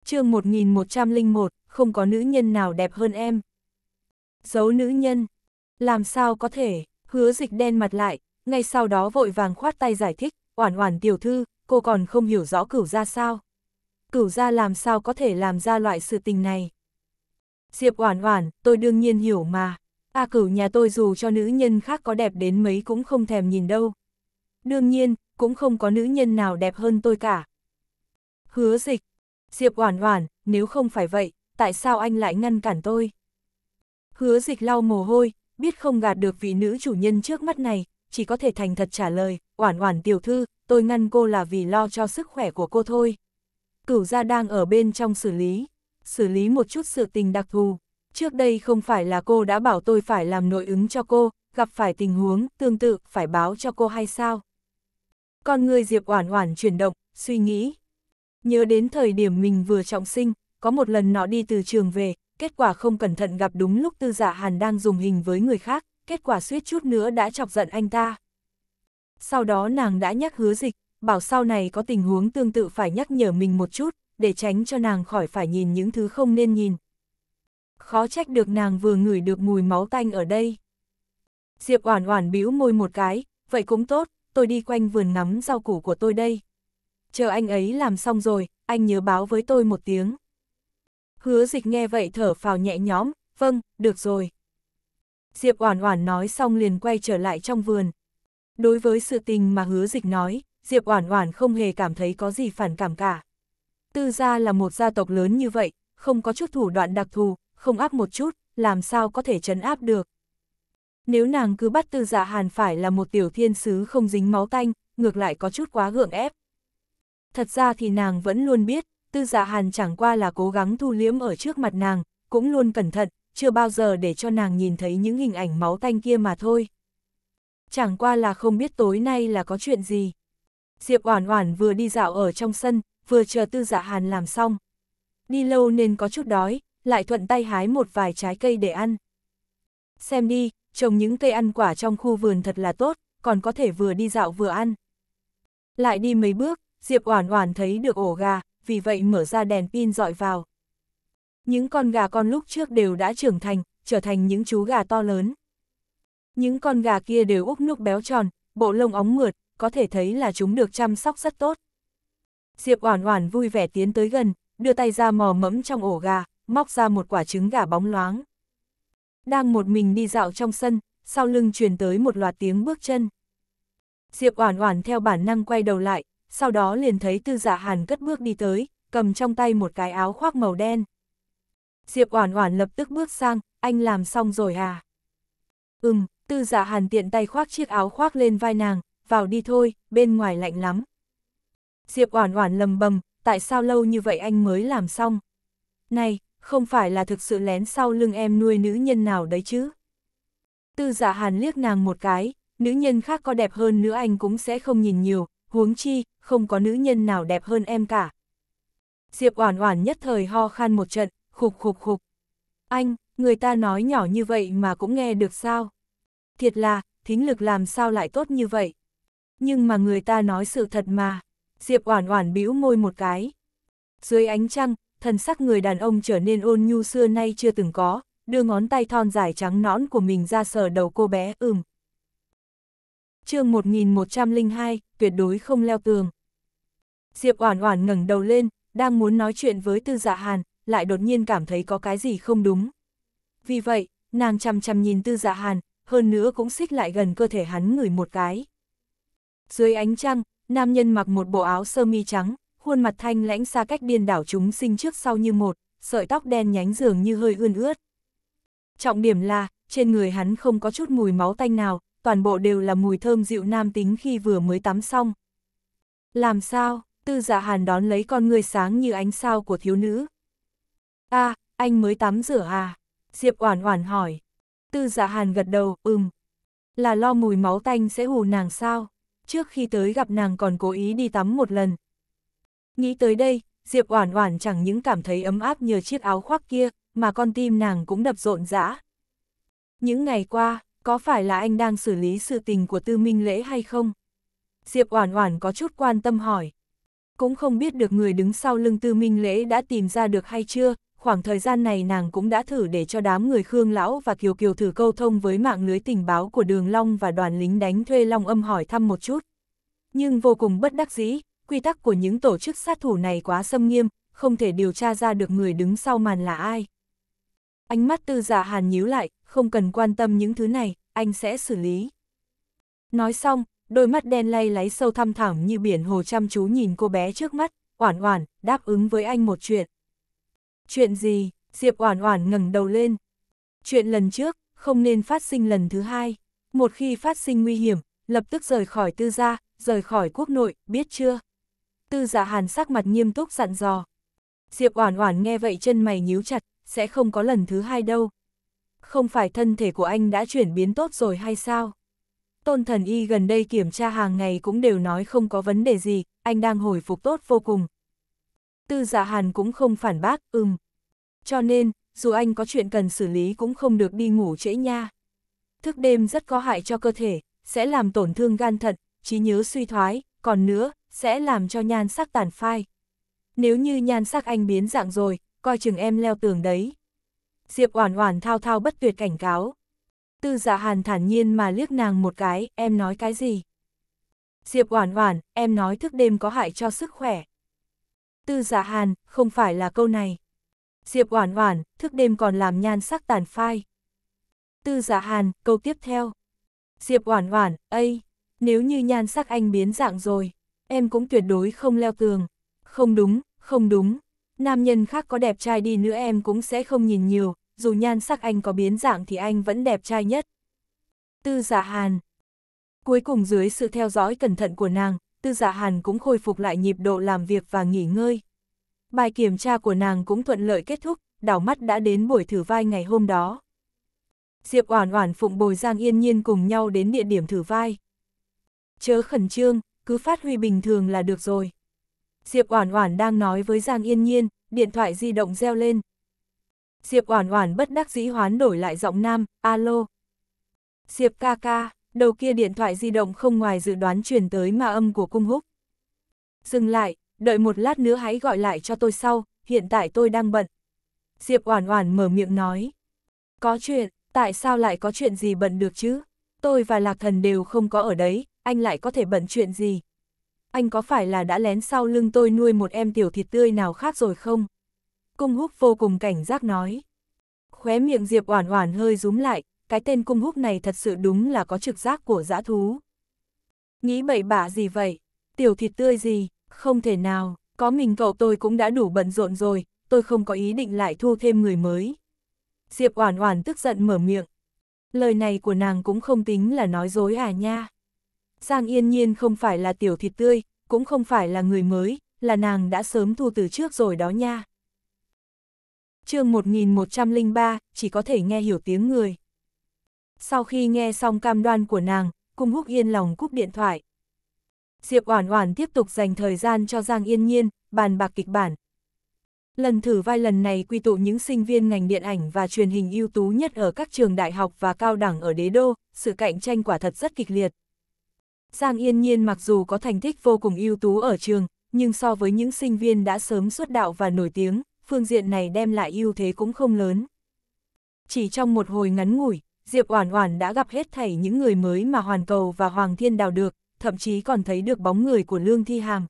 Chương 1101, không có nữ nhân nào đẹp hơn em. Giấu nữ nhân? Làm sao có thể? Hứa Dịch đen mặt lại, ngay sau đó vội vàng khoát tay giải thích, oản oản tiểu thư, cô còn không hiểu rõ cửu gia sao. Cửu gia làm sao có thể làm ra loại sự tình này. Diệp oản oản, tôi đương nhiên hiểu mà. A cửu nhà tôi dù cho nữ nhân khác có đẹp đến mấy cũng không thèm nhìn đâu. Đương nhiên, cũng không có nữ nhân nào đẹp hơn tôi cả. Hứa dịch. Diệp oản oản, nếu không phải vậy, tại sao anh lại ngăn cản tôi? Hứa dịch lau mồ hôi, biết không gạt được vị nữ chủ nhân trước mắt này, chỉ có thể thành thật trả lời, oản oản tiểu thư, tôi ngăn cô là vì lo cho sức khỏe của cô thôi. Cửu gia đang ở bên trong xử lý, xử lý một chút sự tình đặc thù. Trước đây không phải là cô đã bảo tôi phải làm nội ứng cho cô, gặp phải tình huống tương tự phải báo cho cô hay sao? Con người Diệp Oản Oản chuyển động, suy nghĩ. Nhớ đến thời điểm mình vừa trọng sinh, có một lần nọ đi từ trường về, kết quả không cẩn thận gặp đúng lúc Tư giả dạ Hàn đang dùng hình với người khác, kết quả suýt chút nữa đã chọc giận anh ta. Sau đó nàng đã nhắc hứa dịch, bảo sau này có tình huống tương tự phải nhắc nhở mình một chút, để tránh cho nàng khỏi phải nhìn những thứ không nên nhìn. Khó trách được nàng vừa ngửi được mùi máu tanh ở đây. Diệp Oản Oản bĩu môi một cái, vậy cũng tốt, tôi đi quanh vườn ngắm rau củ của tôi đây. Chờ anh ấy làm xong rồi, anh nhớ báo với tôi một tiếng. Hứa dịch nghe vậy thở phào nhẹ nhõm, vâng, được rồi. Diệp Oản Oản nói xong liền quay trở lại trong vườn. Đối với sự tình mà hứa dịch nói, Diệp Oản Oản không hề cảm thấy có gì phản cảm cả. Tư gia là một gia tộc lớn như vậy, không có chút thủ đoạn đặc thù, không áp một chút, làm sao có thể trấn áp được. Nếu nàng cứ bắt tư Gia hàn phải là một tiểu thiên sứ không dính máu tanh, ngược lại có chút quá gượng ép. Thật ra thì nàng vẫn luôn biết, tư Gia hàn chẳng qua là cố gắng thu liễm ở trước mặt nàng, cũng luôn cẩn thận, chưa bao giờ để cho nàng nhìn thấy những hình ảnh máu tanh kia mà thôi. Chẳng qua là không biết tối nay là có chuyện gì. Diệp Oản Oản vừa đi dạo ở trong sân, vừa chờ Tư Dạ Hàn làm xong. Đi lâu nên có chút đói, lại thuận tay hái một vài trái cây để ăn. Xem đi, trồng những cây ăn quả trong khu vườn thật là tốt, còn có thể vừa đi dạo vừa ăn. Lại đi mấy bước, Diệp Oản Oản thấy được ổ gà, vì vậy mở ra đèn pin dọi vào những con gà con lúc trước đều đã trưởng thành, trở thành những chú gà to lớn. Những con gà kia đều úp núc béo tròn, bộ lông óng mượt, có thể thấy là chúng được chăm sóc rất tốt. Diệp Oản Oản vui vẻ tiến tới gần, đưa tay ra mò mẫm trong ổ gà, móc ra một quả trứng gà bóng loáng. Đang một mình đi dạo trong sân, sau lưng truyền tới một loạt tiếng bước chân. Diệp Oản Oản theo bản năng quay đầu lại, sau đó liền thấy Tư Dạ Hàn cất bước đi tới, cầm trong tay một cái áo khoác màu đen. Diệp Oản Oản lập tức bước sang, anh làm xong rồi à? Ừm, Tư Dạ Hàn tiện tay khoác chiếc áo khoác lên vai nàng, vào đi thôi, bên ngoài lạnh lắm. Diệp Oản Oản lầm bầm, tại sao lâu như vậy anh mới làm xong? Này, không phải là thực sự lén sau lưng em nuôi nữ nhân nào đấy chứ? Tư Dạ Hàn liếc nàng một cái, nữ nhân khác có đẹp hơn nữa anh cũng sẽ không nhìn nhiều, huống chi, không có nữ nhân nào đẹp hơn em cả. Diệp Oản Oản nhất thời ho khan một trận, khục khục khục. Anh, người ta nói nhỏ như vậy mà cũng nghe được sao? Thiệt là, thính lực làm sao lại tốt như vậy? Nhưng mà người ta nói sự thật mà. Diệp Oản Oản bĩu môi một cái. Dưới ánh trăng, thần sắc người đàn ông trở nên ôn nhu xưa nay chưa từng có, đưa ngón tay thon dài trắng nõn của mình ra sờ đầu cô bé, ừm. Chương 1102, tuyệt đối không leo tường. Diệp Oản Oản ngẩng đầu lên, đang muốn nói chuyện với Tư Dạ Hàn, lại đột nhiên cảm thấy có cái gì không đúng. Vì vậy, nàng chăm chăm nhìn tư dạ hàn, hơn nữa cũng xích lại gần cơ thể hắn ngửi một cái. Dưới ánh trăng, nam nhân mặc một bộ áo sơ mi trắng, khuôn mặt thanh lãnh xa cách điên đảo chúng sinh trước sau như một, sợi tóc đen nhánh dường như hơi ươn ướt. Trọng điểm là, trên người hắn không có chút mùi máu tanh nào, toàn bộ đều là mùi thơm dịu nam tính khi vừa mới tắm xong. Làm sao, tư dạ hàn đón lấy con người sáng như ánh sao của thiếu nữ, a à, anh mới tắm rửa à? Diệp Oản Oản hỏi. Tư Dạ Hàn gật đầu, ừm. Là lo mùi máu tanh sẽ hù nàng sao? Trước khi tới gặp nàng còn cố ý đi tắm một lần. Nghĩ tới đây, Diệp Oản Oản chẳng những cảm thấy ấm áp nhờ chiếc áo khoác kia, mà con tim nàng cũng đập rộn rã. Những ngày qua, có phải là anh đang xử lý sự tình của Tư Minh Lễ hay không? Diệp Oản Oản có chút quan tâm hỏi. Cũng không biết được người đứng sau lưng Tư Minh Lễ đã tìm ra được hay chưa, khoảng thời gian này nàng cũng đã thử để cho đám người Khương Lão và Kiều Kiều thử câu thông với mạng lưới tình báo của Đường Long và đoàn lính đánh thuê Long âm hỏi thăm một chút. Nhưng vô cùng bất đắc dĩ, quy tắc của những tổ chức sát thủ này quá xâm nghiêm, không thể điều tra ra được người đứng sau màn là ai. Ánh mắt tư giả dạ hàn nhíu lại, không cần quan tâm những thứ này, anh sẽ xử lý. Nói xong, đôi mắt đen lay láy sâu thăm thẳm như biển hồ chăm chú nhìn cô bé trước mắt, oản oản, đáp ứng với anh một chuyện. Chuyện gì? Diệp Oản Oản ngẩng đầu lên. Chuyện lần trước, không nên phát sinh lần thứ hai. Một khi phát sinh nguy hiểm, lập tức rời khỏi tư gia, rời khỏi quốc nội, biết chưa? Tư Dạ Hàn sắc mặt nghiêm túc dặn dò. Diệp Oản Oản nghe vậy chân mày nhíu chặt, sẽ không có lần thứ hai đâu. Không phải thân thể của anh đã chuyển biến tốt rồi hay sao? Tôn Thần Y gần đây kiểm tra hàng ngày cũng đều nói không có vấn đề gì, anh đang hồi phục tốt vô cùng, Tư Dạ Hàn cũng không phản bác, ừm. Cho nên, dù anh có chuyện cần xử lý cũng không được đi ngủ trễ nha. Thức đêm rất có hại cho cơ thể, sẽ làm tổn thương gan thận, trí nhớ suy thoái, còn nữa, sẽ làm cho nhan sắc tàn phai. Nếu như nhan sắc anh biến dạng rồi, coi chừng em leo tường đấy. Diệp Oản Oản thao thao bất tuyệt cảnh cáo. Tư Dạ Hàn thản nhiên mà liếc nàng một cái, em nói cái gì? Diệp Oản Oản, em nói thức đêm có hại cho sức khỏe tư giả dạ hàn, không phải là câu này. Diệp oản oản, thức đêm còn làm nhan sắc tàn phai. Tư giả dạ hàn, câu tiếp theo. Diệp oản oản, ây, nếu như nhan sắc anh biến dạng rồi, em cũng tuyệt đối không leo tường. Không đúng, không đúng, nam nhân khác có đẹp trai đi nữa em cũng sẽ không nhìn nhiều, dù nhan sắc anh có biến dạng thì anh vẫn đẹp trai nhất. Tư giả dạ hàn. Cuối cùng dưới sự theo dõi cẩn thận của nàng, tư dạ hàn cũng khôi phục lại nhịp độ làm việc và nghỉ ngơi. Bài kiểm tra của nàng cũng thuận lợi kết thúc, đảo mắt đã đến buổi thử vai ngày hôm đó. Diệp Oản Oản phụng bồi Giang Yên Nhiên cùng nhau đến địa điểm thử vai. Chớ khẩn trương, cứ phát huy bình thường là được rồi. Diệp Oản Oản đang nói với Giang Yên Nhiên, điện thoại di động reo lên. Diệp Oản Oản bất đắc dĩ hoán đổi lại giọng nam, "Alo." "Diệp ca ca." đầu kia điện thoại di động không ngoài dự đoán truyền tới mà âm của cung húc. Dừng lại, đợi một lát nữa hãy gọi lại cho tôi sau, hiện tại tôi đang bận. Diệp Oản Oản mở miệng nói. Có chuyện, tại sao lại có chuyện gì bận được chứ? Tôi và Lạc Thần đều không có ở đấy, anh lại có thể bận chuyện gì? Anh có phải là đã lén sau lưng tôi nuôi một em tiểu thịt tươi nào khác rồi không? Cung húc vô cùng cảnh giác nói. Khóe miệng Diệp Oản Oản hơi rúm lại, cái tên cung húc này thật sự đúng là có trực giác của dã thú. Nghĩ bậy bạ gì vậy, tiểu thịt tươi gì, không thể nào, có mình cậu tôi cũng đã đủ bận rộn rồi, tôi không có ý định lại thu thêm người mới. Diệp Oản Oản tức giận mở miệng. Lời này của nàng cũng không tính là nói dối à nha. Giang Yên Nhiên không phải là tiểu thịt tươi, cũng không phải là người mới, là nàng đã sớm thu từ trước rồi đó nha. Chương 1103, chỉ có thể nghe hiểu tiếng người. Sau khi nghe xong cam đoan của nàng, Cung Húc yên lòng cúp điện thoại. Diệp Oản Oản tiếp tục dành thời gian cho Giang Yên Nhiên, bàn bạc kịch bản. Lần thử vai lần này quy tụ những sinh viên ngành điện ảnh và truyền hình ưu tú nhất ở các trường đại học và cao đẳng ở đế đô, sự cạnh tranh quả thật rất kịch liệt. Giang Yên Nhiên mặc dù có thành tích vô cùng ưu tú ở trường, nhưng so với những sinh viên đã sớm xuất đạo và nổi tiếng, phương diện này đem lại ưu thế cũng không lớn. Chỉ trong một hồi ngắn ngủi, Diệp Oản Oản đã gặp hết thảy những người mới mà Hoàn Cầu và Hoàng Thiên đào được, thậm chí còn thấy được bóng người của Lương Thi Hàm.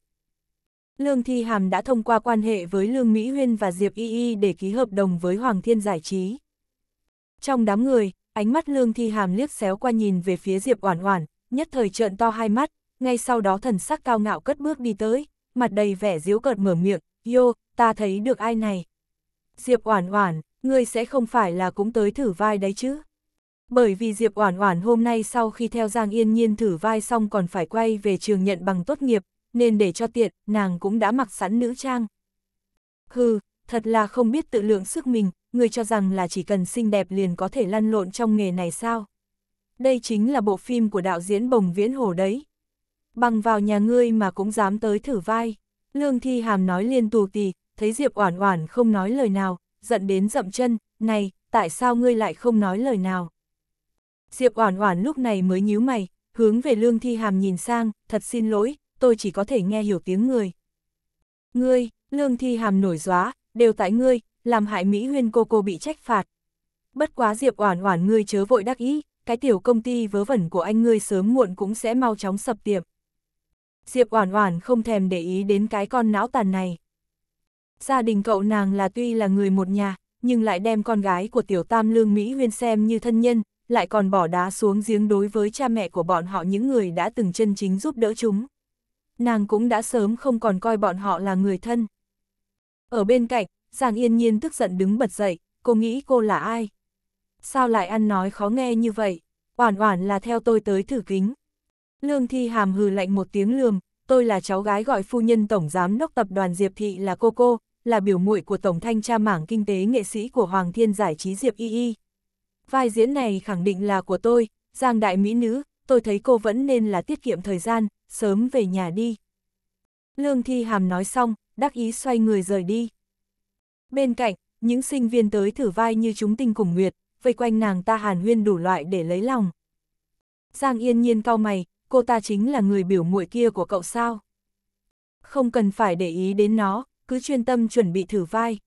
Lương Thi Hàm đã thông qua quan hệ với Lương Mỹ Huyên và Diệp Y Y để ký hợp đồng với Hoàng Thiên Giải Trí. Trong đám người, ánh mắt Lương Thi Hàm liếc xéo qua nhìn về phía Diệp Oản Oản, nhất thời trợn to hai mắt, ngay sau đó thần sắc cao ngạo cất bước đi tới, mặt đầy vẻ giễu cợt mở miệng, "Yo, ta thấy được ai này?" Diệp Oản Oản, ngươi sẽ không phải là cũng tới thử vai đấy chứ? Bởi vì Diệp Oản Oản hôm nay sau khi theo Giang Yên Nhiên thử vai xong còn phải quay về trường nhận bằng tốt nghiệp, nên để cho tiện, nàng cũng đã mặc sẵn nữ trang. Hừ, thật là không biết tự lượng sức mình, người cho rằng là chỉ cần xinh đẹp liền có thể lăn lộn trong nghề này sao? Đây chính là bộ phim của đạo diễn Bồng Viễn Hồ đấy. Bằng vào nhà ngươi mà cũng dám tới thử vai. Lương Thi Hàm nói liên tù tì, thấy Diệp Oản Oản không nói lời nào, giận đến dậm chân, "Này, tại sao ngươi lại không nói lời nào?" Diệp Oản Oản lúc này mới nhíu mày, hướng về Lương Thi Hàm nhìn sang, thật xin lỗi, tôi chỉ có thể nghe hiểu tiếng người. Ngươi, Lương Thi Hàm nổi gióa, đều tại ngươi, làm hại Mỹ Huyên cô cô bị trách phạt. Bất quá Diệp Oản Oản ngươi chớ vội đắc ý, cái tiểu công ty vớ vẩn của anh ngươi sớm muộn cũng sẽ mau chóng sập tiệm. Diệp Oản Oản không thèm để ý đến cái con não tàn này. Gia đình cậu nàng là tuy là người một nhà, nhưng lại đem con gái của tiểu tam lương Mỹ Huyên xem như thân nhân, lại còn bỏ đá xuống giếng đối với cha mẹ của bọn họ những người đã từng chân chính giúp đỡ chúng. Nàng cũng đã sớm không còn coi bọn họ là người thân. Ở bên cạnh, Giang Yên Nhiên tức giận đứng bật dậy, cô nghĩ cô là ai? Sao lại ăn nói khó nghe như vậy? Oản oản là theo tôi tới thử kính. Lương Thi Hàm hừ lạnh một tiếng lườm, tôi là cháu gái gọi phu nhân tổng giám đốc tập đoàn Diệp Thị là cô cô, là biểu muội của tổng thanh tra mảng kinh tế nghệ sĩ của Hoàng Thiên Giải trí Diệp Y Y vai diễn này khẳng định là của tôi, Giang đại mỹ nữ, tôi thấy cô vẫn nên là tiết kiệm thời gian, sớm về nhà đi. Lương Thi Hàm nói xong, đắc ý xoay người rời đi. Bên cạnh, những sinh viên tới thử vai như chúng tinh cùng nguyệt, vây quanh nàng ta hàn huyên đủ loại để lấy lòng. Giang yên nhiên cau mày, cô ta chính là người biểu muội kia của cậu sao? Không cần phải để ý đến nó, cứ chuyên tâm chuẩn bị thử vai.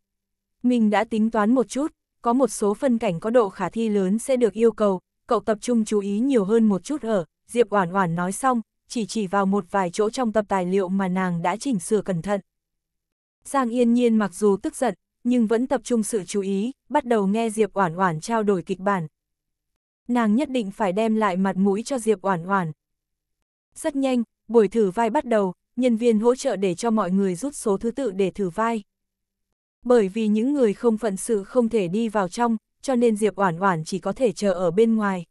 Mình đã tính toán một chút, có một số phân cảnh có độ khả thi lớn sẽ được yêu cầu, cậu tập trung chú ý nhiều hơn một chút ở, Diệp Oản Oản nói xong, chỉ chỉ vào một vài chỗ trong tập tài liệu mà nàng đã chỉnh sửa cẩn thận. Giang Yên Nhiên mặc dù tức giận, nhưng vẫn tập trung sự chú ý, bắt đầu nghe Diệp Oản Oản trao đổi kịch bản. Nàng nhất định phải đem lại mặt mũi cho Diệp Oản Oản. Rất nhanh, buổi thử vai bắt đầu, nhân viên hỗ trợ để cho mọi người rút số thứ tự để thử vai. Bởi vì những người không phận sự không thể đi vào trong, cho nên Diệp Oản Oản chỉ có thể chờ ở bên ngoài.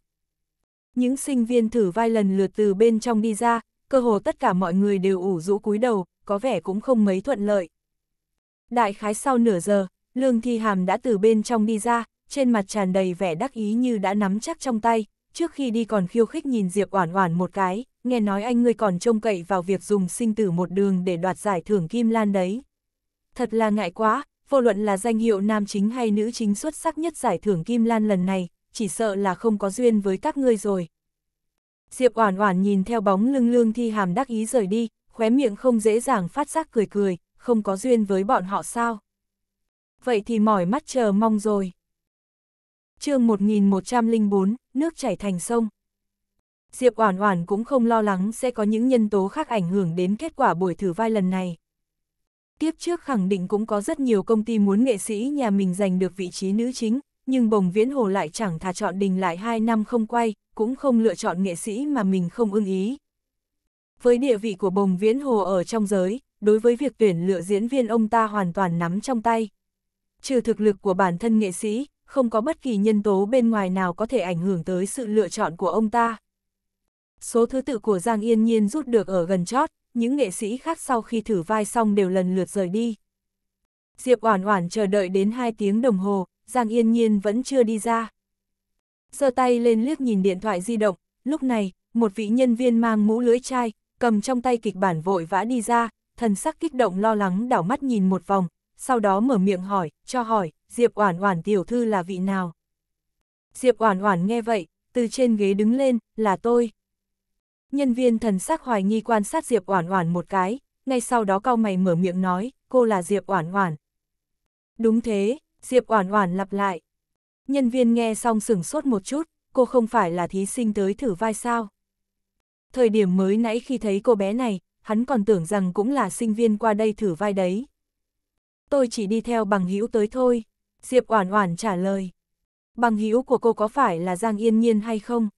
Những sinh viên thử vai lần lượt từ bên trong đi ra, cơ hồ tất cả mọi người đều ủ rũ cúi đầu, có vẻ cũng không mấy thuận lợi. Đại khái sau nửa giờ, Lương Thi Hàm đã từ bên trong đi ra, trên mặt tràn đầy vẻ đắc ý như đã nắm chắc trong tay, trước khi đi còn khiêu khích nhìn Diệp Oản Oản một cái, nghe nói anh ngươi còn trông cậy vào việc dùng sinh tử một đường để đoạt giải thưởng Kim Lan đấy. Thật là ngại quá, vô luận là danh hiệu nam chính hay nữ chính xuất sắc nhất giải thưởng Kim Lan lần này, chỉ sợ là không có duyên với các ngươi rồi. Diệp Oản Oản nhìn theo bóng lưng Lương Thi Hàm đắc ý rời đi, khóe miệng không dễ dàng phát giác cười cười, không có duyên với bọn họ sao? Vậy thì mỏi mắt chờ mong rồi. Chương 1104, nước chảy thành sông. Diệp Oản Oản cũng không lo lắng sẽ có những nhân tố khác ảnh hưởng đến kết quả buổi thử vai lần này. Tiếp trước khẳng định cũng có rất nhiều công ty muốn nghệ sĩ nhà mình giành được vị trí nữ chính, nhưng Bồng Viễn Hồ lại chẳng thà chọn đình lại 2 năm không quay, cũng không lựa chọn nghệ sĩ mà mình không ưng ý. Với địa vị của Bồng Viễn Hồ ở trong giới, đối với việc tuyển lựa diễn viên ông ta hoàn toàn nắm trong tay. Trừ thực lực của bản thân nghệ sĩ, không có bất kỳ nhân tố bên ngoài nào có thể ảnh hưởng tới sự lựa chọn của ông ta. Số thứ tự của Giang Yên Nhiên rút được ở gần chót, những nghệ sĩ khác sau khi thử vai xong đều lần lượt rời đi. Diệp Oản Oản chờ đợi đến 2 tiếng đồng hồ, Giang Yên Nhiên vẫn chưa đi ra. Giơ tay lên liếc nhìn điện thoại di động, lúc này, một vị nhân viên mang mũ lưỡi chai, cầm trong tay kịch bản vội vã đi ra, thần sắc kích động lo lắng đảo mắt nhìn một vòng, sau đó mở miệng hỏi, cho hỏi, Diệp Oản Oản tiểu thư là vị nào? Diệp Oản Oản nghe vậy, từ trên ghế đứng lên, là tôi. Nhân viên thần sắc hoài nghi quan sát Diệp Oản Oản một cái, ngay sau đó cau mày mở miệng nói, cô là Diệp Oản Oản. Đúng thế, Diệp Oản Oản lặp lại. Nhân viên nghe xong sững sốt một chút, cô không phải là thí sinh tới thử vai sao? Thời điểm mới nãy khi thấy cô bé này, hắn còn tưởng rằng cũng là sinh viên qua đây thử vai đấy. Tôi chỉ đi theo bằng hữu tới thôi, Diệp Oản Oản trả lời. Bằng hữu của cô có phải là Giang Yên Nhiên hay không?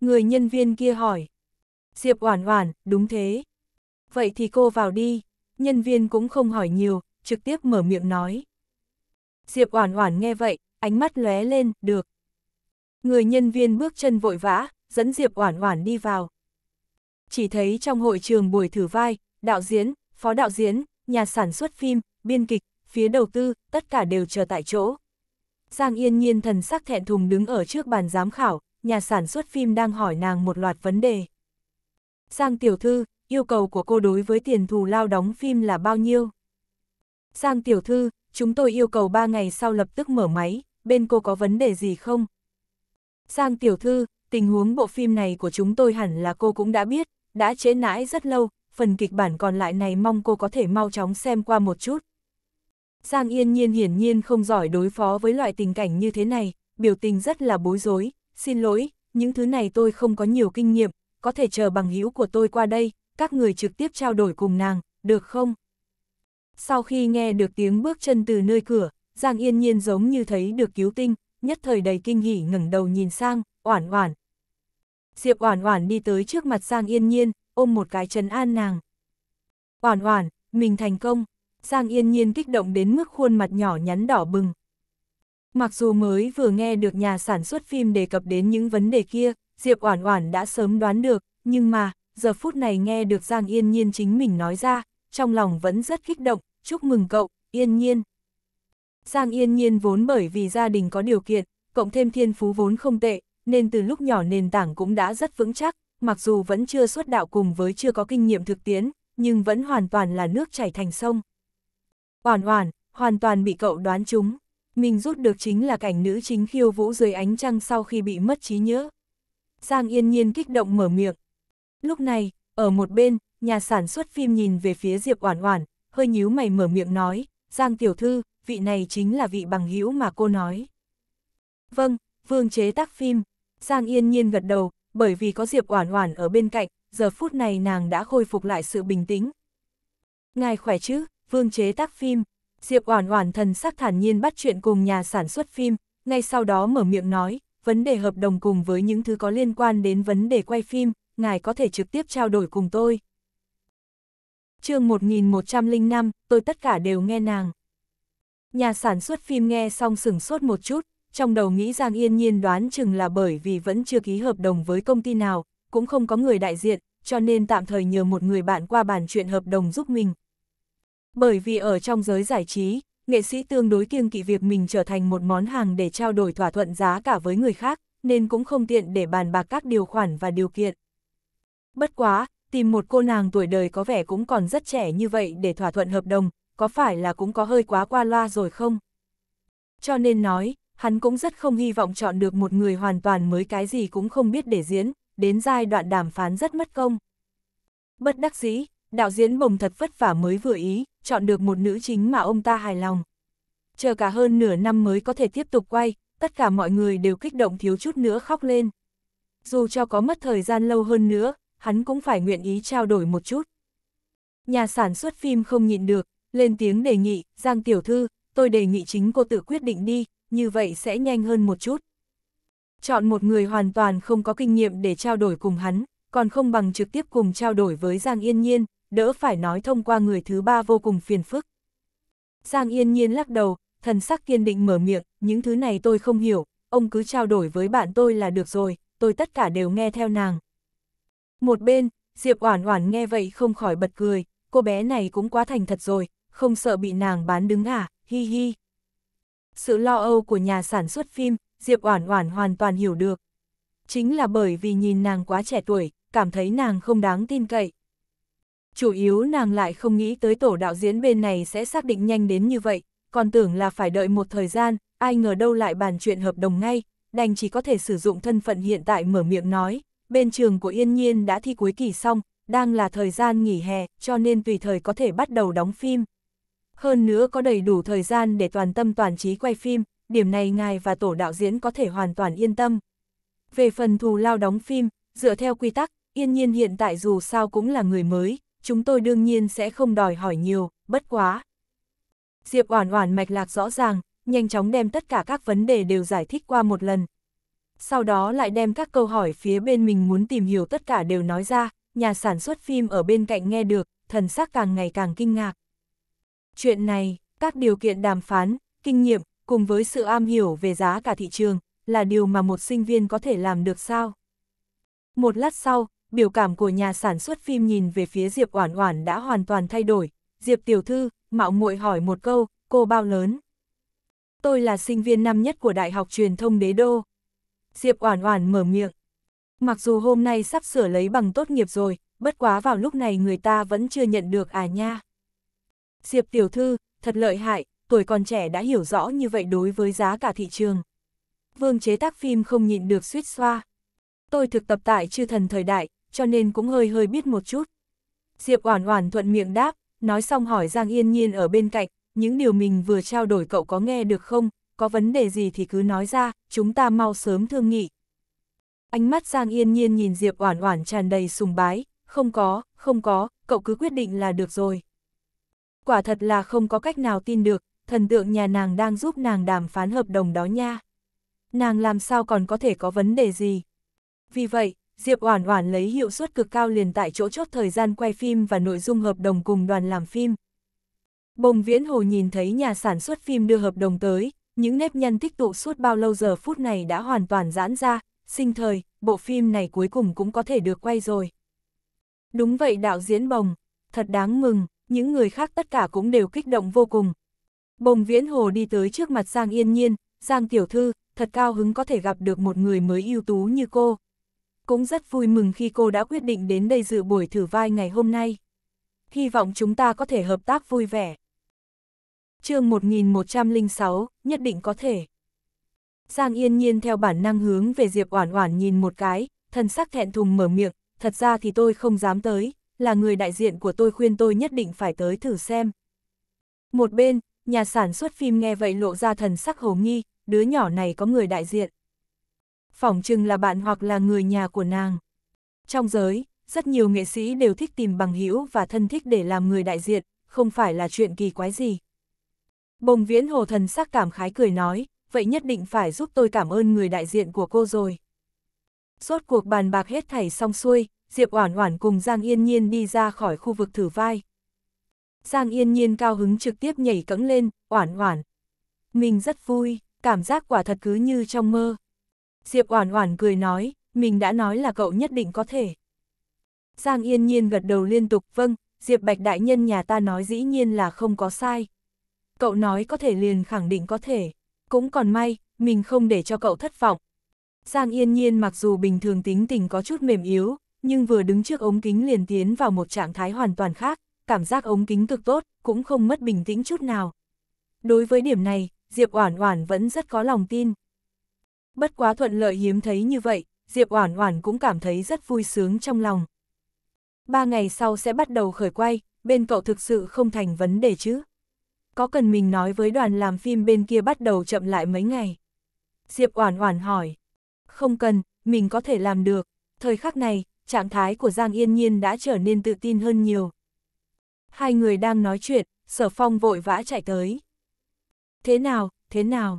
Người nhân viên kia hỏi. Diệp Oản Oản, đúng thế. Vậy thì cô vào đi, nhân viên cũng không hỏi nhiều, trực tiếp mở miệng nói. Diệp Oản Oản nghe vậy, ánh mắt lóe lên, được. Người nhân viên bước chân vội vã, dẫn Diệp Oản Oản đi vào. Chỉ thấy trong hội trường buổi thử vai, đạo diễn, phó đạo diễn, nhà sản xuất phim, biên kịch, phía đầu tư, tất cả đều chờ tại chỗ. Giang Yên Nhiên thần sắc thẹn thùng đứng ở trước bàn giám khảo, nhà sản xuất phim đang hỏi nàng một loạt vấn đề. Giang Tiểu Thư, yêu cầu của cô đối với tiền thù lao đóng phim là bao nhiêu? Giang Tiểu Thư, chúng tôi yêu cầu 3 ngày sau lập tức mở máy, bên cô có vấn đề gì không? Giang Tiểu Thư, tình huống bộ phim này của chúng tôi hẳn là cô cũng đã biết, đã chế nãi rất lâu, phần kịch bản còn lại này mong cô có thể mau chóng xem qua một chút. Giang Yên Nhiên hiển nhiên không giỏi đối phó với loại tình cảnh như thế này, biểu tình rất là bối rối, xin lỗi, những thứ này tôi không có nhiều kinh nghiệm, có thể chờ bằng hữu của tôi qua đây, các người trực tiếp trao đổi cùng nàng, được không? Sau khi nghe được tiếng bước chân từ nơi cửa, Giang Yên Nhiên giống như thấy được cứu tinh, nhất thời đầy kinh hỉ ngẩng đầu nhìn sang, oản oản. Diệp oản oản đi tới trước mặt Giang Yên Nhiên, ôm một cái chân an nàng. Oản oản, mình thành công. Giang Yên Nhiên kích động đến mức khuôn mặt nhỏ nhắn đỏ bừng. Mặc dù mới vừa nghe được nhà sản xuất phim đề cập đến những vấn đề kia, Diệp Oản Oản đã sớm đoán được, nhưng mà, giờ phút này nghe được Giang Yên Nhiên chính mình nói ra, trong lòng vẫn rất kích động, chúc mừng cậu, Yên Nhiên. Giang Yên Nhiên vốn bởi vì gia đình có điều kiện, cộng thêm thiên phú vốn không tệ, nên từ lúc nhỏ nền tảng cũng đã rất vững chắc, mặc dù vẫn chưa xuất đạo cùng với chưa có kinh nghiệm thực tiễn, nhưng vẫn hoàn toàn là nước chảy thành sông. Oản Oản, hoàn toàn bị cậu đoán trúng. Mình rút được chính là cảnh nữ chính khiêu vũ dưới ánh trăng sau khi bị mất trí nhớ. Giang Yên Nhiên kích động mở miệng. Lúc này, ở một bên, nhà sản xuất phim nhìn về phía Diệp Oản Oản, hơi nhíu mày mở miệng nói, "Giang tiểu thư, vị này chính là vị bằng hữu mà cô nói." "Vâng, Vương chế tác phim." Giang Yên Nhiên gật đầu, bởi vì có Diệp Oản Oản ở bên cạnh, giờ phút này nàng đã khôi phục lại sự bình tĩnh. "Ngài khỏe chứ, Vương chế tác phim?" Diệp Oản Oản thần sắc thản nhiên bắt chuyện cùng nhà sản xuất phim, ngay sau đó mở miệng nói, vấn đề hợp đồng cùng với những thứ có liên quan đến vấn đề quay phim, ngài có thể trực tiếp trao đổi cùng tôi. chương 1105, tôi tất cả đều nghe nàng. Nhà sản xuất phim nghe xong sửng sốt một chút, trong đầu nghĩ Giang Yên Nhiên đoán chừng là bởi vì vẫn chưa ký hợp đồng với công ty nào, cũng không có người đại diện, cho nên tạm thời nhờ một người bạn qua bàn chuyện hợp đồng giúp mình. Bởi vì ở trong giới giải trí, nghệ sĩ tương đối kiêng kỵ việc mình trở thành một món hàng để trao đổi thỏa thuận giá cả với người khác, nên cũng không tiện để bàn bạc các điều khoản và điều kiện. Bất quá, tìm một cô nàng tuổi đời có vẻ cũng còn rất trẻ như vậy để thỏa thuận hợp đồng, có phải là cũng có hơi quá qua loa rồi không? Cho nên nói, hắn cũng rất không hy vọng chọn được một người hoàn toàn mới cái gì cũng không biết để diễn, đến giai đoạn đàm phán rất mất công. Bất đắc dĩ, đạo diễn bồng thật vất vả mới vừa ý, chọn được một nữ chính mà ông ta hài lòng. Chờ cả hơn nửa năm mới có thể tiếp tục quay, tất cả mọi người đều kích động thiếu chút nữa khóc lên. Dù cho có mất thời gian lâu hơn nữa, hắn cũng phải nguyện ý trao đổi một chút. Nhà sản xuất phim không nhịn được, lên tiếng đề nghị, Giang Tiểu Thư, tôi đề nghị chính cô tự quyết định đi, như vậy sẽ nhanh hơn một chút. Chọn một người hoàn toàn không có kinh nghiệm để trao đổi cùng hắn, còn không bằng trực tiếp cùng trao đổi với Giang Yên Nhiên, đỡ phải nói thông qua người thứ ba vô cùng phiền phức. Giang yên nhiên lắc đầu, thần sắc kiên định mở miệng, những thứ này tôi không hiểu, ông cứ trao đổi với bạn tôi là được rồi, tôi tất cả đều nghe theo nàng. Một bên, Diệp Oản Oản nghe vậy không khỏi bật cười, cô bé này cũng quá thành thật rồi, không sợ bị nàng bán đứng à, hi hi. Sự lo âu của nhà sản xuất phim, Diệp Oản Oản hoàn toàn hiểu được. Chính là bởi vì nhìn nàng quá trẻ tuổi, cảm thấy nàng không đáng tin cậy. Chủ yếu nàng lại không nghĩ tới tổ đạo diễn bên này sẽ xác định nhanh đến như vậy, còn tưởng là phải đợi một thời gian, ai ngờ đâu lại bàn chuyện hợp đồng ngay, đành chỉ có thể sử dụng thân phận hiện tại mở miệng nói, bên trường của Yên Nhiên đã thi cuối kỳ xong, đang là thời gian nghỉ hè, cho nên tùy thời có thể bắt đầu đóng phim. Hơn nữa có đầy đủ thời gian để toàn tâm toàn trí quay phim, điểm này ngài và tổ đạo diễn có thể hoàn toàn yên tâm. Về phần thù lao đóng phim, dựa theo quy tắc, Yên Nhiên hiện tại dù sao cũng là người mới, chúng tôi đương nhiên sẽ không đòi hỏi nhiều, bất quá. Diệp Oản Oản mạch lạc rõ ràng, nhanh chóng đem tất cả các vấn đề đều giải thích qua một lần. Sau đó lại đem các câu hỏi phía bên mình muốn tìm hiểu tất cả đều nói ra, nhà sản xuất phim ở bên cạnh nghe được, thần sắc càng ngày càng kinh ngạc. Chuyện này, các điều kiện đàm phán, kinh nghiệm, cùng với sự am hiểu về giá cả thị trường, là điều mà một sinh viên có thể làm được sao? Một lát sau, biểu cảm của nhà sản xuất phim nhìn về phía Diệp Oản Oản đã hoàn toàn thay đổi. Diệp tiểu thư, mạo muội hỏi một câu, cô bao lớn? Tôi là sinh viên năm nhất của Đại học Truyền thông Đế Đô. Diệp Oản Oản mở miệng. Mặc dù hôm nay sắp sửa lấy bằng tốt nghiệp rồi, bất quá vào lúc này người ta vẫn chưa nhận được à nha. Diệp tiểu thư, thật lợi hại, tuổi còn trẻ đã hiểu rõ như vậy đối với giá cả thị trường. Vương chế tác phim không nhịn được suýt xoa. Tôi thực tập tại chư thần thời đại, cho nên cũng hơi hơi biết một chút. Diệp Oản Oản thuận miệng đáp, nói xong hỏi Giang Yên Nhiên ở bên cạnh, những điều mình vừa trao đổi cậu có nghe được không, có vấn đề gì thì cứ nói ra, chúng ta mau sớm thương nghị. Ánh mắt Giang Yên Nhiên nhìn Diệp Oản Oản tràn đầy sùng bái, không có, không có, cậu cứ quyết định là được rồi. Quả thật là không có cách nào tin được, thần tượng nhà nàng đang giúp nàng đàm phán hợp đồng đó nha. Nàng làm sao còn có thể có vấn đề gì? Vì vậy, Diệp Oản Oản lấy hiệu suất cực cao liền tại chỗ chốt thời gian quay phim và nội dung hợp đồng cùng đoàn làm phim. Bồng Viễn Hồ nhìn thấy nhà sản xuất phim đưa hợp đồng tới, những nếp nhăn tích tụ suốt bao lâu giờ phút này đã hoàn toàn giãn ra, sinh thời, bộ phim này cuối cùng cũng có thể được quay rồi. Đúng vậy đạo diễn Bồng, thật đáng mừng, những người khác tất cả cũng đều kích động vô cùng. Bồng Viễn Hồ đi tới trước mặt Giang Yên Nhiên, Giang Tiểu Thư, thật cao hứng có thể gặp được một người mới ưu tú như cô cũng rất vui mừng khi cô đã quyết định đến đây dự buổi thử vai ngày hôm nay. Hy vọng chúng ta có thể hợp tác vui vẻ. chương 1106, nhất định có thể. Giang yên nhiên theo bản năng hướng về Diệp Oản Oản nhìn một cái, thần sắc thẹn thùng mở miệng, thật ra thì tôi không dám tới, là người đại diện của tôi khuyên tôi nhất định phải tới thử xem. Một bên, nhà sản xuất phim nghe vậy lộ ra thần sắc hồ nghi, đứa nhỏ này có người đại diện phỏng chừng là bạn hoặc là người nhà của nàng. Trong giới, rất nhiều nghệ sĩ đều thích tìm bằng hữu và thân thích để làm người đại diện, không phải là chuyện kỳ quái gì. Bồng viễn hồ thần sắc cảm khái cười nói, vậy nhất định phải giúp tôi cảm ơn người đại diện của cô rồi. Suốt cuộc bàn bạc hết thảy xong xuôi, Diệp Oản Oản cùng Giang Yên Nhiên đi ra khỏi khu vực thử vai. Giang Yên Nhiên cao hứng trực tiếp nhảy cẫng lên, "Oản Oản, mình rất vui, cảm giác quả thật cứ như trong mơ." Diệp Oản Oản cười nói, mình đã nói là cậu nhất định có thể. Giang Yên Nhiên gật đầu liên tục, vâng, Diệp Bạch Đại Nhân nhà ta nói dĩ nhiên là không có sai. Cậu nói có thể liền khẳng định có thể, cũng còn may, mình không để cho cậu thất vọng. Giang Yên Nhiên mặc dù bình thường tính tình có chút mềm yếu, nhưng vừa đứng trước ống kính liền tiến vào một trạng thái hoàn toàn khác, cảm giác ống kính cực tốt, cũng không mất bình tĩnh chút nào. Đối với điểm này, Diệp Oản Oản vẫn rất có lòng tin bất quá thuận lợi hiếm thấy như vậy, Diệp Oản Oản cũng cảm thấy rất vui sướng trong lòng. Ba ngày sau sẽ bắt đầu khởi quay, bên cậu thực sự không thành vấn đề chứ? Có cần mình nói với đoàn làm phim bên kia bắt đầu chậm lại mấy ngày? Diệp Oản Oản hỏi. Không cần, mình có thể làm được. Thời khắc này, trạng thái của Giang Yên Nhiên đã trở nên tự tin hơn nhiều. Hai người đang nói chuyện, Sở Phong vội vã chạy tới. Thế nào, thế nào?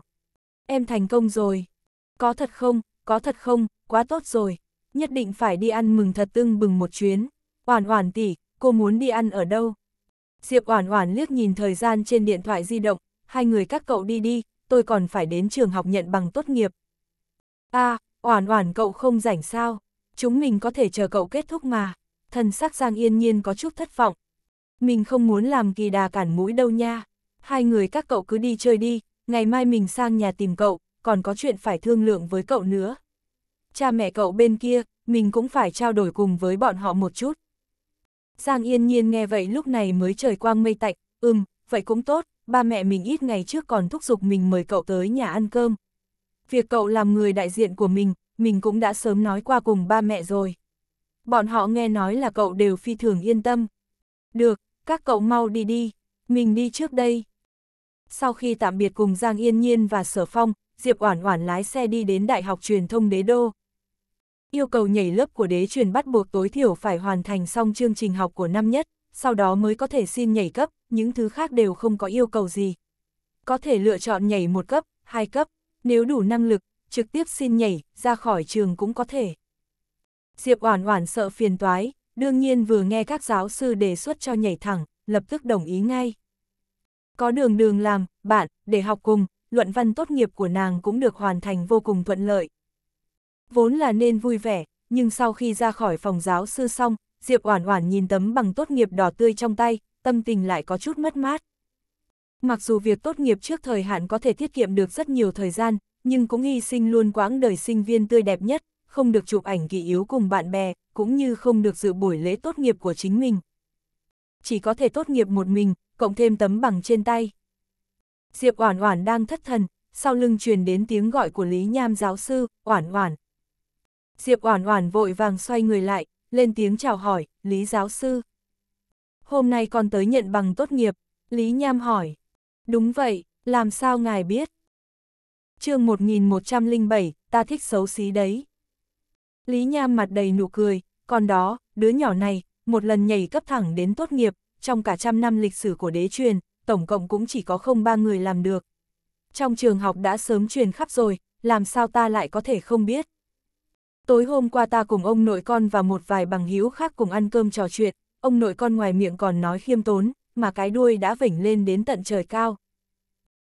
Em thành công rồi. Có thật không, có thật không, quá tốt rồi, nhất định phải đi ăn mừng thật tưng bừng một chuyến. Oản oản tỷ, cô muốn đi ăn ở đâu? Diệp oản oản liếc nhìn thời gian trên điện thoại di động, hai người các cậu đi đi, tôi còn phải đến trường học nhận bằng tốt nghiệp. à, oản oản cậu không rảnh sao, chúng mình có thể chờ cậu kết thúc mà. Thần sắc Giang Yên Nhiên có chút thất vọng. Mình không muốn làm kỳ đà cản mũi đâu nha. Hai người các cậu cứ đi chơi đi, ngày mai mình sang nhà tìm cậu, còn có chuyện phải thương lượng với cậu nữa. Cha mẹ cậu bên kia, mình cũng phải trao đổi cùng với bọn họ một chút. Giang yên nhiên nghe vậy lúc này mới trời quang mây tạnh, ừm, vậy cũng tốt, ba mẹ mình ít ngày trước còn thúc giục mình mời cậu tới nhà ăn cơm. Việc cậu làm người đại diện của mình, mình cũng đã sớm nói qua cùng ba mẹ rồi. Bọn họ nghe nói là cậu đều phi thường yên tâm. Được, các cậu mau đi đi, mình đi trước đây. Sau khi tạm biệt cùng Giang Yên Nhiên và Sở Phong, Diệp Oản Oản lái xe đi đến Đại học Truyền thông Đế Đô. Yêu cầu nhảy lớp của đế truyền bắt buộc tối thiểu phải hoàn thành xong chương trình học của năm nhất, sau đó mới có thể xin nhảy cấp, những thứ khác đều không có yêu cầu gì. Có thể lựa chọn nhảy một cấp, hai cấp, nếu đủ năng lực, trực tiếp xin nhảy, ra khỏi trường cũng có thể. Diệp Oản Oản sợ phiền toái, đương nhiên vừa nghe các giáo sư đề xuất cho nhảy thẳng, lập tức đồng ý ngay. Có đường đường làm, bạn, để học cùng, luận văn tốt nghiệp của nàng cũng được hoàn thành vô cùng thuận lợi. Vốn là nên vui vẻ, nhưng sau khi ra khỏi phòng giáo sư xong, Diệp Oản Oản nhìn tấm bằng tốt nghiệp đỏ tươi trong tay, tâm tình lại có chút mất mát. Mặc dù việc tốt nghiệp trước thời hạn có thể tiết kiệm được rất nhiều thời gian, nhưng cũng hy sinh luôn quãng đời sinh viên tươi đẹp nhất, không được chụp ảnh kỳ yếu cùng bạn bè, cũng như không được dự buổi lễ tốt nghiệp của chính mình. Chỉ có thể tốt nghiệp một mình, cộng thêm tấm bằng trên tay. Diệp Oản Oản đang thất thần, sau lưng truyền đến tiếng gọi của Lý Nham giáo sư, "Oản Oản." Diệp Oản Oản vội vàng xoay người lại, lên tiếng chào hỏi, "Lý giáo sư, hôm nay con tới nhận bằng tốt nghiệp?" Lý Nham hỏi. "Đúng vậy, làm sao ngài biết?" Chương 1107, ta thích xấu xí đấy. Lý Nham mặt đầy nụ cười, còn đó, đứa nhỏ này, một lần nhảy cấp thẳng đến tốt nghiệp, trong cả trăm năm lịch sử của đế truyền, tổng cộng cũng chỉ có không ba người làm được. Trong trường học đã sớm truyền khắp rồi, làm sao ta lại có thể không biết. Tối hôm qua ta cùng ông nội con và một vài bằng hữu khác cùng ăn cơm trò chuyện, ông nội con ngoài miệng còn nói khiêm tốn, mà cái đuôi đã vểnh lên đến tận trời cao.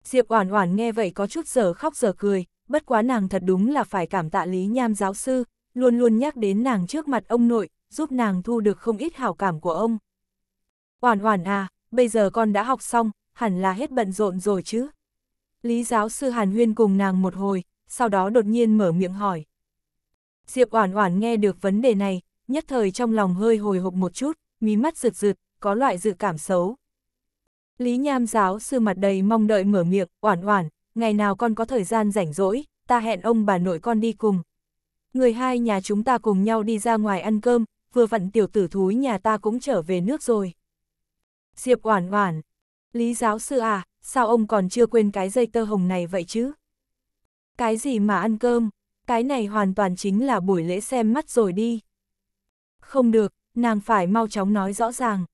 Diệp Oản Oản nghe vậy có chút giờ khóc giờ cười, bất quá nàng thật đúng là phải cảm tạ Lý Nham giáo sư, luôn luôn nhắc đến nàng trước mặt ông nội, giúp nàng thu được không ít hảo cảm của ông. Oản Oản à, bây giờ con đã học xong, hẳn là hết bận rộn rồi chứ. Lý giáo sư Hàn Huyên cùng nàng một hồi, sau đó đột nhiên mở miệng hỏi. Diệp Oản Oản nghe được vấn đề này, nhất thời trong lòng hơi hồi hộp một chút, mí mắt rực rực, có loại dự cảm xấu. Lý Nham giáo sư mặt đầy mong đợi mở miệng, "Oản Oản, ngày nào con có thời gian rảnh rỗi, ta hẹn ông bà nội con đi cùng. Người hai nhà chúng ta cùng nhau đi ra ngoài ăn cơm, vừa vặn tiểu tử thúi nhà ta cũng trở về nước rồi." Diệp Oản Oản, Lý giáo sư à, sao ông còn chưa quên cái dây tơ hồng này vậy chứ? Cái gì mà ăn cơm, cái này hoàn toàn chính là buổi lễ xem mắt rồi đi. Không được, nàng phải mau chóng nói rõ ràng.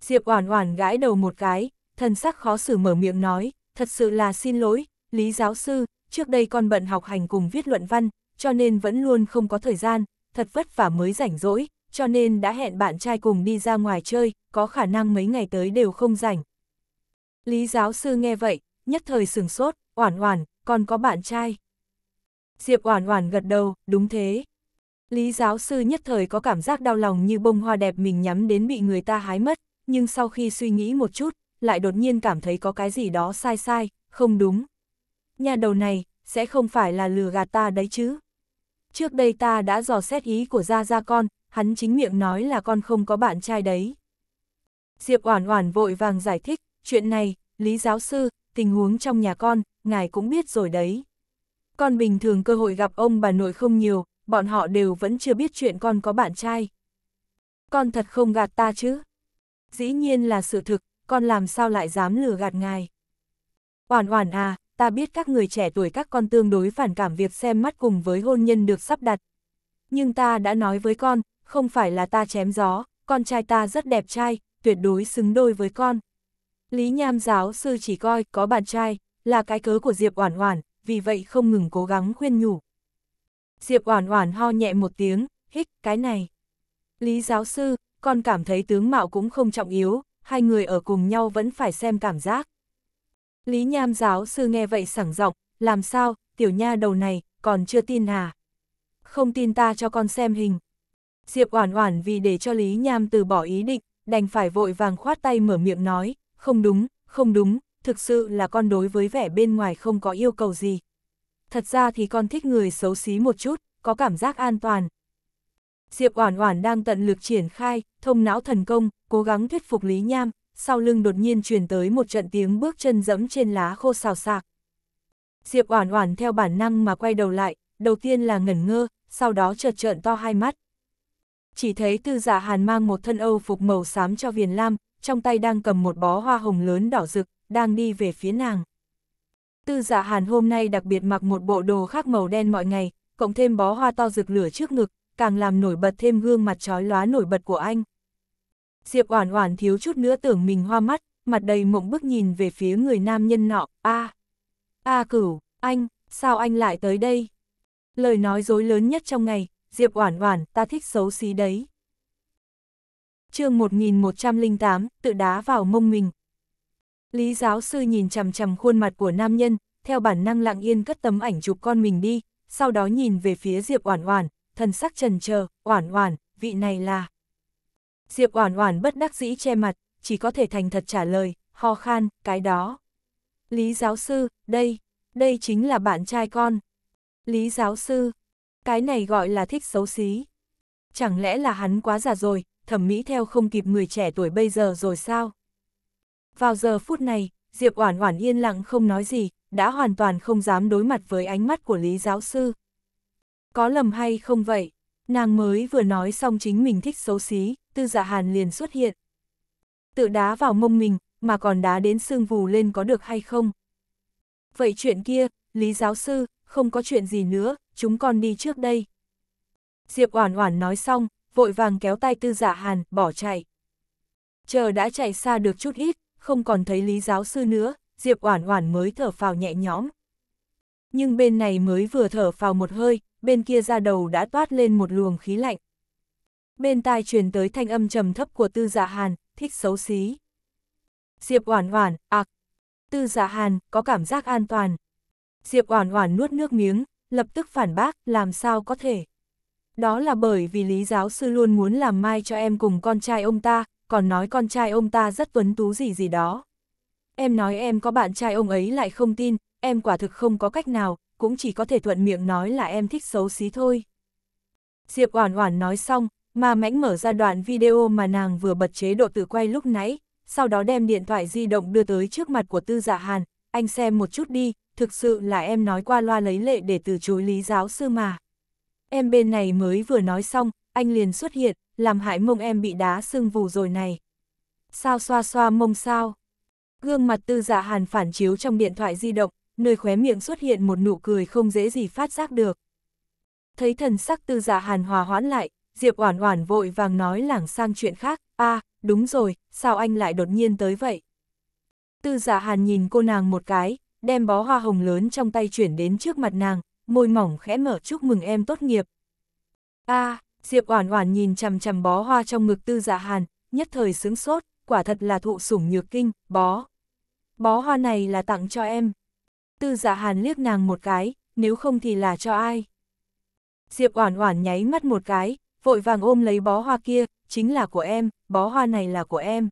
Diệp Oản Oản gãi đầu một cái, thần sắc khó xử mở miệng nói, thật sự là xin lỗi, Lý giáo sư, trước đây con bận học hành cùng viết luận văn, cho nên vẫn luôn không có thời gian, thật vất vả mới rảnh rỗi, cho nên đã hẹn bạn trai cùng đi ra ngoài chơi, có khả năng mấy ngày tới đều không rảnh. Lý giáo sư nghe vậy, nhất thời sừng sốt, oản oản, còn có bạn trai. Diệp oản oản gật đầu, đúng thế. Lý giáo sư nhất thời có cảm giác đau lòng như bông hoa đẹp mình nhắm đến bị người ta hái mất, nhưng sau khi suy nghĩ một chút, lại đột nhiên cảm thấy có cái gì đó sai sai, không đúng. Nhà đầu này, sẽ không phải là lừa gạt ta đấy chứ. Trước đây ta đã dò xét ý của Gia Gia con, hắn chính miệng nói là con không có bạn trai đấy. Diệp Oản Oản vội vàng giải thích, chuyện này, Lý giáo sư, tình huống trong nhà con, ngài cũng biết rồi đấy. Con bình thường cơ hội gặp ông bà nội không nhiều, bọn họ đều vẫn chưa biết chuyện con có bạn trai. Con thật không gạt ta chứ? Dĩ nhiên là sự thực, con làm sao lại dám lừa gạt ngài? Oản Oản à, ta biết các người trẻ tuổi các con tương đối phản cảm việc xem mắt cùng với hôn nhân được sắp đặt. Nhưng ta đã nói với con, không phải là ta chém gió, con trai ta rất đẹp trai, tuyệt đối xứng đôi với con. Lý Nham giáo sư chỉ coi có bạn trai là cái cớ của Diệp Oản Oản, vì vậy không ngừng cố gắng khuyên nhủ. Diệp Oản Oản ho nhẹ một tiếng, hích, cái này. Lý giáo sư, con cảm thấy tướng mạo cũng không trọng yếu, hai người ở cùng nhau vẫn phải xem cảm giác. Lý Nham giáo sư nghe vậy sảng giọng, làm sao, tiểu nha đầu này, còn chưa tin à? Không tin ta cho con xem hình, Diệp Oản Oản vì để cho Lý Nham từ bỏ ý định, đành phải vội vàng khoát tay mở miệng nói, không đúng, không đúng, thực sự là con đối với vẻ bên ngoài không có yêu cầu gì. Thật ra thì con thích người xấu xí một chút, có cảm giác an toàn. Diệp Oản Oản đang tận lực triển khai, thông não thần công, cố gắng thuyết phục Lý Nham, sau lưng đột nhiên truyền tới một trận tiếng bước chân dẫm trên lá khô xào xạc. Diệp Oản Oản theo bản năng mà quay đầu lại, đầu tiên là ngẩn ngơ, sau đó chợt trợn to hai mắt, chỉ thấy tư giả hàn mang một thân âu phục màu xám cho viền lam, trong tay đang cầm một bó hoa hồng lớn đỏ rực, đang đi về phía nàng. Tư giả hàn hôm nay đặc biệt mặc một bộ đồ khác màu đen mọi ngày, cộng thêm bó hoa to rực lửa trước ngực, càng làm nổi bật thêm gương mặt trói lóa nổi bật của anh. Diệp Oản Oản thiếu chút nữa tưởng mình hoa mắt, mặt đầy mộng bức nhìn về phía người nam nhân nọ, "A, a cửu, anh, sao anh lại tới đây?" Lời nói dối lớn nhất trong ngày, Diệp Oản Oản, ta thích xấu xí đấy. Chương 1108, tự đá vào mông mình. Lý giáo sư nhìn chằm chằm khuôn mặt của nam nhân, theo bản năng lặng yên cất tấm ảnh chụp con mình đi, sau đó nhìn về phía Diệp Oản Oản, thần sắc trần chờ, "Oản Oản, vị này là?" Diệp Oản Oản bất đắc dĩ che mặt, chỉ có thể thành thật trả lời, ho khan, "Cái đó." Lý giáo sư, đây, đây chính là bạn trai con. Lý giáo sư, cái này gọi là thích xấu xí. Chẳng lẽ là hắn quá già rồi, thẩm mỹ theo không kịp người trẻ tuổi bây giờ rồi sao? Vào giờ phút này, Diệp Oản Oản yên lặng không nói gì, đã hoàn toàn không dám đối mặt với ánh mắt của Lý giáo sư. Có lầm hay không vậy? Nàng mới vừa nói xong chính mình thích xấu xí, Tư Dạ Hàn liền xuất hiện. Tự đá vào mông mình, mà còn đá đến xương vù lên có được hay không? Vậy chuyện kia, Lý giáo sư, không có chuyện gì nữa, chúng con đi trước đây. Diệp Oản Oản nói xong, vội vàng kéo tay Tư Dạ Hàn, bỏ chạy. Chờ đã chạy xa được chút ít, không còn thấy Lý giáo sư nữa, Diệp Oản Oản mới thở phào nhẹ nhõm. Nhưng bên này mới vừa thở phào một hơi, bên kia ra đầu đã toát lên một luồng khí lạnh. Bên tai truyền tới thanh âm trầm thấp của Tư Dạ Hàn, thích xấu xí. Diệp Oản Oản, ạc. Tư Dạ Hàn có cảm giác an toàn, Diệp Oản Oản nuốt nước miếng, lập tức phản bác, làm sao có thể. Đó là bởi vì Lý giáo sư luôn muốn làm mai cho em cùng con trai ông ta, còn nói con trai ông ta rất tuấn tú gì gì đó. Em nói em có bạn trai ông ấy lại không tin, em quả thực không có cách nào, cũng chỉ có thể thuận miệng nói là em thích xấu xí thôi. Diệp Oản Oản nói xong, mà mãnh mở ra đoạn video mà nàng vừa bật chế độ tự quay lúc nãy, sau đó đem điện thoại di động đưa tới trước mặt của Tư Dạ Hàn, anh xem một chút đi, thực sự là em nói qua loa lấy lệ để từ chối lý giáo sư mà. Em bên này mới vừa nói xong, anh liền xuất hiện, làm hại mông em bị đá sưng vù rồi này. Sao xoa xoa mông sao? Gương mặt tư dạ hàn phản chiếu trong điện thoại di động, nơi khóe miệng xuất hiện một nụ cười không dễ gì phát giác được. Thấy thần sắc tư dạ hàn hòa hoãn lại, Diệp Oản Oản vội vàng nói lảng sang chuyện khác, a à, đúng rồi, sao anh lại đột nhiên tới vậy? Tư giả dạ hàn nhìn cô nàng một cái, đem bó hoa hồng lớn trong tay chuyển đến trước mặt nàng, môi mỏng khẽ mở chúc mừng em tốt nghiệp. a à, Diệp Oản Oản nhìn chằm chằm bó hoa trong ngực Tư Dạ Hàn, nhất thời sướng sốt, quả thật là thụ sủng nhược kinh, bó. Bó hoa này là tặng cho em. Tư Dạ Hàn liếc nàng một cái, nếu không thì là cho ai? Diệp Oản Oản nháy mắt một cái, vội vàng ôm lấy bó hoa kia, chính là của em, bó hoa này là của em.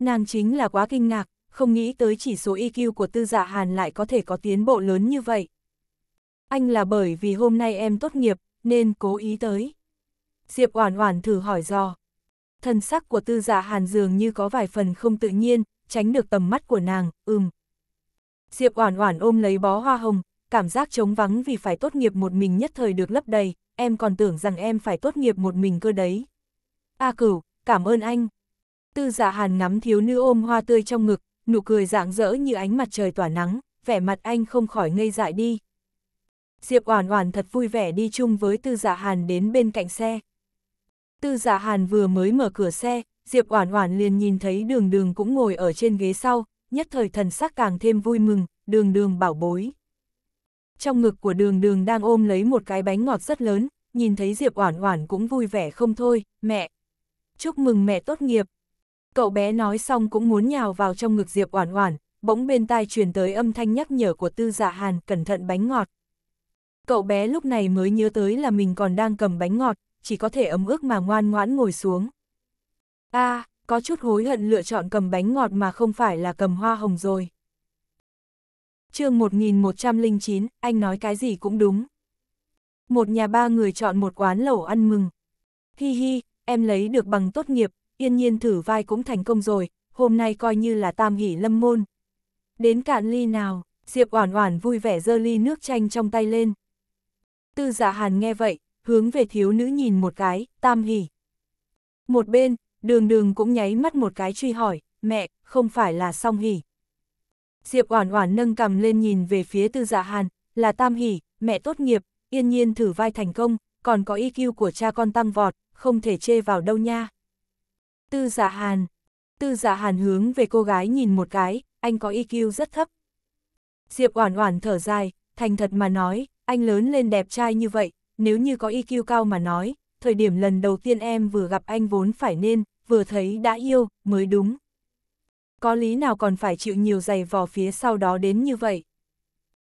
Nàng chính là quá kinh ngạc, không nghĩ tới chỉ số EQ của tư dạ hàn lại có thể có tiến bộ lớn như vậy. Anh là bởi vì hôm nay em tốt nghiệp, nên cố ý tới. Diệp Oản Oản thử hỏi dò. Thần sắc của tư dạ hàn dường như có vài phần không tự nhiên, tránh được tầm mắt của nàng, ừm. Diệp Oản Oản ôm lấy bó hoa hồng, cảm giác trống vắng vì phải tốt nghiệp một mình nhất thời được lấp đầy, em còn tưởng rằng em phải tốt nghiệp một mình cơ đấy. A Cửu, cảm ơn anh. Tư Dạ Hàn ngắm thiếu nữ ôm hoa tươi trong ngực, nụ cười rạng rỡ như ánh mặt trời tỏa nắng, vẻ mặt anh không khỏi ngây dại đi. Diệp Oản Oản thật vui vẻ đi chung với Tư Dạ Hàn đến bên cạnh xe. Tư Dạ Hàn vừa mới mở cửa xe, Diệp Oản Oản liền nhìn thấy Đường Đường cũng ngồi ở trên ghế sau, nhất thời thần sắc càng thêm vui mừng, Đường Đường bảo bối. Trong ngực của Đường Đường đang ôm lấy một cái bánh ngọt rất lớn, nhìn thấy Diệp Oản Oản cũng vui vẻ không thôi, mẹ. Chúc mừng mẹ tốt nghiệp, Cậu bé nói xong cũng muốn nhào vào trong ngực Diệp Oản Oản, bỗng bên tai truyền tới âm thanh nhắc nhở của Tư Dạ Hàn, cẩn thận bánh ngọt. Cậu bé lúc này mới nhớ tới là mình còn đang cầm bánh ngọt, chỉ có thể ấm ức mà ngoan ngoãn ngồi xuống. A, à, có chút hối hận lựa chọn cầm bánh ngọt mà không phải là cầm hoa hồng rồi. Chương 1109, anh nói cái gì cũng đúng. Một nhà ba người chọn một quán lẩu ăn mừng. Hi hi, em lấy được bằng tốt nghiệp, yên nhiên thử vai cũng thành công rồi, hôm nay coi như là tam hỷ lâm môn. Đến cạn ly nào, Diệp Oản Oản vui vẻ giơ ly nước chanh trong tay lên. Tư giả dạ Hàn nghe vậy, hướng về thiếu nữ nhìn một cái, tam hỉ. Một bên, Đường Đường cũng nháy mắt một cái truy hỏi, "Mẹ, không phải là song hỉ?" Diệp Oản Oản nâng cầm lên nhìn về phía Tư giả dạ Hàn, "Là tam hỉ, mẹ tốt nghiệp, yên nhiên thử vai thành công, còn có IQ của cha con tăng vọt, không thể chê vào đâu nha." Tư giả dạ hàn. Tư giả dạ hàn hướng về cô gái nhìn một cái, anh có EQ rất thấp. Diệp Oản Oản thở dài, thành thật mà nói, anh lớn lên đẹp trai như vậy, nếu như có EQ cao mà nói, thời điểm lần đầu tiên em vừa gặp anh vốn phải nên, vừa thấy đã yêu, mới đúng. Có lý nào còn phải chịu nhiều giày vò phía sau đó đến như vậy?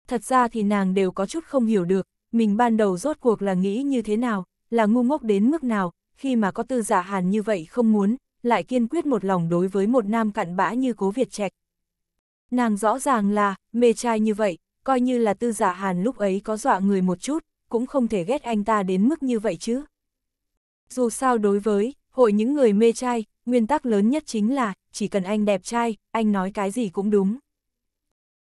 Thật ra thì nàng đều có chút không hiểu được, mình ban đầu rốt cuộc là nghĩ như thế nào, là ngu ngốc đến mức nào, khi mà có tư giả hàn như vậy không muốn, lại kiên quyết một lòng đối với một nam cặn bã như cố Việt Trạch. Nàng rõ ràng là, mê trai như vậy, coi như là tư giả hàn lúc ấy có dọa người một chút, cũng không thể ghét anh ta đến mức như vậy chứ. Dù sao đối với, hội những người mê trai, nguyên tắc lớn nhất chính là, chỉ cần anh đẹp trai, anh nói cái gì cũng đúng.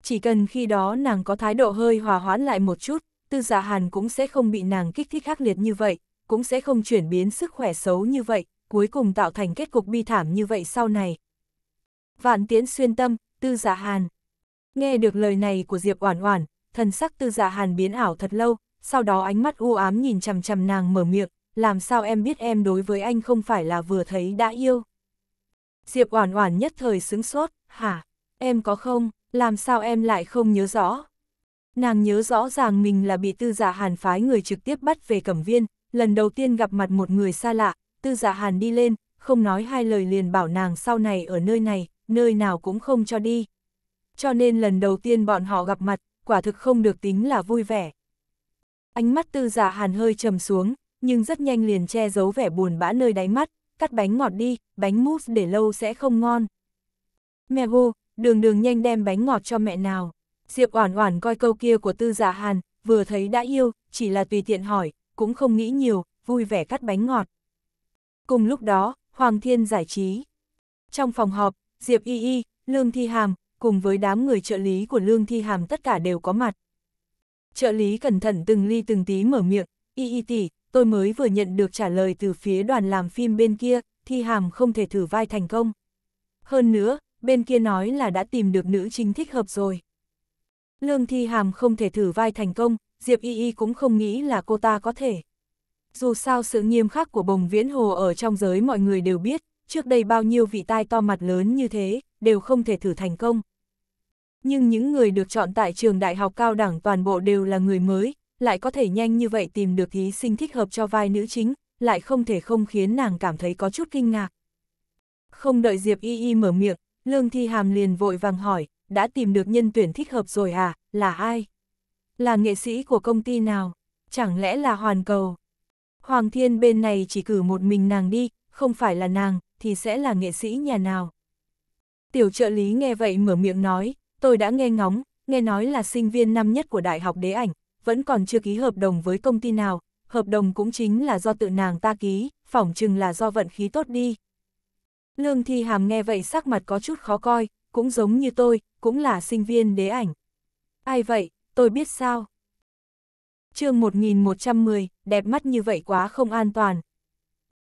Chỉ cần khi đó nàng có thái độ hơi hòa hoãn lại một chút, tư giả hàn cũng sẽ không bị nàng kích thích khắc liệt như vậy, cũng sẽ không chuyển biến sức khỏe xấu như vậy, cuối cùng tạo thành kết cục bi thảm như vậy sau này. Vạn Tiến xuyên tâm, tư giả dạ hàn. Nghe được lời này của Diệp Oản Oản, thần sắc tư giả dạ hàn biến ảo thật lâu, sau đó ánh mắt u ám nhìn chằm chằm nàng mở miệng, làm sao em biết em đối với anh không phải là vừa thấy đã yêu. Diệp Oản Oản nhất thời sững sốt, hả, em có không, làm sao em lại không nhớ rõ. Nàng nhớ rõ ràng mình là bị tư giả dạ hàn phái người trực tiếp bắt về cầm viên, lần đầu tiên gặp mặt một người xa lạ, tư dạ hàn đi lên, không nói hai lời liền bảo nàng sau này ở nơi này, nơi nào cũng không cho đi. Cho nên lần đầu tiên bọn họ gặp mặt, quả thực không được tính là vui vẻ. Ánh mắt tư dạ hàn hơi trầm xuống, nhưng rất nhanh liền che giấu vẻ buồn bã nơi đáy mắt, cắt bánh ngọt đi, bánh mousse để lâu sẽ không ngon. Mẹ vô, đường đường nhanh đem bánh ngọt cho mẹ nào. Diệp Oản Oản coi câu kia của Tư Dạ Hàn, vừa thấy đã yêu, chỉ là tùy tiện hỏi, cũng không nghĩ nhiều, vui vẻ cắt bánh ngọt. Cùng lúc đó, Hoàng Thiên giải trí. Trong phòng họp, Diệp Y Y, Lương Thi Hàm, cùng với đám người trợ lý của Lương Thi Hàm tất cả đều có mặt. Trợ lý cẩn thận từng ly từng tí mở miệng, Y Y tỷ, tôi mới vừa nhận được trả lời từ phía đoàn làm phim bên kia, Thi Hàm không thể thử vai thành công. Hơn nữa, bên kia nói là đã tìm được nữ chính thích hợp rồi. Lương Thi Hàm không thể thử vai thành công, Diệp Y Y cũng không nghĩ là cô ta có thể. Dù sao sự nghiêm khắc của Bồng Viễn Hồ ở trong giới mọi người đều biết, trước đây bao nhiêu vị tai to mặt lớn như thế, đều không thể thử thành công. Nhưng những người được chọn tại trường đại học cao đẳng toàn bộ đều là người mới, lại có thể nhanh như vậy tìm được thí sinh thích hợp cho vai nữ chính, lại không thể không khiến nàng cảm thấy có chút kinh ngạc. Không đợi Diệp Y Y mở miệng, Lương Thi Hàm liền vội vàng hỏi, đã tìm được nhân tuyển thích hợp rồi à, là ai? Là nghệ sĩ của công ty nào? Chẳng lẽ là hoàn cầu? Hoàng thiên bên này chỉ cử một mình nàng đi, không phải là nàng, thì sẽ là nghệ sĩ nhà nào? Tiểu trợ lý nghe vậy mở miệng nói, tôi đã nghe ngóng, nghe nói là sinh viên năm nhất của Đại học Đế Ảnh, vẫn còn chưa ký hợp đồng với công ty nào, hợp đồng cũng chính là do tự nàng ta ký, phỏng chừng là do vận khí tốt đi. Lương Thi Hàm nghe vậy sắc mặt có chút khó coi, cũng giống như tôi, cũng là sinh viên Đế Ảnh. Ai vậy, tôi biết sao. chương 1110, đẹp mắt như vậy quá không an toàn.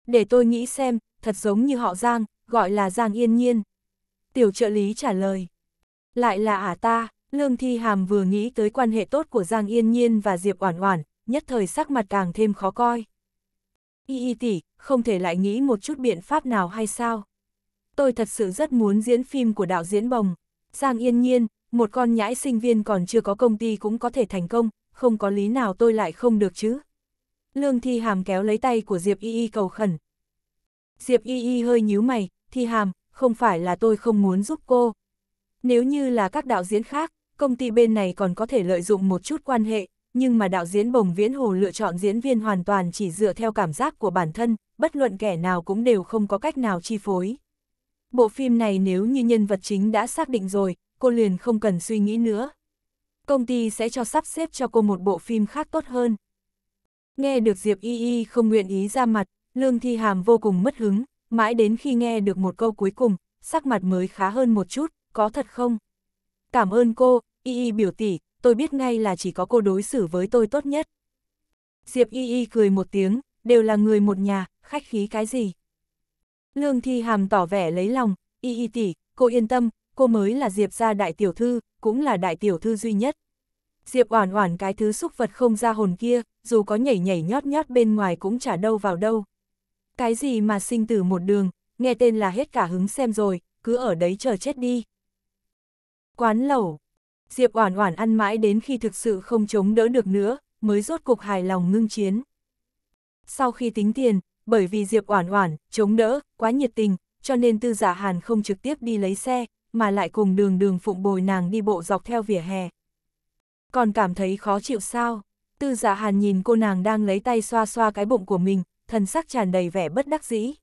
Để tôi nghĩ xem, thật giống như họ Giang, gọi là Giang Yên Nhiên. Tiểu trợ lý trả lời. Lại là ả à ta, Lương Thi Hàm vừa nghĩ tới quan hệ tốt của Giang Yên Nhiên và Diệp Oản Oản, nhất thời sắc mặt càng thêm khó coi. Y y tỷ, không thể lại nghĩ một chút biện pháp nào hay sao? Tôi thật sự rất muốn diễn phim của đạo diễn bồng. Giang Yên Nhiên, một con nhãi sinh viên còn chưa có công ty cũng có thể thành công, không có lý nào tôi lại không được chứ. Lương Thi Hàm kéo lấy tay của Diệp Y Y cầu khẩn. Diệp Y Y hơi nhíu mày, Thi Hàm, không phải là tôi không muốn giúp cô. Nếu như là các đạo diễn khác, công ty bên này còn có thể lợi dụng một chút quan hệ, nhưng mà đạo diễn Bồng Viễn Hồ lựa chọn diễn viên hoàn toàn chỉ dựa theo cảm giác của bản thân, bất luận kẻ nào cũng đều không có cách nào chi phối. Bộ phim này nếu như nhân vật chính đã xác định rồi, cô liền không cần suy nghĩ nữa. Công ty sẽ cho sắp xếp cho cô một bộ phim khác tốt hơn. Nghe được Diệp Y Y không nguyện ý ra mặt, Lương Thi Hàm vô cùng mất hứng, mãi đến khi nghe được một câu cuối cùng, sắc mặt mới khá hơn một chút, có thật không? Cảm ơn cô, Y Y biểu tỷ, tôi biết ngay là chỉ có cô đối xử với tôi tốt nhất. Diệp Y Y cười một tiếng, đều là người một nhà, khách khí cái gì? Lương Thi Hàm tỏ vẻ lấy lòng, Y Y tỷ, cô yên tâm, cô mới là Diệp gia đại tiểu thư, cũng là đại tiểu thư duy nhất. Diệp Oản Oản cái thứ xúc vật không ra hồn kia, dù có nhảy nhảy nhót nhót bên ngoài cũng chả đâu vào đâu. Cái gì mà sinh tử một đường, nghe tên là hết cả hứng xem rồi, cứ ở đấy chờ chết đi. Quán lẩu. Diệp Oản Oản ăn mãi đến khi thực sự không chống đỡ được nữa, mới rốt cục hài lòng ngưng chiến. Sau khi tính tiền, bởi vì Diệp Oản Oản chống đỡ quá nhiệt tình, cho nên Tư Giả Hàn không trực tiếp đi lấy xe, mà lại cùng đường đường phụng bồi nàng đi bộ dọc theo vỉa hè. Còn cảm thấy khó chịu sao? Tư dạ hàn nhìn cô nàng đang lấy tay xoa xoa cái bụng của mình, thần sắc tràn đầy vẻ bất đắc dĩ.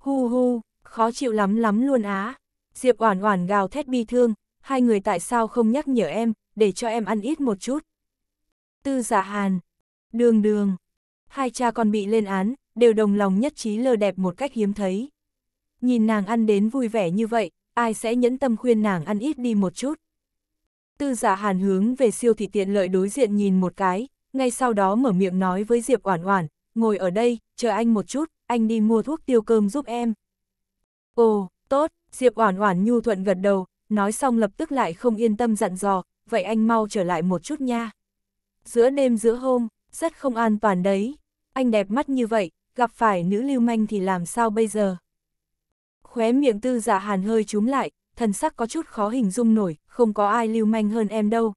Hu hu, khó chịu lắm lắm luôn á. Diệp oản oản gào thét bi thương, hai người tại sao không nhắc nhở em, để cho em ăn ít một chút. Tư giả dạ hàn, đường đường, hai cha con bị lên án, đều đồng lòng nhất trí lơ đẹp một cách hiếm thấy. Nhìn nàng ăn đến vui vẻ như vậy, ai sẽ nhẫn tâm khuyên nàng ăn ít đi một chút. Tư giả dạ hàn hướng về siêu thị tiện lợi đối diện nhìn một cái, ngay sau đó mở miệng nói với Diệp Oản Oản, ngồi ở đây, chờ anh một chút, anh đi mua thuốc tiêu cơm giúp em. Ồ, tốt, Diệp Oản Oản nhu thuận gật đầu, nói xong lập tức lại không yên tâm dặn dò, vậy anh mau trở lại một chút nha. Giữa đêm giữa hôm, rất không an toàn đấy, anh đẹp mắt như vậy, gặp phải nữ lưu manh thì làm sao bây giờ? Khóe miệng tư Dạ hàn hơi chúm lại, thần sắc có chút khó hình dung nổi, không có ai lưu manh hơn em đâu.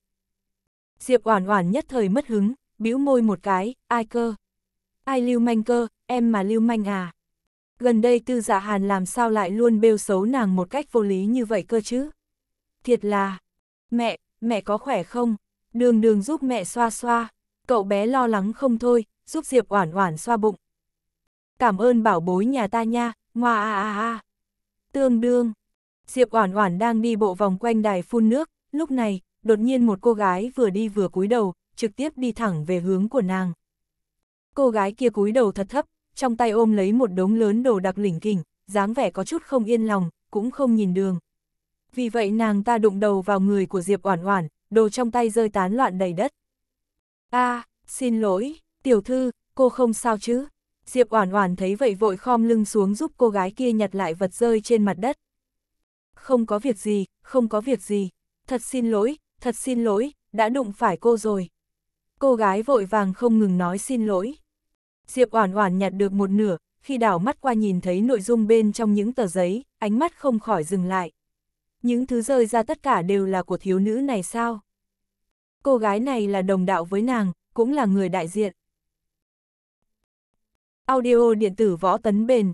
Diệp Oản Oản nhất thời mất hứng, bĩu môi một cái, ai cơ? Ai lưu manh cơ, em mà lưu manh à? Gần đây tư dạ hàn làm sao lại luôn bêu xấu nàng một cách vô lý như vậy cơ chứ? Thiệt là, mẹ, mẹ có khỏe không? Đường đường giúp mẹ xoa xoa, cậu bé lo lắng không thôi, giúp Diệp Oản Oản xoa bụng. Cảm ơn bảo bối nhà ta nha, ngoa a a a tương đương. Diệp Oản Oản đang đi bộ vòng quanh đài phun nước, lúc này, đột nhiên một cô gái vừa đi vừa cúi đầu, trực tiếp đi thẳng về hướng của nàng. Cô gái kia cúi đầu thật thấp, trong tay ôm lấy một đống lớn đồ đặc lỉnh kỉnh, dáng vẻ có chút không yên lòng, cũng không nhìn đường. Vì vậy nàng ta đụng đầu vào người của Diệp Oản Oản, đồ trong tay rơi tán loạn đầy đất. "A, xin lỗi, tiểu thư, cô không sao chứ?" Diệp Oản Oản thấy vậy vội khom lưng xuống giúp cô gái kia nhặt lại vật rơi trên mặt đất. Không có việc gì, không có việc gì, thật xin lỗi, thật xin lỗi, đã đụng phải cô rồi. Cô gái vội vàng không ngừng nói xin lỗi. Diệp Oản Oản nhặt được một nửa, khi đảo mắt qua nhìn thấy nội dung bên trong những tờ giấy, ánh mắt không khỏi dừng lại. Những thứ rơi ra tất cả đều là của thiếu nữ này sao? Cô gái này là đồng đạo với nàng, cũng là người đại diện. Audio điện tử võ tấn bền.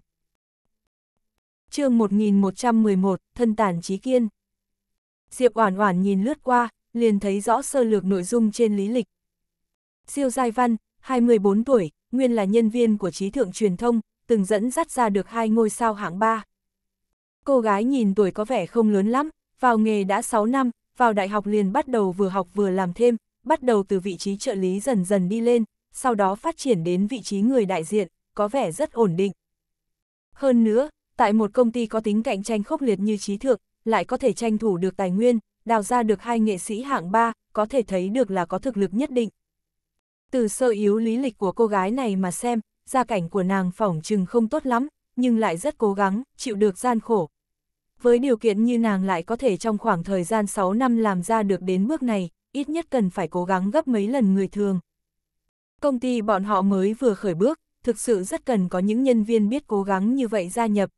chương 1111, thân tàn trí kiên. Diệp Oản Oản nhìn lướt qua, liền thấy rõ sơ lược nội dung trên lý lịch. Siêu Giai Văn, 24 tuổi, nguyên là nhân viên của trí thượng truyền thông, từng dẫn dắt ra được hai ngôi sao hạng 3. Cô gái nhìn tuổi có vẻ không lớn lắm, vào nghề đã 6 năm, vào đại học liền bắt đầu vừa học vừa làm thêm, bắt đầu từ vị trí trợ lý dần dần đi lên, sau đó phát triển đến vị trí người đại diện có vẻ rất ổn định. Hơn nữa, tại một công ty có tính cạnh tranh khốc liệt như trí thượng, lại có thể tranh thủ được tài nguyên, đào ra được hai nghệ sĩ hạng ba, có thể thấy được là có thực lực nhất định. Từ sơ yếu lý lịch của cô gái này mà xem, gia cảnh của nàng phỏng chừng không tốt lắm, nhưng lại rất cố gắng, chịu được gian khổ. Với điều kiện như nàng lại có thể trong khoảng thời gian 6 năm làm ra được đến bước này, ít nhất cần phải cố gắng gấp mấy lần người thường. Công ty bọn họ mới vừa khởi bước, thực sự rất cần có những nhân viên biết cố gắng như vậy gia nhập.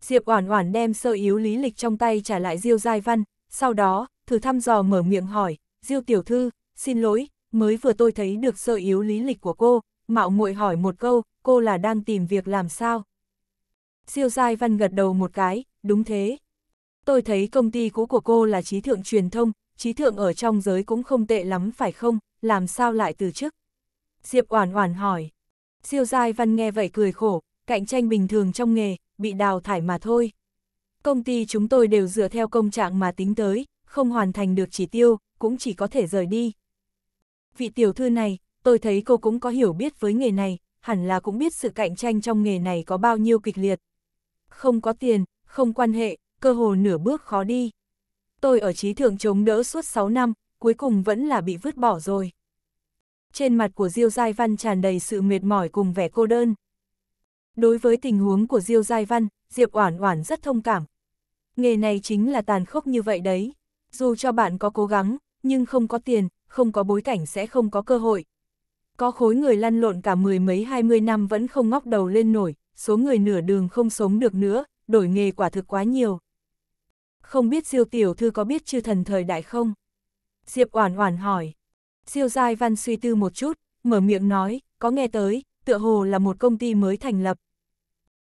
Diệp Oản Oản đem sơ yếu lý lịch trong tay trả lại Diêu Giai Văn, sau đó, thử thăm dò mở miệng hỏi, "Diêu tiểu thư, xin lỗi, mới vừa tôi thấy được sơ yếu lý lịch của cô, mạo muội hỏi một câu, cô là đang tìm việc làm sao?" Diêu Giai Văn gật đầu một cái, "Đúng thế. Tôi thấy công ty cũ của cô là trí thượng truyền thông, trí thượng ở trong giới cũng không tệ lắm phải không, làm sao lại từ chức?" Diệp Oản Oản hỏi. Siêu Giai Văn nghe vậy cười khổ, cạnh tranh bình thường trong nghề, bị đào thải mà thôi. Công ty chúng tôi đều dựa theo công trạng mà tính tới, không hoàn thành được chỉ tiêu, cũng chỉ có thể rời đi. Vị tiểu thư này, tôi thấy cô cũng có hiểu biết với nghề này, hẳn là cũng biết sự cạnh tranh trong nghề này có bao nhiêu kịch liệt. Không có tiền, không quan hệ, cơ hồ nửa bước khó đi. Tôi ở trí thượng chống đỡ suốt 6 năm, cuối cùng vẫn là bị vứt bỏ rồi trên mặt của Diêu Giai Văn tràn đầy sự mệt mỏi cùng vẻ cô đơn. Đối với tình huống của Diêu Giai Văn, Diệp Oản Oản rất thông cảm. Nghề này chính là tàn khốc như vậy đấy. Dù cho bạn có cố gắng, nhưng không có tiền, không có bối cảnh sẽ không có cơ hội. Có khối người lăn lộn cả mười mấy hai mươi năm vẫn không ngóc đầu lên nổi, số người nửa đường không sống được nữa, đổi nghề quả thực quá nhiều. Không biết Diêu Tiểu Thư có biết chư thần thời đại không? Diệp Oản Oản hỏi. Siêu Giai Văn suy tư một chút, mở miệng nói, có nghe tới, tựa hồ là một công ty mới thành lập.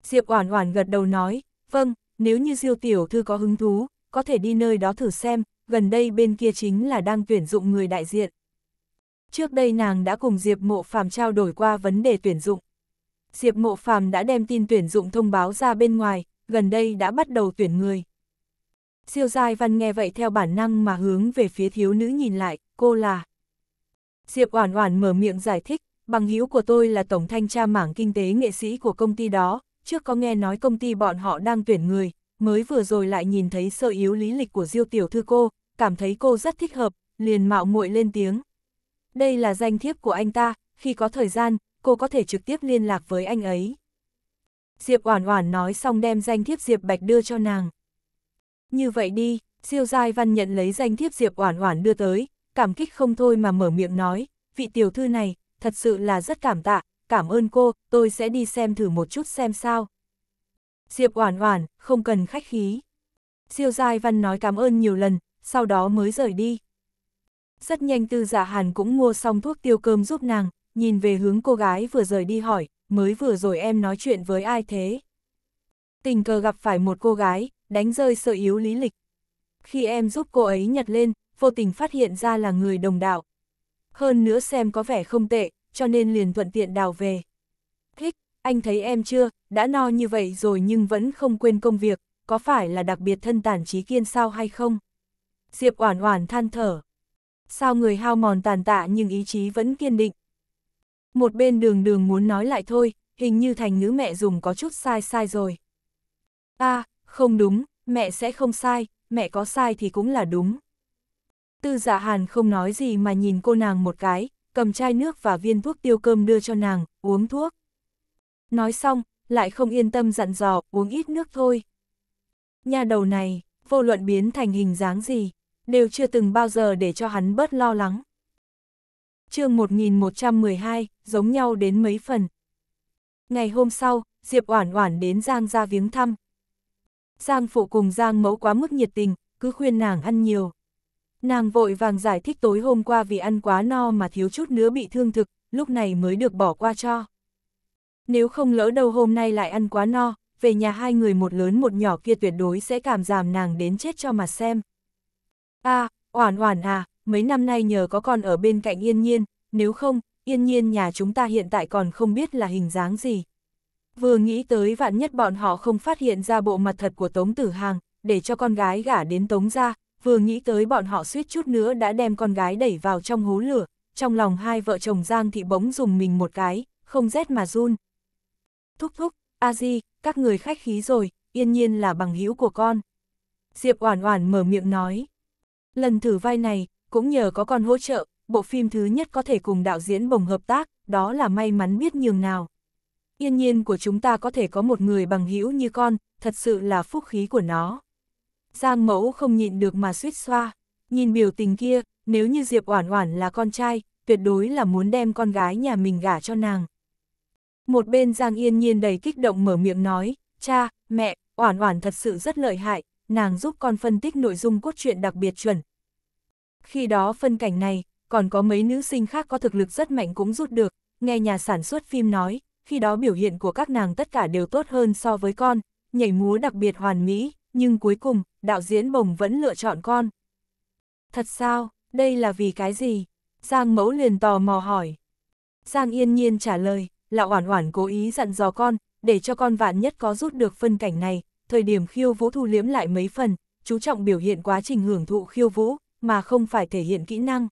Diệp Oản Oản gật đầu nói, vâng, nếu như Diêu Tiểu Thư có hứng thú, có thể đi nơi đó thử xem, gần đây bên kia chính là đang tuyển dụng người đại diện. Trước đây nàng đã cùng Diệp Mộ Phàm trao đổi qua vấn đề tuyển dụng. Diệp Mộ Phàm đã đem tin tuyển dụng thông báo ra bên ngoài, gần đây đã bắt đầu tuyển người. Siêu Giai Văn nghe vậy theo bản năng mà hướng về phía thiếu nữ nhìn lại, cô là Diệp Oản Oản mở miệng giải thích, bằng hữu của tôi là tổng thanh tra mảng kinh tế nghệ sĩ của công ty đó, trước có nghe nói công ty bọn họ đang tuyển người, mới vừa rồi lại nhìn thấy sơ yếu lý lịch của Diêu tiểu thư cô, cảm thấy cô rất thích hợp, liền mạo muội lên tiếng. Đây là danh thiếp của anh ta, khi có thời gian, cô có thể trực tiếp liên lạc với anh ấy. Diệp Oản Oản nói xong đem danh thiếp Diệp Bạch đưa cho nàng. Như vậy đi, Diêu Giai Văn nhận lấy danh thiếp Diệp Oản Oản đưa tới, cảm kích không thôi mà mở miệng nói, vị tiểu thư này, thật sự là rất cảm tạ, cảm ơn cô, tôi sẽ đi xem thử một chút xem sao. Diệp Oản Oản, không cần khách khí. siêu Giai Văn nói cảm ơn nhiều lần, sau đó mới rời đi. Rất nhanh Tư Dạ Hàn cũng mua xong thuốc tiêu cơm giúp nàng, nhìn về hướng cô gái vừa rời đi hỏi, mới vừa rồi em nói chuyện với ai thế? Tình cờ gặp phải một cô gái, đánh rơi sợ yếu lý lịch. Khi em giúp cô ấy nhặt lên, vô tình phát hiện ra là người đồng đạo. Hơn nữa xem có vẻ không tệ, cho nên liền thuận tiện đào về. Thích, anh thấy em chưa, đã no như vậy rồi nhưng vẫn không quên công việc, có phải là đặc biệt thân tàn trí kiên sao hay không? Diệp Oản Oản than thở. Sao người hao mòn tàn tạ nhưng ý chí vẫn kiên định. Một bên đường đường muốn nói lại thôi, hình như thành ngữ mẹ dùng có chút sai sai rồi. a à, không đúng, mẹ sẽ không sai, mẹ có sai thì cũng là đúng. Tư dạ hàn không nói gì mà nhìn cô nàng một cái, cầm chai nước và viên thuốc tiêu cơm đưa cho nàng, uống thuốc. Nói xong, lại không yên tâm dặn dò, uống ít nước thôi. Nhà đầu này, vô luận biến thành hình dáng gì, đều chưa từng bao giờ để cho hắn bớt lo lắng. chương 1112, giống nhau đến mấy phần. Ngày hôm sau, Diệp Oản Oản đến Giang ra viếng thăm. Giang phụ cùng Giang mẫu quá mức nhiệt tình, cứ khuyên nàng ăn nhiều, Nàng vội vàng giải thích tối hôm qua vì ăn quá no mà thiếu chút nữa bị thương thực, lúc này mới được bỏ qua cho. Nếu không lỡ đâu hôm nay lại ăn quá no, về nhà hai người một lớn một nhỏ kia tuyệt đối sẽ cảm giảm nàng đến chết cho mà xem. a à, oản oản à, mấy năm nay nhờ có con ở bên cạnh yên nhiên, nếu không, yên nhiên nhà chúng ta hiện tại còn không biết là hình dáng gì. Vừa nghĩ tới vạn nhất bọn họ không phát hiện ra bộ mặt thật của Tống Tử Hàng, để cho con gái gả đến Tống ra, vừa nghĩ tới bọn họ suýt chút nữa đã đem con gái đẩy vào trong hố lửa, trong lòng hai vợ chồng Giang Thị bỗng dùng mình một cái, không rét mà run. Thúc thúc, a di, các người khách khí rồi, yên nhiên là bằng hữu của con. Diệp Oản Oản mở miệng nói. Lần thử vai này, cũng nhờ có con hỗ trợ, bộ phim thứ nhất có thể cùng đạo diễn bồng hợp tác, đó là may mắn biết nhường nào. Yên nhiên của chúng ta có thể có một người bằng hữu như con, thật sự là phúc khí của nó. Giang mẫu không nhịn được mà suýt xoa, nhìn biểu tình kia, nếu như Diệp Oản Oản là con trai, tuyệt đối là muốn đem con gái nhà mình gả cho nàng. Một bên Giang Yên Nhiên đầy kích động mở miệng nói, cha, mẹ, Oản Oản thật sự rất lợi hại, nàng giúp con phân tích nội dung cốt truyện đặc biệt chuẩn. Khi đó phân cảnh này, còn có mấy nữ sinh khác có thực lực rất mạnh cũng rút được, nghe nhà sản xuất phim nói, khi đó biểu hiện của các nàng tất cả đều tốt hơn so với con, nhảy múa đặc biệt hoàn mỹ, nhưng cuối cùng, đạo diễn bồng vẫn lựa chọn con. Thật sao, đây là vì cái gì? Giang mẫu liền tò mò hỏi. Giang yên nhiên trả lời, là oản oản cố ý dặn dò con, để cho con vạn nhất có rút được phân cảnh này, thời điểm khiêu vũ thu liếm lại mấy phần, chú trọng biểu hiện quá trình hưởng thụ khiêu vũ, mà không phải thể hiện kỹ năng.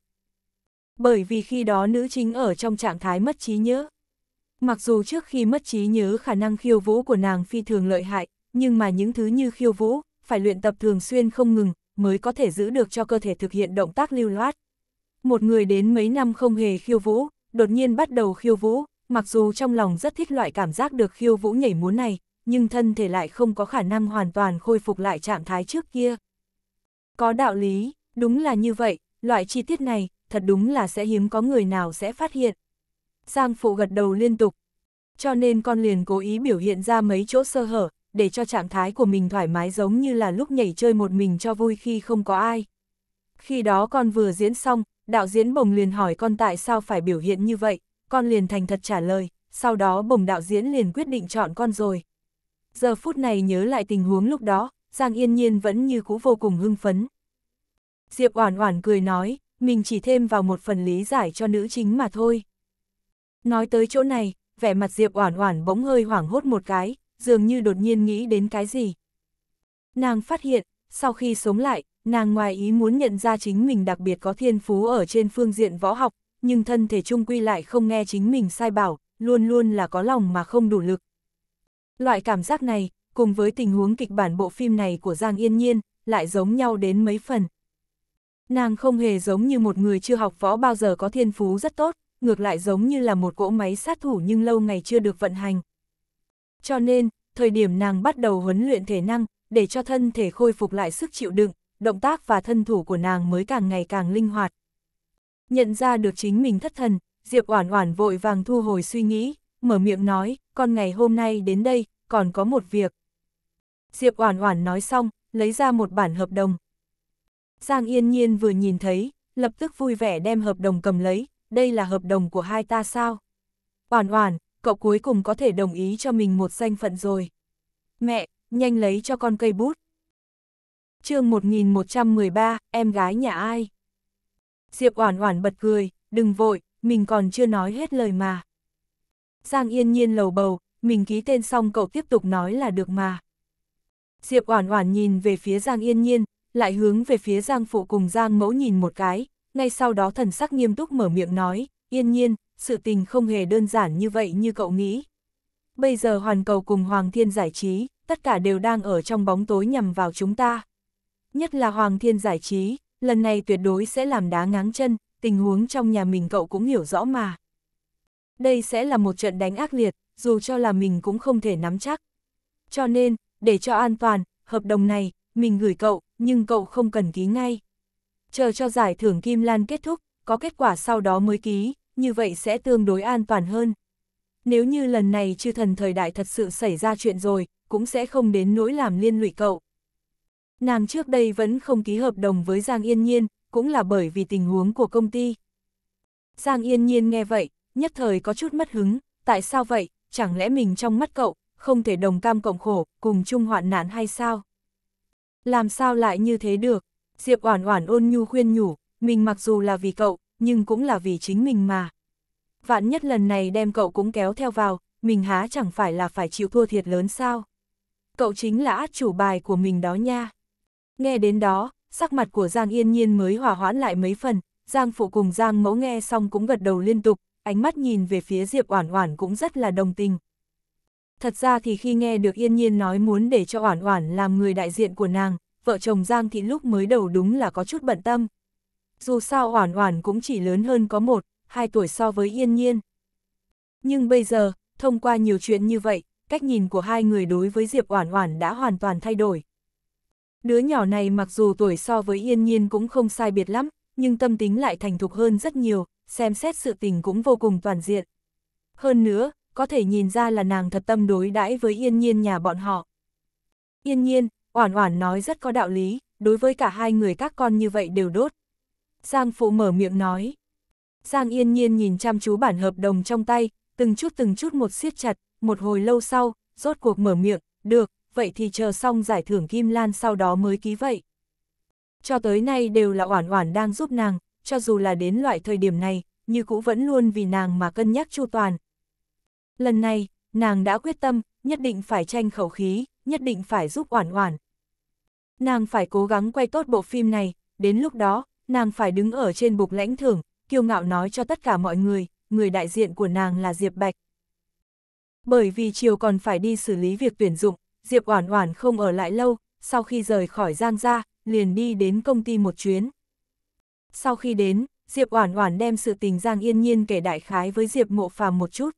Bởi vì khi đó nữ chính ở trong trạng thái mất trí nhớ. Mặc dù trước khi mất trí nhớ khả năng khiêu vũ của nàng phi thường lợi hại, nhưng mà những thứ như khiêu vũ, phải luyện tập thường xuyên không ngừng, mới có thể giữ được cho cơ thể thực hiện động tác lưu loát. Một người đến mấy năm không hề khiêu vũ, đột nhiên bắt đầu khiêu vũ, mặc dù trong lòng rất thích loại cảm giác được khiêu vũ nhảy múa này, nhưng thân thể lại không có khả năng hoàn toàn khôi phục lại trạng thái trước kia. Có đạo lý, đúng là như vậy, loại chi tiết này, thật đúng là sẽ hiếm có người nào sẽ phát hiện. Giang Phụ gật đầu liên tục, cho nên con liền cố ý biểu hiện ra mấy chỗ sơ hở, để cho trạng thái của mình thoải mái giống như là lúc nhảy chơi một mình cho vui khi không có ai. Khi đó con vừa diễn xong, đạo diễn bồng liền hỏi con tại sao phải biểu hiện như vậy, con liền thành thật trả lời, sau đó bồng đạo diễn liền quyết định chọn con rồi. Giờ phút này nhớ lại tình huống lúc đó, Giang Yên Nhiên vẫn như cũ vô cùng hưng phấn. Diệp Oản Oản cười nói, mình chỉ thêm vào một phần lý giải cho nữ chính mà thôi. Nói tới chỗ này, vẻ mặt Diệp Oản Oản bỗng hơi hoảng hốt một cái, dường như đột nhiên nghĩ đến cái gì. Nàng phát hiện, sau khi sống lại, nàng ngoài ý muốn nhận ra chính mình đặc biệt có thiên phú ở trên phương diện võ học, nhưng thân thể trung quy lại không nghe chính mình sai bảo, luôn luôn là có lòng mà không đủ lực. Loại cảm giác này, cùng với tình huống kịch bản bộ phim này của Giang Yên Nhiên, lại giống nhau đến mấy phần. Nàng không hề giống như một người chưa học võ bao giờ có thiên phú rất tốt, ngược lại giống như là một cỗ máy sát thủ nhưng lâu ngày chưa được vận hành, cho nên, thời điểm nàng bắt đầu huấn luyện thể năng, để cho thân thể khôi phục lại sức chịu đựng, động tác và thân thủ của nàng mới càng ngày càng linh hoạt. Nhận ra được chính mình thất thần, Diệp Oản Oản vội vàng thu hồi suy nghĩ, mở miệng nói, "Con ngày hôm nay đến đây, còn có một việc." Diệp Oản Oản nói xong, lấy ra một bản hợp đồng. Giang Yên Nhiên vừa nhìn thấy, lập tức vui vẻ đem hợp đồng cầm lấy, "Đây là hợp đồng của hai ta sao?" "Oản Oản, cậu cuối cùng có thể đồng ý cho mình một danh phận rồi. Mẹ, nhanh lấy cho con cây bút. chương 1113, em gái nhà ai? Diệp Oản Oản bật cười, đừng vội, mình còn chưa nói hết lời mà. Giang Yên Nhiên lầu bầu, mình ký tên xong cậu tiếp tục nói là được mà. Diệp Oản Oản nhìn về phía Giang Yên Nhiên, lại hướng về phía Giang phụ cùng Giang Mẫu nhìn một cái, ngay sau đó thần sắc nghiêm túc mở miệng nói, "Yên Nhiên, sự tình không hề đơn giản như vậy như cậu nghĩ. Bây giờ Hoàn Cầu cùng Hoàng Thiên Giải Trí, tất cả đều đang ở trong bóng tối nhằm vào chúng ta. Nhất là Hoàng Thiên Giải Trí, lần này tuyệt đối sẽ làm đá ngáng chân, tình huống trong nhà mình cậu cũng hiểu rõ mà. Đây sẽ là một trận đánh ác liệt, dù cho là mình cũng không thể nắm chắc. Cho nên, để cho an toàn, hợp đồng này, mình gửi cậu, nhưng cậu không cần ký ngay. Chờ cho giải thưởng Kim Lan kết thúc, có kết quả sau đó mới ký như vậy sẽ tương đối an toàn hơn. Nếu như lần này chư thần thời đại thật sự xảy ra chuyện rồi, cũng sẽ không đến nỗi làm liên lụy cậu. Nàng trước đây vẫn không ký hợp đồng với Giang Yên Nhiên, cũng là bởi vì tình huống của công ty. Giang Yên Nhiên nghe vậy, nhất thời có chút mất hứng, tại sao vậy, chẳng lẽ mình trong mắt cậu, không thể đồng cam cộng khổ, cùng chung hoạn nạn hay sao? Làm sao lại như thế được? Diệp Oản Oản ôn nhu khuyên nhủ, mình mặc dù là vì cậu, nhưng cũng là vì chính mình mà. Vạn nhất lần này đem cậu cũng kéo theo vào, mình há chẳng phải là phải chịu thua thiệt lớn sao. Cậu chính là át chủ bài của mình đó nha. Nghe đến đó, sắc mặt của Giang Yên Nhiên mới hòa hoãn lại mấy phần, Giang Phụ cùng Giang Mẫu nghe xong cũng gật đầu liên tục, ánh mắt nhìn về phía Diệp Oản Oản cũng rất là đồng tình. Thật ra thì khi nghe được Yên Nhiên nói muốn để cho Oản Oản làm người đại diện của nàng, vợ chồng Giang thì lúc mới đầu đúng là có chút bận tâm, dù sao Oản Oản cũng chỉ lớn hơn có một, hai tuổi so với Yên Nhiên. Nhưng bây giờ, thông qua nhiều chuyện như vậy, cách nhìn của hai người đối với Diệp Oản Oản đã hoàn toàn thay đổi. Đứa nhỏ này mặc dù tuổi so với Yên Nhiên cũng không sai biệt lắm, nhưng tâm tính lại thành thục hơn rất nhiều, xem xét sự tình cũng vô cùng toàn diện. Hơn nữa, có thể nhìn ra là nàng thật tâm đối đãi với Yên Nhiên nhà bọn họ. Yên Nhiên, Oản Oản nói rất có đạo lý, đối với cả hai người các con như vậy đều đốt. Giang Phụ mở miệng nói. Giang Yên Nhiên nhìn chăm chú bản hợp đồng trong tay, từng chút từng chút một siết chặt, một hồi lâu sau, rốt cuộc mở miệng, được, vậy thì chờ xong giải thưởng Kim Lan sau đó mới ký vậy. Cho tới nay đều là Oản Oản đang giúp nàng, cho dù là đến loại thời điểm này, như cũ vẫn luôn vì nàng mà cân nhắc chu toàn. Lần này, nàng đã quyết tâm, nhất định phải tranh khẩu khí, nhất định phải giúp Oản Oản. Nàng phải cố gắng quay tốt bộ phim này, đến lúc đó, nàng phải đứng ở trên bục lãnh thưởng, kiêu ngạo nói cho tất cả mọi người, người đại diện của nàng là Diệp Bạch. Bởi vì chiều còn phải đi xử lý việc tuyển dụng, Diệp Oản Oản không ở lại lâu, sau khi rời khỏi Giang gia, liền đi đến công ty một chuyến. Sau khi đến, Diệp Oản Oản đem sự tình Giang Yên Nhiên kể đại khái với Diệp Mộ Phàm một chút.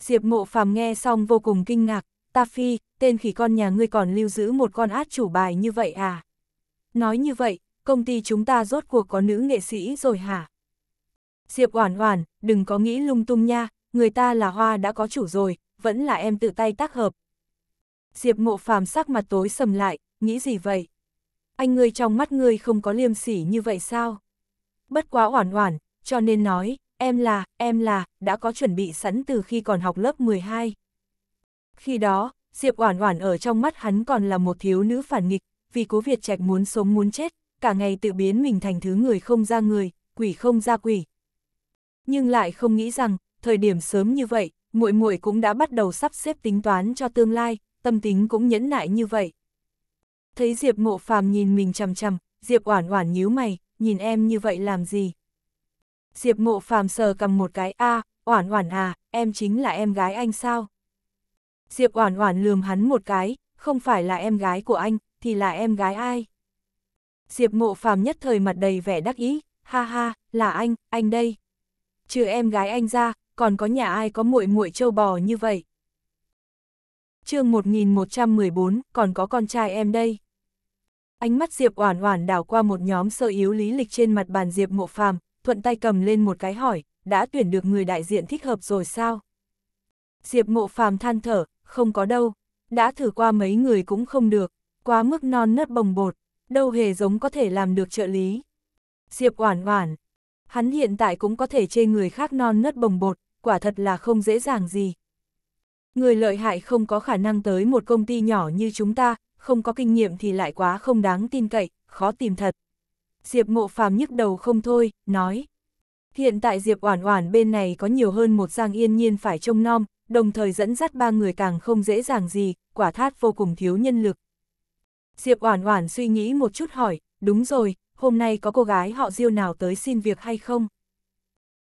Diệp Mộ Phàm nghe xong vô cùng kinh ngạc, "Ta phi, tên khỉ con nhà ngươi còn lưu giữ một con át chủ bài như vậy à?" Nói như vậy, công ty chúng ta rốt cuộc có nữ nghệ sĩ rồi hả? Diệp Oản Oản, đừng có nghĩ lung tung nha, người ta là hoa đã có chủ rồi, vẫn là em tự tay tác hợp. Diệp Mộ Phàm sắc mặt tối sầm lại, nghĩ gì vậy? Anh ngươi trong mắt ngươi không có liêm sỉ như vậy sao? Bất quá Oản Oản, cho nên nói, em là, em là, đã có chuẩn bị sẵn từ khi còn học lớp 12. Khi đó, Diệp Oản Oản ở trong mắt hắn còn là một thiếu nữ phản nghịch, vì cố Việt Trạch muốn sống muốn chết, cả ngày tự biến mình thành thứ người không ra người, quỷ không ra quỷ. Nhưng lại không nghĩ rằng, thời điểm sớm như vậy, muội muội cũng đã bắt đầu sắp xếp tính toán cho tương lai, tâm tính cũng nhẫn nại như vậy. Thấy Diệp Mộ Phàm nhìn mình chằm chằm, Diệp Oản Oản nhíu mày, nhìn em như vậy làm gì? Diệp Mộ Phàm sờ cầm một cái, "A, Oản Oản à, em chính là em gái anh sao?" Diệp Oản Oản lườm hắn một cái, "Không phải là em gái của anh, thì là em gái ai?" Diệp Mộ Phàm nhất thời mặt đầy vẻ đắc ý, ha ha, là anh, anh đây. Trừ em gái anh ra, còn có nhà ai có muội muội trâu bò như vậy. Chương 1114, còn có con trai em đây. Ánh mắt Diệp Oản Oản đảo qua một nhóm sơ yếu lý lịch trên mặt bàn Diệp Mộ Phàm, thuận tay cầm lên một cái hỏi, đã tuyển được người đại diện thích hợp rồi sao? Diệp Mộ Phàm than thở, không có đâu, đã thử qua mấy người cũng không được, quá mức non nớt bồng bột, đâu hề giống có thể làm được trợ lý. Diệp Oản Oản, hắn hiện tại cũng có thể chê người khác non nớt bồng bột, quả thật là không dễ dàng gì. Người lợi hại không có khả năng tới một công ty nhỏ như chúng ta, không có kinh nghiệm thì lại quá không đáng tin cậy, khó tìm thật. Diệp Mộ Phàm nhức đầu không thôi, nói. Hiện tại Diệp Oản Oản bên này có nhiều hơn một Giang Yên Nhiên phải trông nom, đồng thời dẫn dắt ba người càng không dễ dàng gì, quả thát vô cùng thiếu nhân lực. Diệp Oản Oản suy nghĩ một chút hỏi, đúng rồi, hôm nay có cô gái họ Diêu nào tới xin việc hay không?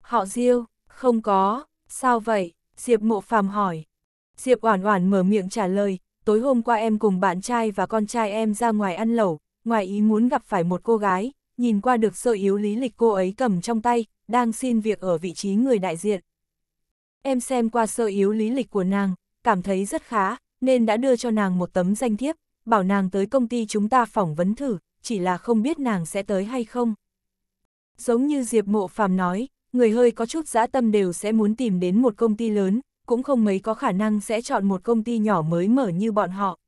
Họ Diêu, không có, sao vậy? Diệp Mộ Phàm hỏi. Diệp Oản Oản mở miệng trả lời, tối hôm qua em cùng bạn trai và con trai em ra ngoài ăn lẩu, ngoài ý muốn gặp phải một cô gái, nhìn qua được sơ yếu lý lịch cô ấy cầm trong tay, đang xin việc ở vị trí người đại diện. Em xem qua sơ yếu lý lịch của nàng, cảm thấy rất khá, nên đã đưa cho nàng một tấm danh thiếp, bảo nàng tới công ty chúng ta phỏng vấn thử, chỉ là không biết nàng sẽ tới hay không. Giống như Diệp Mộ Phàm nói, người hơi có chút dã tâm đều sẽ muốn tìm đến một công ty lớn, cũng không mấy có khả năng sẽ chọn một công ty nhỏ mới mở như bọn họ.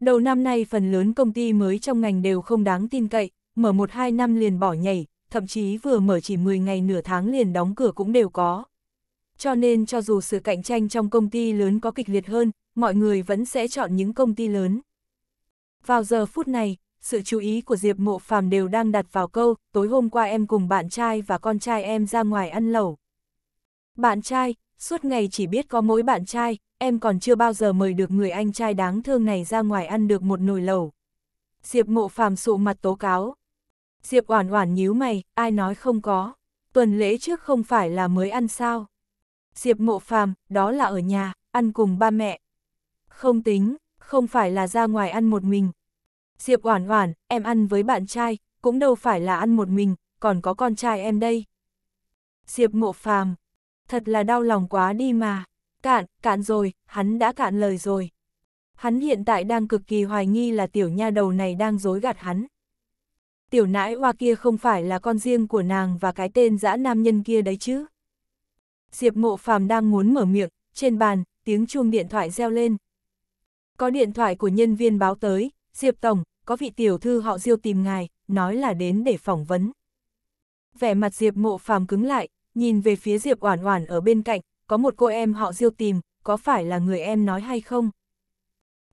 Đầu năm nay phần lớn công ty mới trong ngành đều không đáng tin cậy, mở một hai năm liền bỏ nhảy, thậm chí vừa mở chỉ 10 ngày nửa tháng liền đóng cửa cũng đều có. Cho nên cho dù sự cạnh tranh trong công ty lớn có kịch liệt hơn, mọi người vẫn sẽ chọn những công ty lớn. Vào giờ phút này, sự chú ý của Diệp Mộ Phàm đều đang đặt vào câu, tối hôm qua em cùng bạn trai và con trai em ra ngoài ăn lẩu. Bạn trai, suốt ngày chỉ biết có mỗi bạn trai, em còn chưa bao giờ mời được người anh trai đáng thương này ra ngoài ăn được một nồi lẩu. Diệp Mộ Phàm sụ mặt tố cáo. Diệp Oản Oản nhíu mày, ai nói không có? Tuần lễ trước không phải là mới ăn sao? Diệp Mộ Phàm, đó là ở nhà, ăn cùng ba mẹ. Không tính, không phải là ra ngoài ăn một mình. Diệp Oản Oản, em ăn với bạn trai, cũng đâu phải là ăn một mình, còn có con trai em đây. Diệp ngộ Phàm, thật là đau lòng quá đi mà. Cạn, cạn rồi, hắn đã cạn lời rồi. Hắn hiện tại đang cực kỳ hoài nghi là tiểu nha đầu này đang dối gạt hắn. Tiểu nãi hoa kia không phải là con riêng của nàng và cái tên dã nam nhân kia đấy chứ. Diệp ngộ Phàm đang muốn mở miệng, trên bàn, tiếng chuông điện thoại reo lên. Có điện thoại của nhân viên báo tới, Diệp Tổng, có vị tiểu thư họ diêu tìm ngài, nói là đến để phỏng vấn. Vẻ mặt Diệp mộ phàm cứng lại, nhìn về phía Diệp Oản Oản ở bên cạnh, có một cô em họ diêu tìm, có phải là người em nói hay không?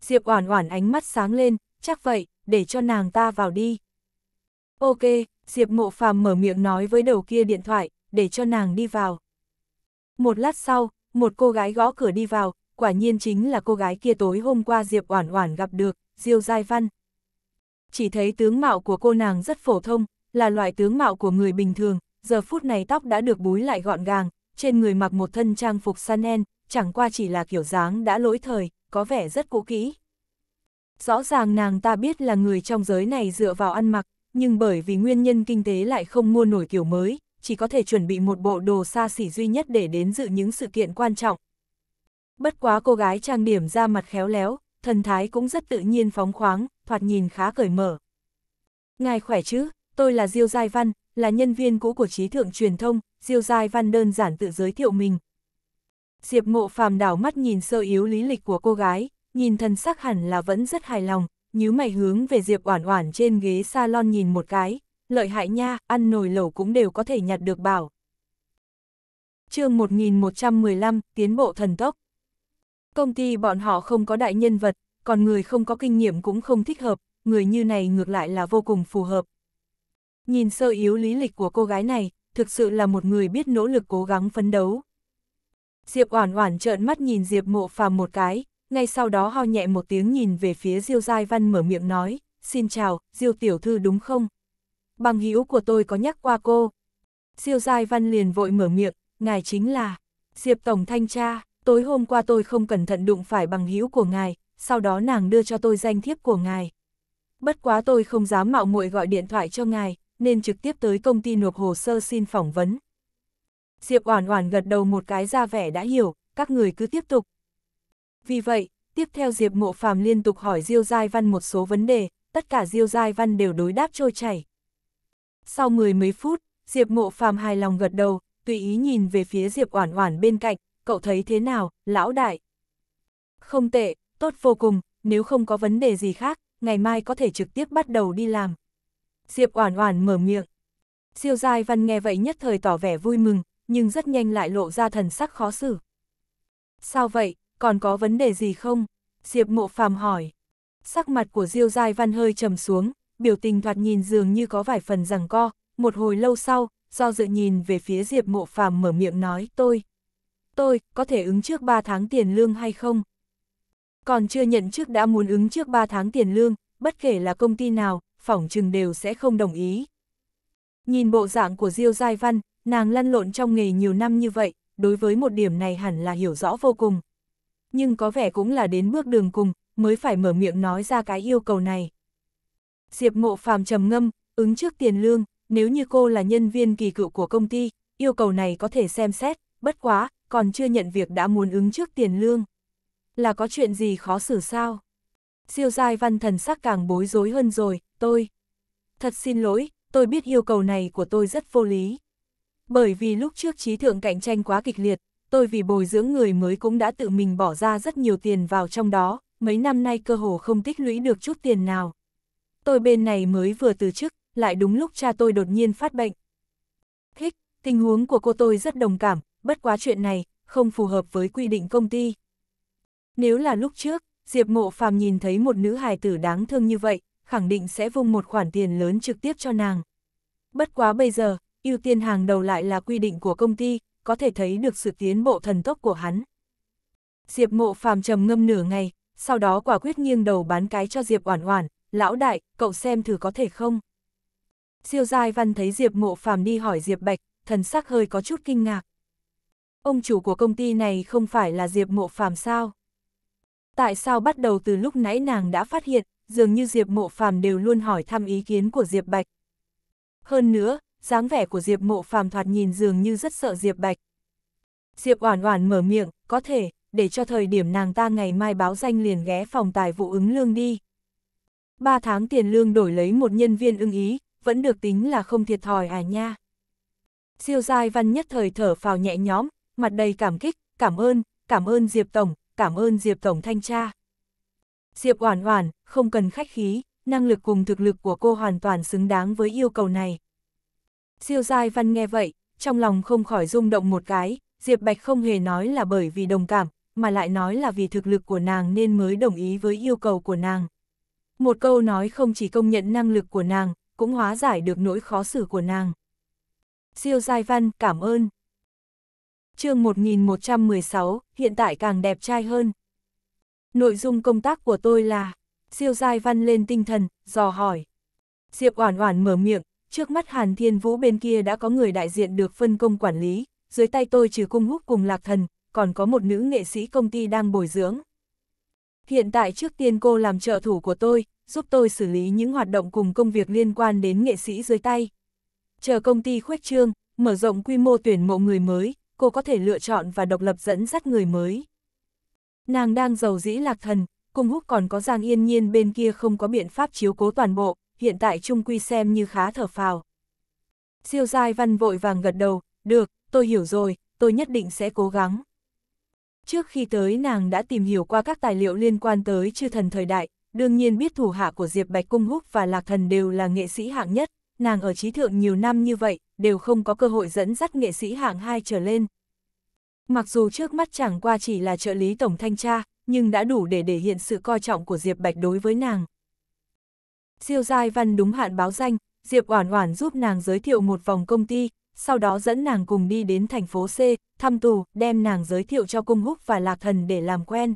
Diệp Oản Oản ánh mắt sáng lên, chắc vậy, để cho nàng ta vào đi. Ok, Diệp Mộ Phàm mở miệng nói với đầu kia điện thoại, để cho nàng đi vào. Một lát sau, một cô gái gõ cửa đi vào, quả nhiên chính là cô gái kia tối hôm qua Diệp Oản Oản gặp được, Diêu Giai Văn. Chỉ thấy tướng mạo của cô nàng rất phổ thông, là loại tướng mạo của người bình thường, giờ phút này tóc đã được búi lại gọn gàng, trên người mặc một thân trang phục Chanel, chẳng qua chỉ là kiểu dáng đã lỗi thời, có vẻ rất cũ kỹ. Rõ ràng nàng ta biết là người trong giới này dựa vào ăn mặc, nhưng bởi vì nguyên nhân kinh tế lại không mua nổi kiểu mới, chỉ có thể chuẩn bị một bộ đồ xa xỉ duy nhất để đến dự những sự kiện quan trọng, Bất quá cô gái trang điểm ra mặt khéo léo, thần thái cũng rất tự nhiên phóng khoáng, thoạt nhìn khá cởi mở. Ngài khỏe chứ, tôi là Diêu Giai Văn, là nhân viên cũ của trí thượng truyền thông, Diêu Giai Văn đơn giản tự giới thiệu mình. Diệp mộ phàm đảo mắt nhìn sơ yếu lý lịch của cô gái, nhìn thần sắc hẳn là vẫn rất hài lòng, nhíu mày hướng về Diệp Oản Oản trên ghế salon nhìn một cái, lợi hại nha, ăn nồi lẩu cũng đều có thể nhặt được bảo. Chương 1115, tiến bộ thần tốc. Công ty bọn họ không có đại nhân vật, còn người không có kinh nghiệm cũng không thích hợp, người như này ngược lại là vô cùng phù hợp. Nhìn sơ yếu lý lịch của cô gái này, thực sự là một người biết nỗ lực cố gắng phấn đấu. Diệp Oản Oản trợn mắt nhìn Diệp Mộ Phàm một cái, ngay sau đó ho nhẹ một tiếng nhìn về phía Diêu Giai Văn mở miệng nói, "Xin chào, Diêu tiểu thư đúng không? Bằng hữu của tôi có nhắc qua cô." Diêu Giai Văn liền vội mở miệng, "Ngài chính là Diệp tổng thanh tra?" tối hôm qua tôi không cẩn thận đụng phải bằng hữu của ngài, sau đó nàng đưa cho tôi danh thiếp của ngài. Bất quá tôi không dám mạo muội gọi điện thoại cho ngài, nên trực tiếp tới công ty nộp hồ sơ xin phỏng vấn. Diệp Oản Oản gật đầu một cái ra vẻ đã hiểu, các người cứ tiếp tục. Vì vậy, tiếp theo Diệp Mộ Phàm liên tục hỏi Diêu Giai Văn một số vấn đề, tất cả Diêu Giai Văn đều đối đáp trôi chảy. Sau mười mấy phút, Diệp Mộ Phàm hài lòng gật đầu, tùy ý nhìn về phía Diệp Oản Oản bên cạnh, cậu thấy thế nào, lão đại? Không tệ, tốt vô cùng, nếu không có vấn đề gì khác, ngày mai có thể trực tiếp bắt đầu đi làm. Diệp Oản Oản mở miệng. Siêu Giai Văn nghe vậy nhất thời tỏ vẻ vui mừng, nhưng rất nhanh lại lộ ra thần sắc khó xử. Sao vậy, còn có vấn đề gì không? Diệp Mộ Phàm hỏi. Sắc mặt của Diêu Giai Văn hơi trầm xuống, biểu tình thoạt nhìn dường như có vài phần rằng co, một hồi lâu sau, do dự nhìn về phía Diệp Mộ Phàm mở miệng nói tôi tôi có thể ứng trước 3 tháng tiền lương hay không? Còn chưa nhận trước đã muốn ứng trước 3 tháng tiền lương, bất kể là công ty nào, phỏng chừng đều sẽ không đồng ý. Nhìn bộ dạng của Diêu Giai Văn, nàng lăn lộn trong nghề nhiều năm như vậy, đối với một điểm này hẳn là hiểu rõ vô cùng. Nhưng có vẻ cũng là đến bước đường cùng, mới phải mở miệng nói ra cái yêu cầu này. Diệp mộ phàm trầm ngâm, ứng trước tiền lương, nếu như cô là nhân viên kỳ cựu của công ty, yêu cầu này có thể xem xét, bất quá, còn chưa nhận việc đã muốn ứng trước tiền lương. Là có chuyện gì khó xử sao? Siêu giai văn thần sắc càng bối rối hơn rồi, tôi. Thật xin lỗi, tôi biết yêu cầu này của tôi rất vô lý. Bởi vì lúc trước trí thượng cạnh tranh quá kịch liệt, tôi vì bồi dưỡng người mới cũng đã tự mình bỏ ra rất nhiều tiền vào trong đó, mấy năm nay cơ hồ không tích lũy được chút tiền nào. Tôi bên này mới vừa từ chức, lại đúng lúc cha tôi đột nhiên phát bệnh. Thích, tình huống của cô tôi rất đồng cảm, bất quá chuyện này, không phù hợp với quy định công ty. Nếu là lúc trước, Diệp Mộ Phàm nhìn thấy một nữ hài tử đáng thương như vậy, khẳng định sẽ vung một khoản tiền lớn trực tiếp cho nàng. Bất quá bây giờ, ưu tiên hàng đầu lại là quy định của công ty, có thể thấy được sự tiến bộ thần tốc của hắn. Diệp Mộ Phàm trầm ngâm nửa ngày, sau đó quả quyết nghiêng đầu bán cái cho Diệp Oản Oản, "Lão đại, cậu xem thử có thể không?" Siêu Giai Văn thấy Diệp Mộ Phàm đi hỏi Diệp Bạch, thần sắc hơi có chút kinh ngạc ông chủ của công ty này không phải là Diệp Mộ Phàm sao? Tại sao bắt đầu từ lúc nãy nàng đã phát hiện, dường như Diệp Mộ Phàm đều luôn hỏi thăm ý kiến của Diệp Bạch. Hơn nữa, dáng vẻ của Diệp Mộ Phàm thoạt nhìn dường như rất sợ Diệp Bạch. Diệp Oản Oản mở miệng, "Có thể, để cho thời điểm nàng ta ngày mai báo danh liền ghé phòng tài vụ ứng lương đi." Ba tháng tiền lương đổi lấy một nhân viên ưng ý, vẫn được tính là không thiệt thòi à nha. Siêu Giai Văn nhất thời thở phào nhẹ nhõm, mặt đầy cảm kích, cảm ơn, cảm ơn Diệp Tổng, cảm ơn Diệp Tổng thanh tra. Diệp Oản Oản, không cần khách khí, năng lực cùng thực lực của cô hoàn toàn xứng đáng với yêu cầu này. Siêu Giai Văn nghe vậy, trong lòng không khỏi rung động một cái, Diệp Bạch không hề nói là bởi vì đồng cảm, mà lại nói là vì thực lực của nàng nên mới đồng ý với yêu cầu của nàng. Một câu nói không chỉ công nhận năng lực của nàng, cũng hóa giải được nỗi khó xử của nàng. Siêu Giai Văn, cảm ơn chương 1116, hiện tại càng đẹp trai hơn. Nội dung công tác của tôi là, siêu giai văn lên tinh thần, dò hỏi. Diệp Oản Oản mở miệng, trước mắt Hàn Thiên Vũ bên kia đã có người đại diện được phân công quản lý, dưới tay tôi trừ cung húc cùng Lạc Thần, còn có một nữ nghệ sĩ công ty đang bồi dưỡng. Hiện tại trước tiên cô làm trợ thủ của tôi, giúp tôi xử lý những hoạt động cùng công việc liên quan đến nghệ sĩ dưới tay. Chờ công ty khuếch trương, mở rộng quy mô tuyển mộ người mới, cô có thể lựa chọn và độc lập dẫn dắt người mới. Nàng đang giàu dĩ lạc thần, cung húc còn có Giang Yên Nhiên bên kia không có biện pháp chiếu cố toàn bộ, hiện tại Trung Quy xem như khá thở phào. Siêu giai văn vội vàng gật đầu, được, tôi hiểu rồi, tôi nhất định sẽ cố gắng. Trước khi tới nàng đã tìm hiểu qua các tài liệu liên quan tới chư thần thời đại, đương nhiên biết thủ hạ của Diệp Bạch Cung Húc và Lạc Thần đều là nghệ sĩ hạng nhất, nàng ở trí thượng nhiều năm như vậy, đều không có cơ hội dẫn dắt nghệ sĩ hạng 2 trở lên. Mặc dù trước mắt chẳng qua chỉ là trợ lý tổng thanh tra, nhưng đã đủ để thể hiện sự coi trọng của Diệp Bạch đối với nàng. Siêu giai văn đúng hạn báo danh, Diệp Oản Oản giúp nàng giới thiệu một vòng công ty, sau đó dẫn nàng cùng đi đến thành phố C, thăm tù, đem nàng giới thiệu cho Cung Húc và Lạc Thần để làm quen.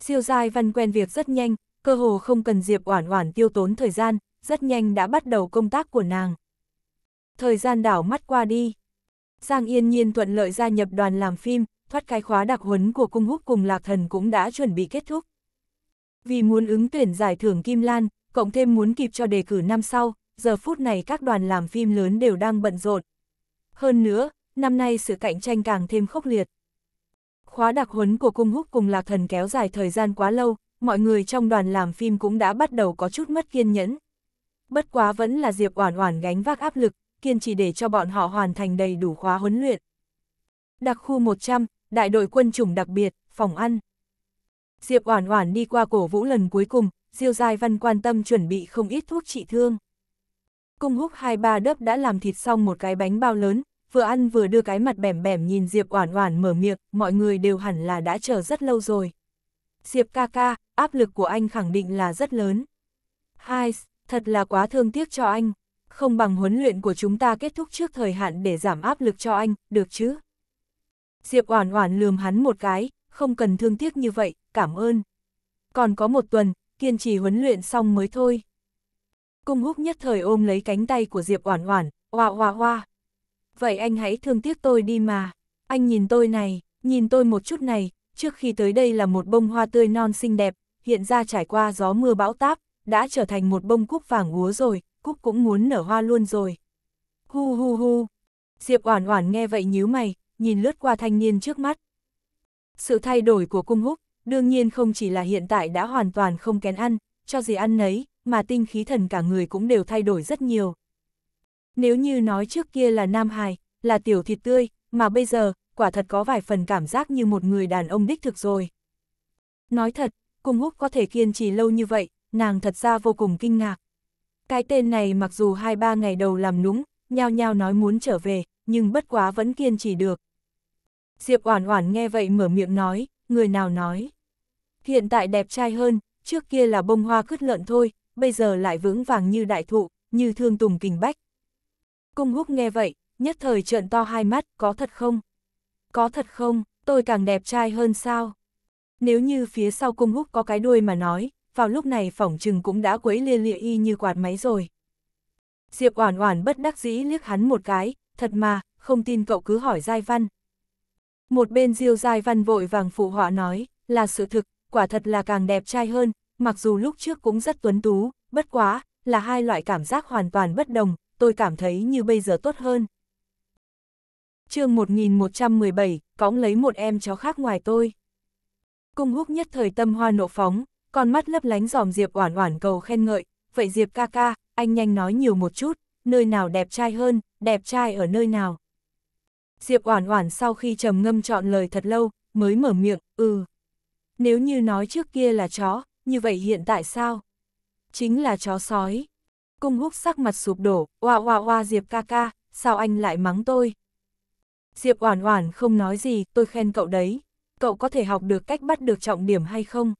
Siêu giai văn quen việc rất nhanh, cơ hồ không cần Diệp Oản Oản tiêu tốn thời gian, rất nhanh đã bắt đầu công tác của nàng. Thời gian đảo mắt qua đi. Giang Yên Nhiên thuận lợi gia nhập đoàn làm phim, thoát cái khóa đặc huấn của cung húc cùng Lạc Thần cũng đã chuẩn bị kết thúc. Vì muốn ứng tuyển giải thưởng Kim Lan, cộng thêm muốn kịp cho đề cử năm sau, giờ phút này các đoàn làm phim lớn đều đang bận rộn. Hơn nữa, năm nay sự cạnh tranh càng thêm khốc liệt. Khóa đặc huấn của cung húc cùng Lạc Thần kéo dài thời gian quá lâu, mọi người trong đoàn làm phim cũng đã bắt đầu có chút mất kiên nhẫn. Bất quá vẫn là Diệp Oản Oản gánh vác áp lực, kiên trì để cho bọn họ hoàn thành đầy đủ khóa huấn luyện. Đặc khu 100, đại đội quân chủng đặc biệt, phòng ăn. Diệp Oản Oản đi qua cổ vũ lần cuối cùng, Diêu Giai Văn quan tâm chuẩn bị không ít thuốc trị thương. Cung Húc hai ba đớp đã làm thịt xong một cái bánh bao lớn, vừa ăn vừa đưa cái mặt bẻm bẻm nhìn Diệp Oản Oản mở miệng, mọi người đều hẳn là đã chờ rất lâu rồi. Diệp ca ca, áp lực của anh khẳng định là rất lớn. Hai, thật là quá thương tiếc cho anh không bằng huấn luyện của chúng ta kết thúc trước thời hạn để giảm áp lực cho anh, được chứ? Diệp Oản Oản lườm hắn một cái, không cần thương tiếc như vậy, cảm ơn. Còn có một tuần, kiên trì huấn luyện xong mới thôi. Cung húc nhất thời ôm lấy cánh tay của Diệp Oản Oản, hoa hoa hoa. Vậy anh hãy thương tiếc tôi đi mà, anh nhìn tôi này, nhìn tôi một chút này, trước khi tới đây là một bông hoa tươi non xinh đẹp, hiện ra trải qua gió mưa bão táp, đã trở thành một bông cúc vàng úa rồi, cúc cũng muốn nở hoa luôn rồi. Hu hu hu. Diệp Oản Oản nghe vậy nhíu mày, nhìn lướt qua thanh niên trước mắt. Sự thay đổi của cung húc, đương nhiên không chỉ là hiện tại đã hoàn toàn không kén ăn, cho gì ăn nấy, mà tinh khí thần cả người cũng đều thay đổi rất nhiều. Nếu như nói trước kia là nam hài, là tiểu thịt tươi, mà bây giờ, quả thật có vài phần cảm giác như một người đàn ông đích thực rồi. Nói thật, cung húc có thể kiên trì lâu như vậy, nàng thật ra vô cùng kinh ngạc. Cái tên này mặc dù hai ba ngày đầu làm núng, nhao nhao nói muốn trở về, nhưng bất quá vẫn kiên trì được. Diệp Oản Oản nghe vậy mở miệng nói, người nào nói? Hiện tại đẹp trai hơn, trước kia là bông hoa cứt lợn thôi, bây giờ lại vững vàng như đại thụ, như thương tùng kình bách. Cung Húc nghe vậy, nhất thời trợn to hai mắt, có thật không? Có thật không, tôi càng đẹp trai hơn sao? Nếu như phía sau Cung Húc có cái đuôi mà nói, vào lúc này phỏng chừng cũng đã quấy lia lịa y như quạt máy rồi. Diệp Oản Oản bất đắc dĩ liếc hắn một cái, thật mà, không tin cậu cứ hỏi Giai Văn. Một bên Diêu Giai Văn vội vàng phụ họa nói, là sự thực, quả thật là càng đẹp trai hơn, mặc dù lúc trước cũng rất tuấn tú, bất quá, là hai loại cảm giác hoàn toàn bất đồng, tôi cảm thấy như bây giờ tốt hơn. chương 1117, cõng lấy một em chó khác ngoài tôi. Cung húc nhất thời tâm hoa nộ phóng, con mắt lấp lánh dòm Diệp Oản Oản cầu khen ngợi, "Vậy Diệp ca ca, anh nhanh nói nhiều một chút, nơi nào đẹp trai hơn, đẹp trai ở nơi nào?" Diệp Oản Oản sau khi trầm ngâm chọn lời thật lâu, mới mở miệng, "Ừ. Nếu như nói trước kia là chó, như vậy hiện tại sao?" "Chính là chó sói." Cung Húc sắc mặt sụp đổ, "Oa oa oa Diệp ca ca, sao anh lại mắng tôi?" Diệp Oản Oản không nói gì, "Tôi khen cậu đấy, cậu có thể học được cách bắt được trọng điểm hay không?"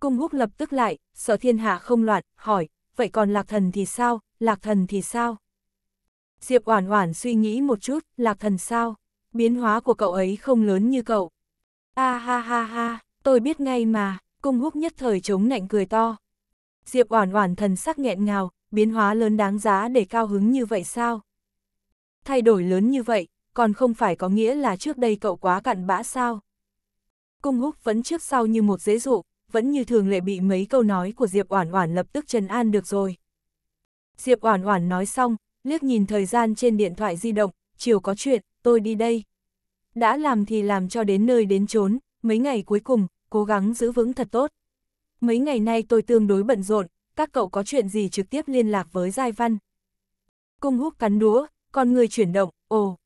Cung húc lập tức lại, sợ thiên hạ không loạn, hỏi, vậy còn lạc thần thì sao, lạc thần thì sao? Diệp Oản Oản suy nghĩ một chút, lạc thần sao? Biến hóa của cậu ấy không lớn như cậu. A ha ha ha, tôi biết ngay mà, cung húc nhất thời chống nạnh cười to. Diệp Oản Oản thần sắc nghẹn ngào, biến hóa lớn đáng giá để cao hứng như vậy sao? Thay đổi lớn như vậy, còn không phải có nghĩa là trước đây cậu quá cặn bã sao? Cung húc vẫn trước sau như một dễ dụ, vẫn như thường lệ bị mấy câu nói của Diệp Oản Oản lập tức trấn an được rồi. Diệp Oản Oản nói xong, liếc nhìn thời gian trên điện thoại di động, chiều có chuyện, tôi đi đây. Đã làm thì làm cho đến nơi đến chốn, mấy ngày cuối cùng, cố gắng giữ vững thật tốt. Mấy ngày nay tôi tương đối bận rộn, các cậu có chuyện gì trực tiếp liên lạc với Giai Văn. Cung húc cắn đũa, con người chuyển động, ồ.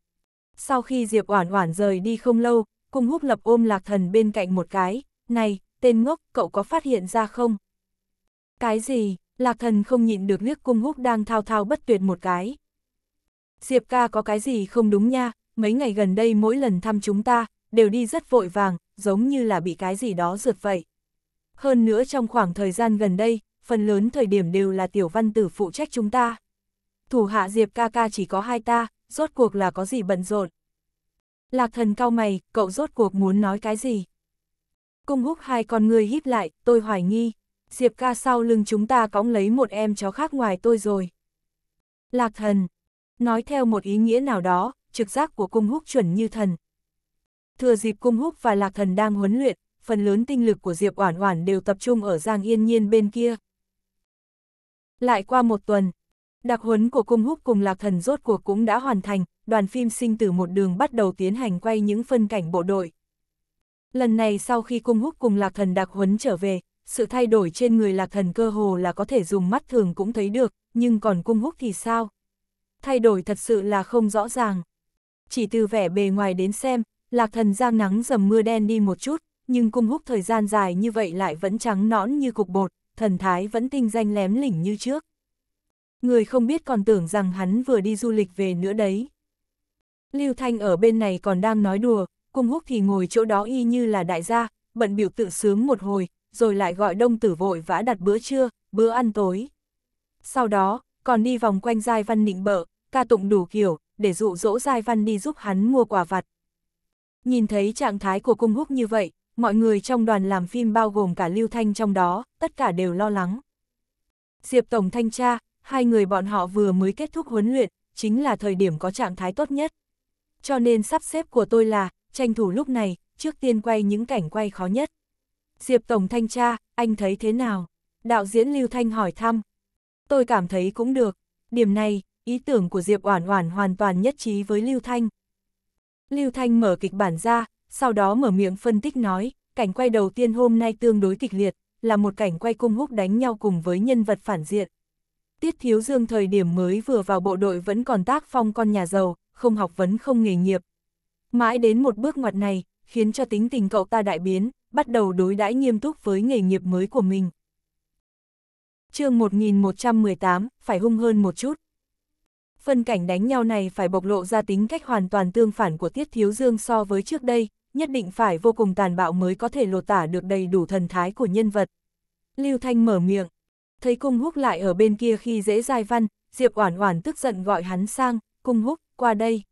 Sau khi Diệp Oản Oản rời đi không lâu, Cung húc lập ôm lạc thần bên cạnh một cái, này, tên ngốc, cậu có phát hiện ra không? Cái gì? Lạc thần không nhịn được liếc cung húc đang thao thao bất tuyệt một cái. Diệp ca có cái gì không đúng nha, mấy ngày gần đây mỗi lần thăm chúng ta, đều đi rất vội vàng, giống như là bị cái gì đó rượt vậy. Hơn nữa trong khoảng thời gian gần đây, phần lớn thời điểm đều là tiểu văn tử phụ trách chúng ta. Thủ hạ Diệp ca ca chỉ có hai ta, rốt cuộc là có gì bận rộn. Lạc thần cao mày, cậu rốt cuộc muốn nói cái gì? Cung húc hai con người híp lại, tôi hoài nghi. Diệp ca sau lưng chúng ta cõng lấy một em chó khác ngoài tôi rồi. Lạc thần. Nói theo một ý nghĩa nào đó, trực giác của cung húc chuẩn như thần. Thừa dịp cung húc và lạc thần đang huấn luyện, phần lớn tinh lực của Diệp Oản Oản đều tập trung ở Giang Yên Nhiên bên kia. Lại qua một tuần, đặc huấn của cung húc cùng Lạc Thần rốt cuộc cũng đã hoàn thành, đoàn phim sinh tử một đường bắt đầu tiến hành quay những phân cảnh bộ đội. Lần này sau khi cung húc cùng lạc thần đặc huấn trở về, sự thay đổi trên người lạc thần cơ hồ là có thể dùng mắt thường cũng thấy được, nhưng còn cung húc thì sao? Thay đổi thật sự là không rõ ràng. Chỉ từ vẻ bề ngoài đến xem, lạc thần giang nắng dầm mưa đen đi một chút, nhưng cung húc thời gian dài như vậy lại vẫn trắng nõn như cục bột, thần thái vẫn tinh danh lém lỉnh như trước. Người không biết còn tưởng rằng hắn vừa đi du lịch về nữa đấy. Lưu Thanh ở bên này còn đang nói đùa, cung húc thì ngồi chỗ đó y như là đại gia, bận biểu tự sướng một hồi, rồi lại gọi đông tử vội vã đặt bữa trưa, bữa ăn tối. Sau đó, còn đi vòng quanh Giai Văn nịnh bợ, ca tụng đủ kiểu, để dụ dỗ Giai Văn đi giúp hắn mua quả vặt. Nhìn thấy trạng thái của cung húc như vậy, mọi người trong đoàn làm phim bao gồm cả Lưu Thanh trong đó, tất cả đều lo lắng. Diệp Tổng Thanh tra, hai người bọn họ vừa mới kết thúc huấn luyện, chính là thời điểm có trạng thái tốt nhất. Cho nên sắp xếp của tôi là, tranh thủ lúc này, trước tiên quay những cảnh quay khó nhất. Diệp Tổng thanh tra, anh thấy thế nào? Đạo diễn Lưu Thanh hỏi thăm. Tôi cảm thấy cũng được. Điểm này, ý tưởng của Diệp Oản Oản hoàn toàn nhất trí với Lưu Thanh. Lưu Thanh mở kịch bản ra, sau đó mở miệng phân tích nói, cảnh quay đầu tiên hôm nay tương đối kịch liệt, là một cảnh quay cung húc đánh nhau cùng với nhân vật phản diện. Tiết Thiếu Dương thời điểm mới vừa vào bộ đội vẫn còn tác phong con nhà giàu, không học vấn không nghề nghiệp, Mãi đến một bước ngoặt này, khiến cho tính tình cậu ta đại biến, bắt đầu đối đãi nghiêm túc với nghề nghiệp mới của mình. chương 1118, phải hung hơn một chút. Phân cảnh đánh nhau này phải bộc lộ ra tính cách hoàn toàn tương phản của Tiết Thiếu Dương so với trước đây, nhất định phải vô cùng tàn bạo mới có thể lột tả được đầy đủ thần thái của nhân vật. Lưu Thanh mở miệng, thấy cung húc lại ở bên kia khi dễ dai văn, Diệp Oản Oản tức giận gọi hắn sang, cung húc, qua đây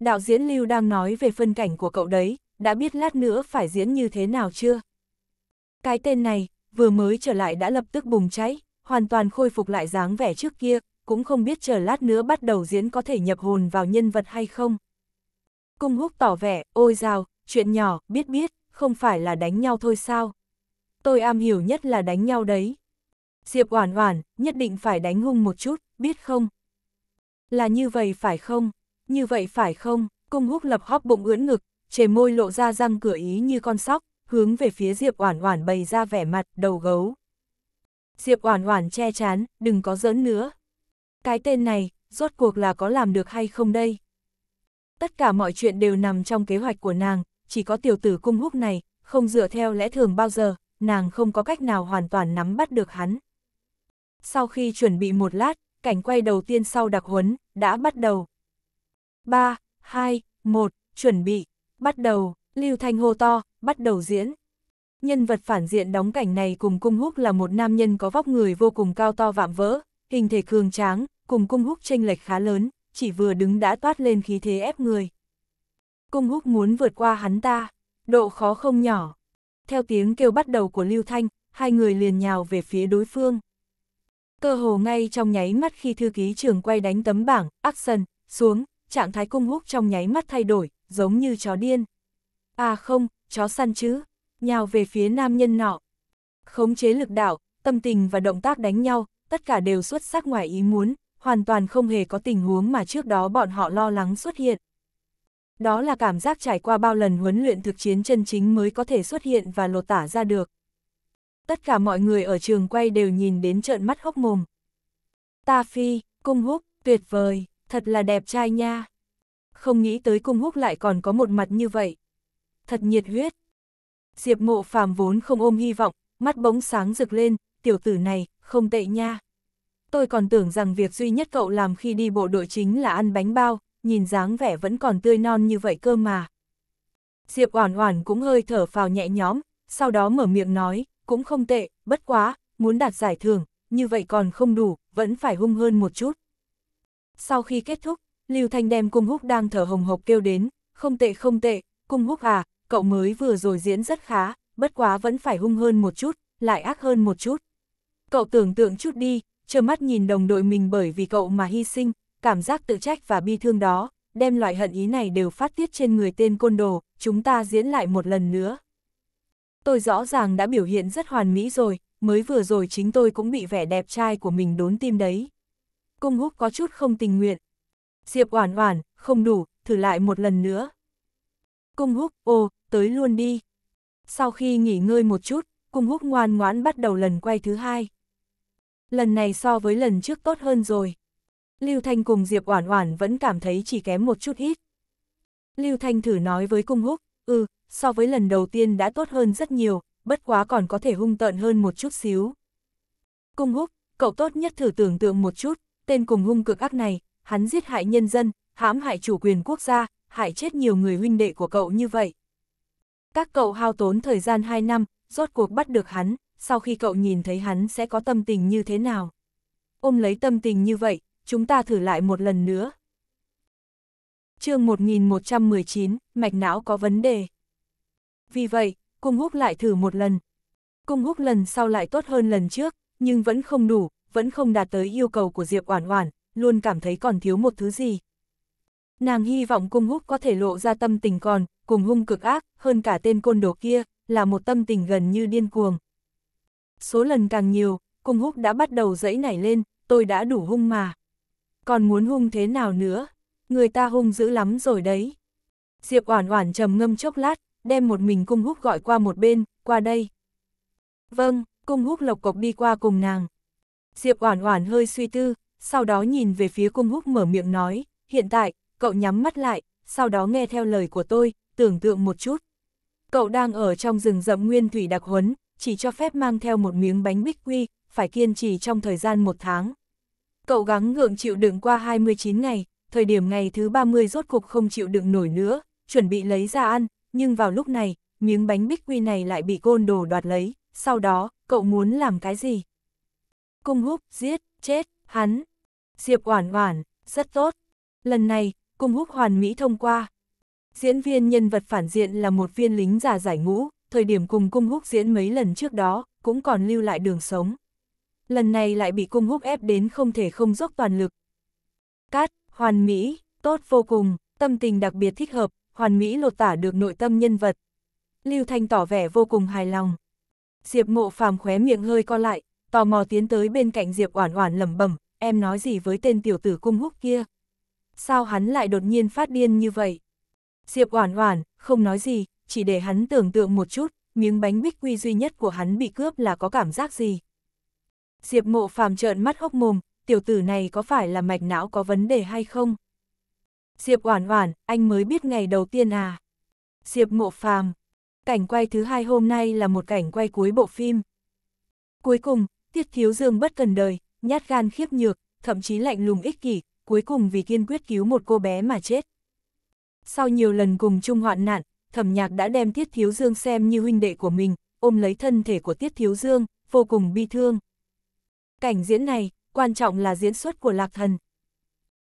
đạo diễn Lưu đang nói về phân cảnh của cậu đấy, đã biết lát nữa phải diễn như thế nào chưa? Cái tên này, vừa mới trở lại đã lập tức bùng cháy, hoàn toàn khôi phục lại dáng vẻ trước kia, cũng không biết chờ lát nữa bắt đầu diễn có thể nhập hồn vào nhân vật hay không. Cung húc tỏ vẻ, ôi rào, chuyện nhỏ, biết biết, không phải là đánh nhau thôi sao. Tôi am hiểu nhất là đánh nhau đấy. Diệp hoàn hoàn nhất định phải đánh hung một chút, biết không? Là như vậy phải không? như vậy phải không? Cung húc lập hóp bụng ưỡn ngực, chề môi lộ ra răng cửa ý như con sóc, hướng về phía Diệp Oản Oản bày ra vẻ mặt đầu gấu. Diệp Oản Oản che chán, đừng có giỡn nữa. Cái tên này, rốt cuộc là có làm được hay không đây? Tất cả mọi chuyện đều nằm trong kế hoạch của nàng, chỉ có tiểu tử cung húc này, không dựa theo lẽ thường bao giờ, nàng không có cách nào hoàn toàn nắm bắt được hắn. Sau khi chuẩn bị một lát, cảnh quay đầu tiên sau đặc huấn, đã bắt đầu. 3, 2, 1, chuẩn bị, bắt đầu, Lưu Thanh hô to, bắt đầu diễn. Nhân vật phản diện đóng cảnh này cùng cung húc là một nam nhân có vóc người vô cùng cao to vạm vỡ, hình thể cường tráng, cùng cung húc tranh lệch khá lớn, chỉ vừa đứng đã toát lên khí thế ép người. Cung húc muốn vượt qua hắn ta, độ khó không nhỏ. Theo tiếng kêu bắt đầu của Lưu Thanh, hai người liền nhào về phía đối phương. Cơ hồ ngay trong nháy mắt khi thư ký trưởng quay đánh tấm bảng, action, xuống, trạng thái cung húc trong nháy mắt thay đổi, giống như chó điên. À không, chó săn chứ, nhào về phía nam nhân nọ. Khống chế lực đạo, tâm tình và động tác đánh nhau, tất cả đều xuất sắc ngoài ý muốn, hoàn toàn không hề có tình huống mà trước đó bọn họ lo lắng xuất hiện. Đó là cảm giác trải qua bao lần huấn luyện thực chiến chân chính mới có thể xuất hiện và lột tả ra được. Tất cả mọi người ở trường quay đều nhìn đến trợn mắt hốc mồm. Ta phi, cung húc, tuyệt vời thật là đẹp trai nha. Không nghĩ tới cung húc lại còn có một mặt như vậy. Thật nhiệt huyết. Diệp mộ phàm vốn không ôm hy vọng, mắt bỗng sáng rực lên, tiểu tử này, không tệ nha. Tôi còn tưởng rằng việc duy nhất cậu làm khi đi bộ đội chính là ăn bánh bao, nhìn dáng vẻ vẫn còn tươi non như vậy cơ mà. Diệp Oản Oản cũng hơi thở phào nhẹ nhõm, sau đó mở miệng nói, cũng không tệ, bất quá, muốn đạt giải thưởng, như vậy còn không đủ, vẫn phải hung hơn một chút. Sau khi kết thúc, Lưu Thanh đem cung húc đang thở hồng hộc kêu đến, không tệ không tệ, cung húc à, cậu mới vừa rồi diễn rất khá, bất quá vẫn phải hung hơn một chút, lại ác hơn một chút. Cậu tưởng tượng chút đi, trơ mắt nhìn đồng đội mình bởi vì cậu mà hy sinh, cảm giác tự trách và bi thương đó, đem loại hận ý này đều phát tiết trên người tên côn đồ, chúng ta diễn lại một lần nữa. Tôi rõ ràng đã biểu hiện rất hoàn mỹ rồi, mới vừa rồi chính tôi cũng bị vẻ đẹp trai của mình đốn tim đấy. Cung húc có chút không tình nguyện. Diệp oản oản, không đủ, thử lại một lần nữa. Cung húc, ô, tới luôn đi. Sau khi nghỉ ngơi một chút, cung húc ngoan ngoãn bắt đầu lần quay thứ hai. Lần này so với lần trước tốt hơn rồi. Lưu Thanh cùng Diệp Oản Oản vẫn cảm thấy chỉ kém một chút ít. Lưu Thanh thử nói với Cung Húc, "Ừ, so với lần đầu tiên đã tốt hơn rất nhiều, bất quá còn có thể hung tợn hơn một chút xíu." Cung Húc, cậu tốt nhất thử tưởng tượng một chút, tên cùng hung cực ác này, hắn giết hại nhân dân, hãm hại chủ quyền quốc gia, hại chết nhiều người huynh đệ của cậu như vậy. Các cậu hao tốn thời gian 2 năm, rốt cuộc bắt được hắn, sau khi cậu nhìn thấy hắn sẽ có tâm tình như thế nào. Ôm lấy tâm tình như vậy, chúng ta thử lại một lần nữa. chương 1119, mạch não có vấn đề. Vì vậy, cung húc lại thử một lần. Cung húc lần sau lại tốt hơn lần trước, nhưng vẫn không đủ, vẫn không đạt tới yêu cầu của Diệp Oản Oản, luôn cảm thấy còn thiếu một thứ gì. Nàng hy vọng cung húc có thể lộ ra tâm tình còn, cùng hung cực ác, hơn cả tên côn đồ kia, là một tâm tình gần như điên cuồng. Số lần càng nhiều, cung húc đã bắt đầu dẫy nảy lên, tôi đã đủ hung mà. Còn muốn hung thế nào nữa? Người ta hung dữ lắm rồi đấy. Diệp Oản Oản trầm ngâm chốc lát, đem một mình cung húc gọi qua một bên, qua đây. Vâng, cung húc lộc cộc đi qua cùng nàng. Diệp Oản Oản hơi suy tư, sau đó nhìn về phía Cung Húc mở miệng nói, hiện tại, cậu nhắm mắt lại, sau đó nghe theo lời của tôi, tưởng tượng một chút. Cậu đang ở trong rừng rậm nguyên thủy đặc huấn, chỉ cho phép mang theo một miếng bánh bích quy, phải kiên trì trong thời gian một tháng. Cậu gắng gượng chịu đựng qua 29 ngày, thời điểm ngày thứ 30 rốt cục không chịu đựng nổi nữa, chuẩn bị lấy ra ăn, nhưng vào lúc này, miếng bánh bích quy này lại bị côn đồ đoạt lấy, sau đó, cậu muốn làm cái gì? Cung húc, giết, chết, hắn. Diệp Oản Oản, rất tốt. Lần này, cung húc hoàn mỹ thông qua. Diễn viên nhân vật phản diện là một viên lính già giải ngũ, thời điểm cùng cung húc diễn mấy lần trước đó, cũng còn lưu lại đường sống. Lần này lại bị cung húc ép đến không thể không dốc toàn lực. Cát, hoàn mỹ, tốt vô cùng, tâm tình đặc biệt thích hợp, hoàn mỹ lột tả được nội tâm nhân vật. Lưu Thanh tỏ vẻ vô cùng hài lòng. Diệp mộ phàm khóe miệng hơi co lại, tò mò tiến tới bên cạnh Diệp Oản Oản lẩm bẩm, em nói gì với tên tiểu tử cung húc kia? Sao hắn lại đột nhiên phát điên như vậy? Diệp Oản Oản không nói gì, chỉ để hắn tưởng tượng một chút, miếng bánh bích quy duy nhất của hắn bị cướp là có cảm giác gì. Diệp Mộ phàm trợn mắt hốc mồm, tiểu tử này có phải là mạch não có vấn đề hay không? Diệp Oản Oản, anh mới biết ngày đầu tiên à? Diệp Mộ Phàm. Cảnh quay thứ hai hôm nay là một cảnh quay cuối bộ phim. Cuối cùng, Tiết Thiếu Dương bất cần đời, nhát gan khiếp nhược, thậm chí lạnh lùng ích kỷ, cuối cùng vì kiên quyết cứu một cô bé mà chết. Sau nhiều lần cùng chung hoạn nạn, Thẩm Nhạc đã đem Tiết Thiếu Dương xem như huynh đệ của mình, ôm lấy thân thể của Tiết Thiếu Dương, vô cùng bi thương. Cảnh diễn này, quan trọng là diễn xuất của Lạc Thần.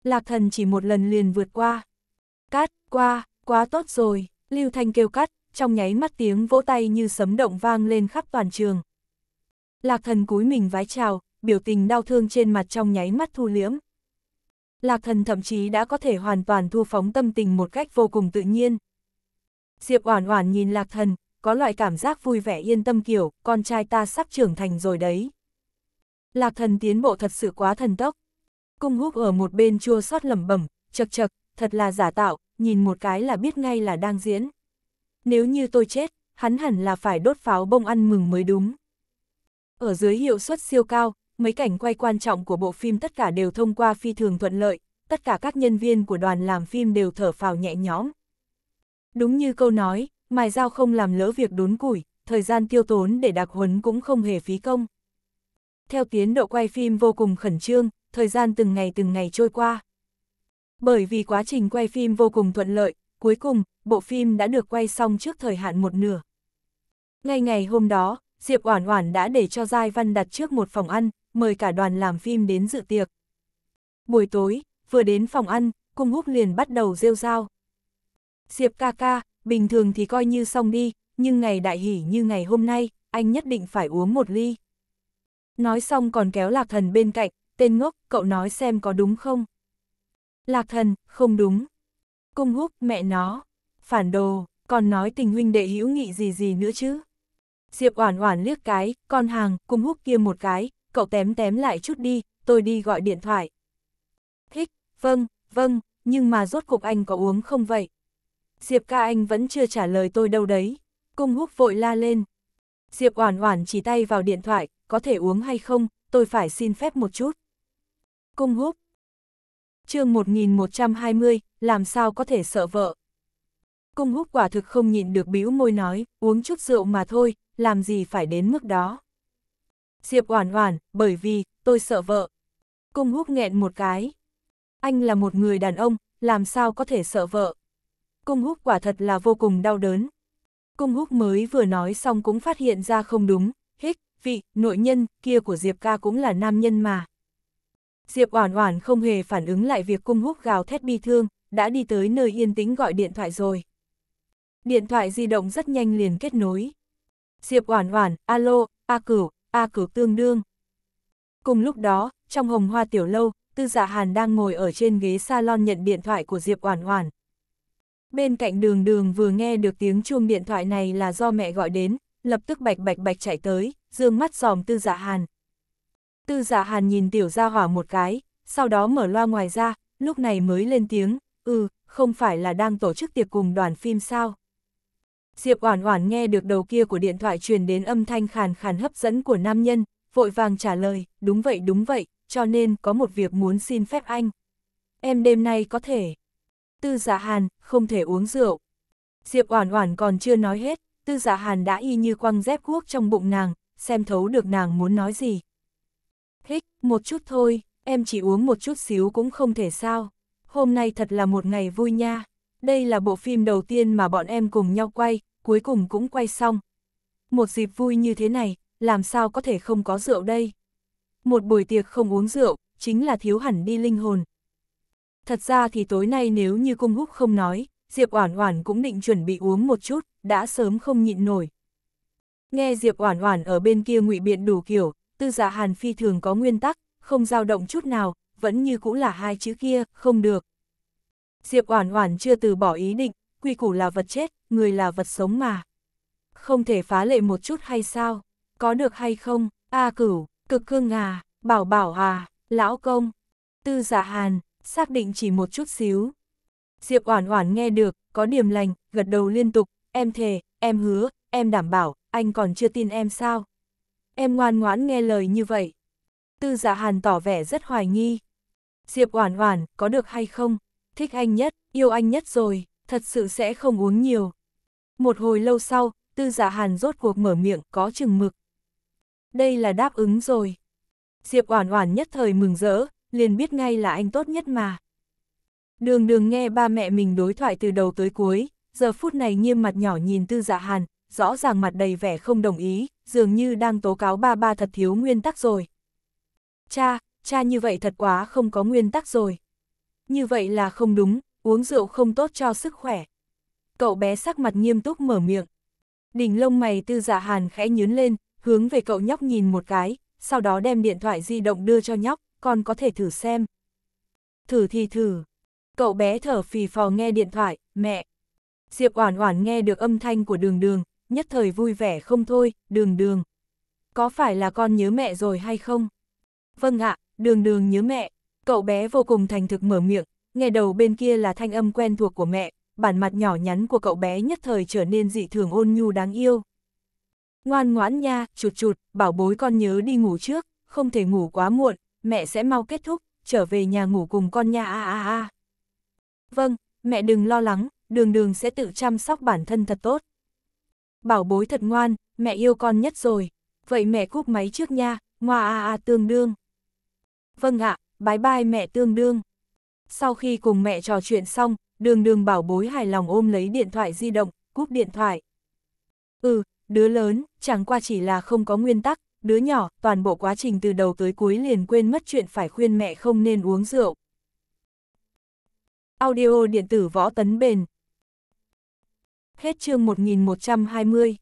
Lạc Thần chỉ một lần liền vượt qua. Cát, qua, quá tốt rồi, Lưu Thanh kêu cắt, trong nháy mắt tiếng vỗ tay như sấm động vang lên khắp toàn trường. Lạc thần cúi mình vái chào, biểu tình đau thương trên mặt trong nháy mắt thu liễm. Lạc thần thậm chí đã có thể hoàn toàn thu phóng tâm tình một cách vô cùng tự nhiên. Diệp Oản Oản nhìn Lạc thần, có loại cảm giác vui vẻ yên tâm kiểu, con trai ta sắp trưởng thành rồi đấy. Lạc thần tiến bộ thật sự quá thần tốc. Cung húc ở một bên chua xót lẩm bẩm, chật chật, thật là giả tạo, nhìn một cái là biết ngay là đang diễn. Nếu như tôi chết, hắn hẳn là phải đốt pháo bông ăn mừng mới đúng. Ở dưới hiệu suất siêu cao, mấy cảnh quay quan trọng của bộ phim tất cả đều thông qua phi thường thuận lợi, tất cả các nhân viên của đoàn làm phim đều thở phào nhẹ nhõm. Đúng như câu nói, mài dao không làm lỡ việc đốn củi, thời gian tiêu tốn để đặc huấn cũng không hề phí công. Theo tiến độ quay phim vô cùng khẩn trương, thời gian từng ngày từng ngày trôi qua. Bởi vì quá trình quay phim vô cùng thuận lợi, cuối cùng, bộ phim đã được quay xong trước thời hạn một nửa. Ngay ngày hôm đó, Diệp Oản Oản đã để cho Giai Văn đặt trước một phòng ăn, mời cả đoàn làm phim đến dự tiệc. Buổi tối, vừa đến phòng ăn, Cung Húc liền bắt đầu rêu rao. Diệp ca ca, bình thường thì coi như xong đi, nhưng ngày đại hỷ như ngày hôm nay, anh nhất định phải uống một ly. Nói xong còn kéo Lạc Thần bên cạnh, tên ngốc, cậu nói xem có đúng không? Lạc Thần, không đúng. Cung Húc, mẹ nó, phản đồ, còn nói tình huynh đệ hữu nghị gì gì nữa chứ? Diệp Oản Oản liếc cái, con hàng, cung húc kia một cái, cậu tém tém lại chút đi, tôi đi gọi điện thoại. Thích, vâng, vâng, nhưng mà rốt cục anh có uống không vậy? Diệp ca anh vẫn chưa trả lời tôi đâu đấy. Cung húc vội la lên. Diệp Oản Oản chỉ tay vào điện thoại, có thể uống hay không, tôi phải xin phép một chút. Cung húc. chương 1120, làm sao có thể sợ vợ? Cung húc quả thực không nhịn được bĩu môi nói, uống chút rượu mà thôi, làm gì phải đến mức đó. Diệp Oản Oản, bởi vì, tôi sợ vợ. Cung húc nghẹn một cái. Anh là một người đàn ông, làm sao có thể sợ vợ. Cung húc quả thật là vô cùng đau đớn. Cung húc mới vừa nói xong cũng phát hiện ra không đúng, hích, vị, nội nhân, kia của Diệp ca cũng là nam nhân mà. Diệp Oản Oản không hề phản ứng lại việc cung húc gào thét bi thương, đã đi tới nơi yên tĩnh gọi điện thoại rồi. Điện thoại di động rất nhanh liền kết nối. Diệp Oản Oản, alo, A Cửu, A Cửu tương đương. Cùng lúc đó, trong Hồng Hoa tiểu lâu, Tư Dạ Hàn đang ngồi ở trên ghế salon nhận điện thoại của Diệp Oản Oản. Bên cạnh Đường Đường vừa nghe được tiếng chuông điện thoại này là do mẹ gọi đến, lập tức bạch bạch bạch chạy tới, dương mắt dòm Tư Dạ Hàn. Tư Dạ Hàn nhìn tiểu gia hỏa một cái, sau đó mở loa ngoài ra, lúc này mới lên tiếng, "Ừ, không phải là đang tổ chức tiệc cùng đoàn phim sao?" Diệp Oản Oản nghe được đầu kia của điện thoại truyền đến âm thanh khàn khàn hấp dẫn của nam nhân, vội vàng trả lời, đúng vậy đúng vậy, cho nên có một việc muốn xin phép anh. Em đêm nay có thể. Tư Dạ Hàn, không thể uống rượu. Diệp Oản Oản còn chưa nói hết, Tư Dạ Hàn đã y như quăng dép guốc trong bụng nàng, xem thấu được nàng muốn nói gì. Hích, một chút thôi, em chỉ uống một chút xíu cũng không thể sao. Hôm nay thật là một ngày vui nha. Đây là bộ phim đầu tiên mà bọn em cùng nhau quay, cuối cùng cũng quay xong. Một dịp vui như thế này, làm sao có thể không có rượu đây? Một buổi tiệc không uống rượu, chính là thiếu hẳn đi linh hồn. Thật ra thì tối nay nếu như cung húc không nói, Diệp Oản Oản cũng định chuẩn bị uống một chút, đã sớm không nhịn nổi. Nghe Diệp Oản Oản ở bên kia ngụy biện đủ kiểu, Tư Dạ Hàn phi thường có nguyên tắc, không dao động chút nào, vẫn như cũ là hai chữ kia, không được. Diệp Oản Oản chưa từ bỏ ý định, quy củ là vật chết, người là vật sống mà. Không thể phá lệ một chút hay sao? Có được hay không? A Cửu, Cực Cương à, Bảo Bảo à, lão công. Tư Dạ Hàn, xác định chỉ một chút xíu. Diệp Oản Oản nghe được, có điểm lành, gật đầu liên tục, em thề, em hứa, em đảm bảo, anh còn chưa tin em sao? Em ngoan ngoãn nghe lời như vậy. Tư Dạ Hàn tỏ vẻ rất hoài nghi. Diệp Oản Oản, có được hay không? thích anh nhất, yêu anh nhất rồi, thật sự sẽ không uống nhiều. Một hồi lâu sau, tư giả dạ hàn rốt cuộc mở miệng có chừng mực. Đây là đáp ứng rồi. Diệp Oản Oản nhất thời mừng rỡ, liền biết ngay là anh tốt nhất mà. Đường đường nghe ba mẹ mình đối thoại từ đầu tới cuối, giờ phút này nghiêm mặt nhỏ nhìn tư giả dạ hàn, rõ ràng mặt đầy vẻ không đồng ý, dường như đang tố cáo ba ba thật thiếu nguyên tắc rồi. Cha, cha như vậy thật quá không có nguyên tắc rồi. Như vậy là không đúng, uống rượu không tốt cho sức khỏe. Cậu bé sắc mặt nghiêm túc mở miệng. Đỉnh lông mày tư giả dạ hàn khẽ nhướn lên, hướng về cậu nhóc nhìn một cái, sau đó đem điện thoại di động đưa cho nhóc, con có thể thử xem. Thử thì thử. Cậu bé thở phì phò nghe điện thoại, mẹ. Diệp Oản Oản nghe được âm thanh của Đường Đường, nhất thời vui vẻ không thôi, Đường Đường. Có phải là con nhớ mẹ rồi hay không? Vâng ạ, Đường Đường nhớ mẹ, Cậu bé vô cùng thành thực mở miệng, nghe đầu bên kia là thanh âm quen thuộc của mẹ, bản mặt nhỏ nhắn của cậu bé nhất thời trở nên dị thường ôn nhu đáng yêu. Ngoan ngoãn nha, chụt chụt, bảo bối con nhớ đi ngủ trước, không thể ngủ quá muộn, mẹ sẽ mau kết thúc, trở về nhà ngủ cùng con nha a a a. Vâng, mẹ đừng lo lắng, đường đường sẽ tự chăm sóc bản thân thật tốt. Bảo bối thật ngoan, mẹ yêu con nhất rồi, vậy mẹ cúp máy trước nha, ngoa a a tương đương. Vâng ạ, à, bái bai mẹ tương đương. Sau khi cùng mẹ trò chuyện xong, đường đường bảo bối hài lòng ôm lấy điện thoại di động, cúp điện thoại. Ừ, đứa lớn, chẳng qua chỉ là không có nguyên tắc, đứa nhỏ, toàn bộ quá trình từ đầu tới cuối liền quên mất chuyện phải khuyên mẹ không nên uống rượu. Audio điện tử võ tấn bền Hết chương 1120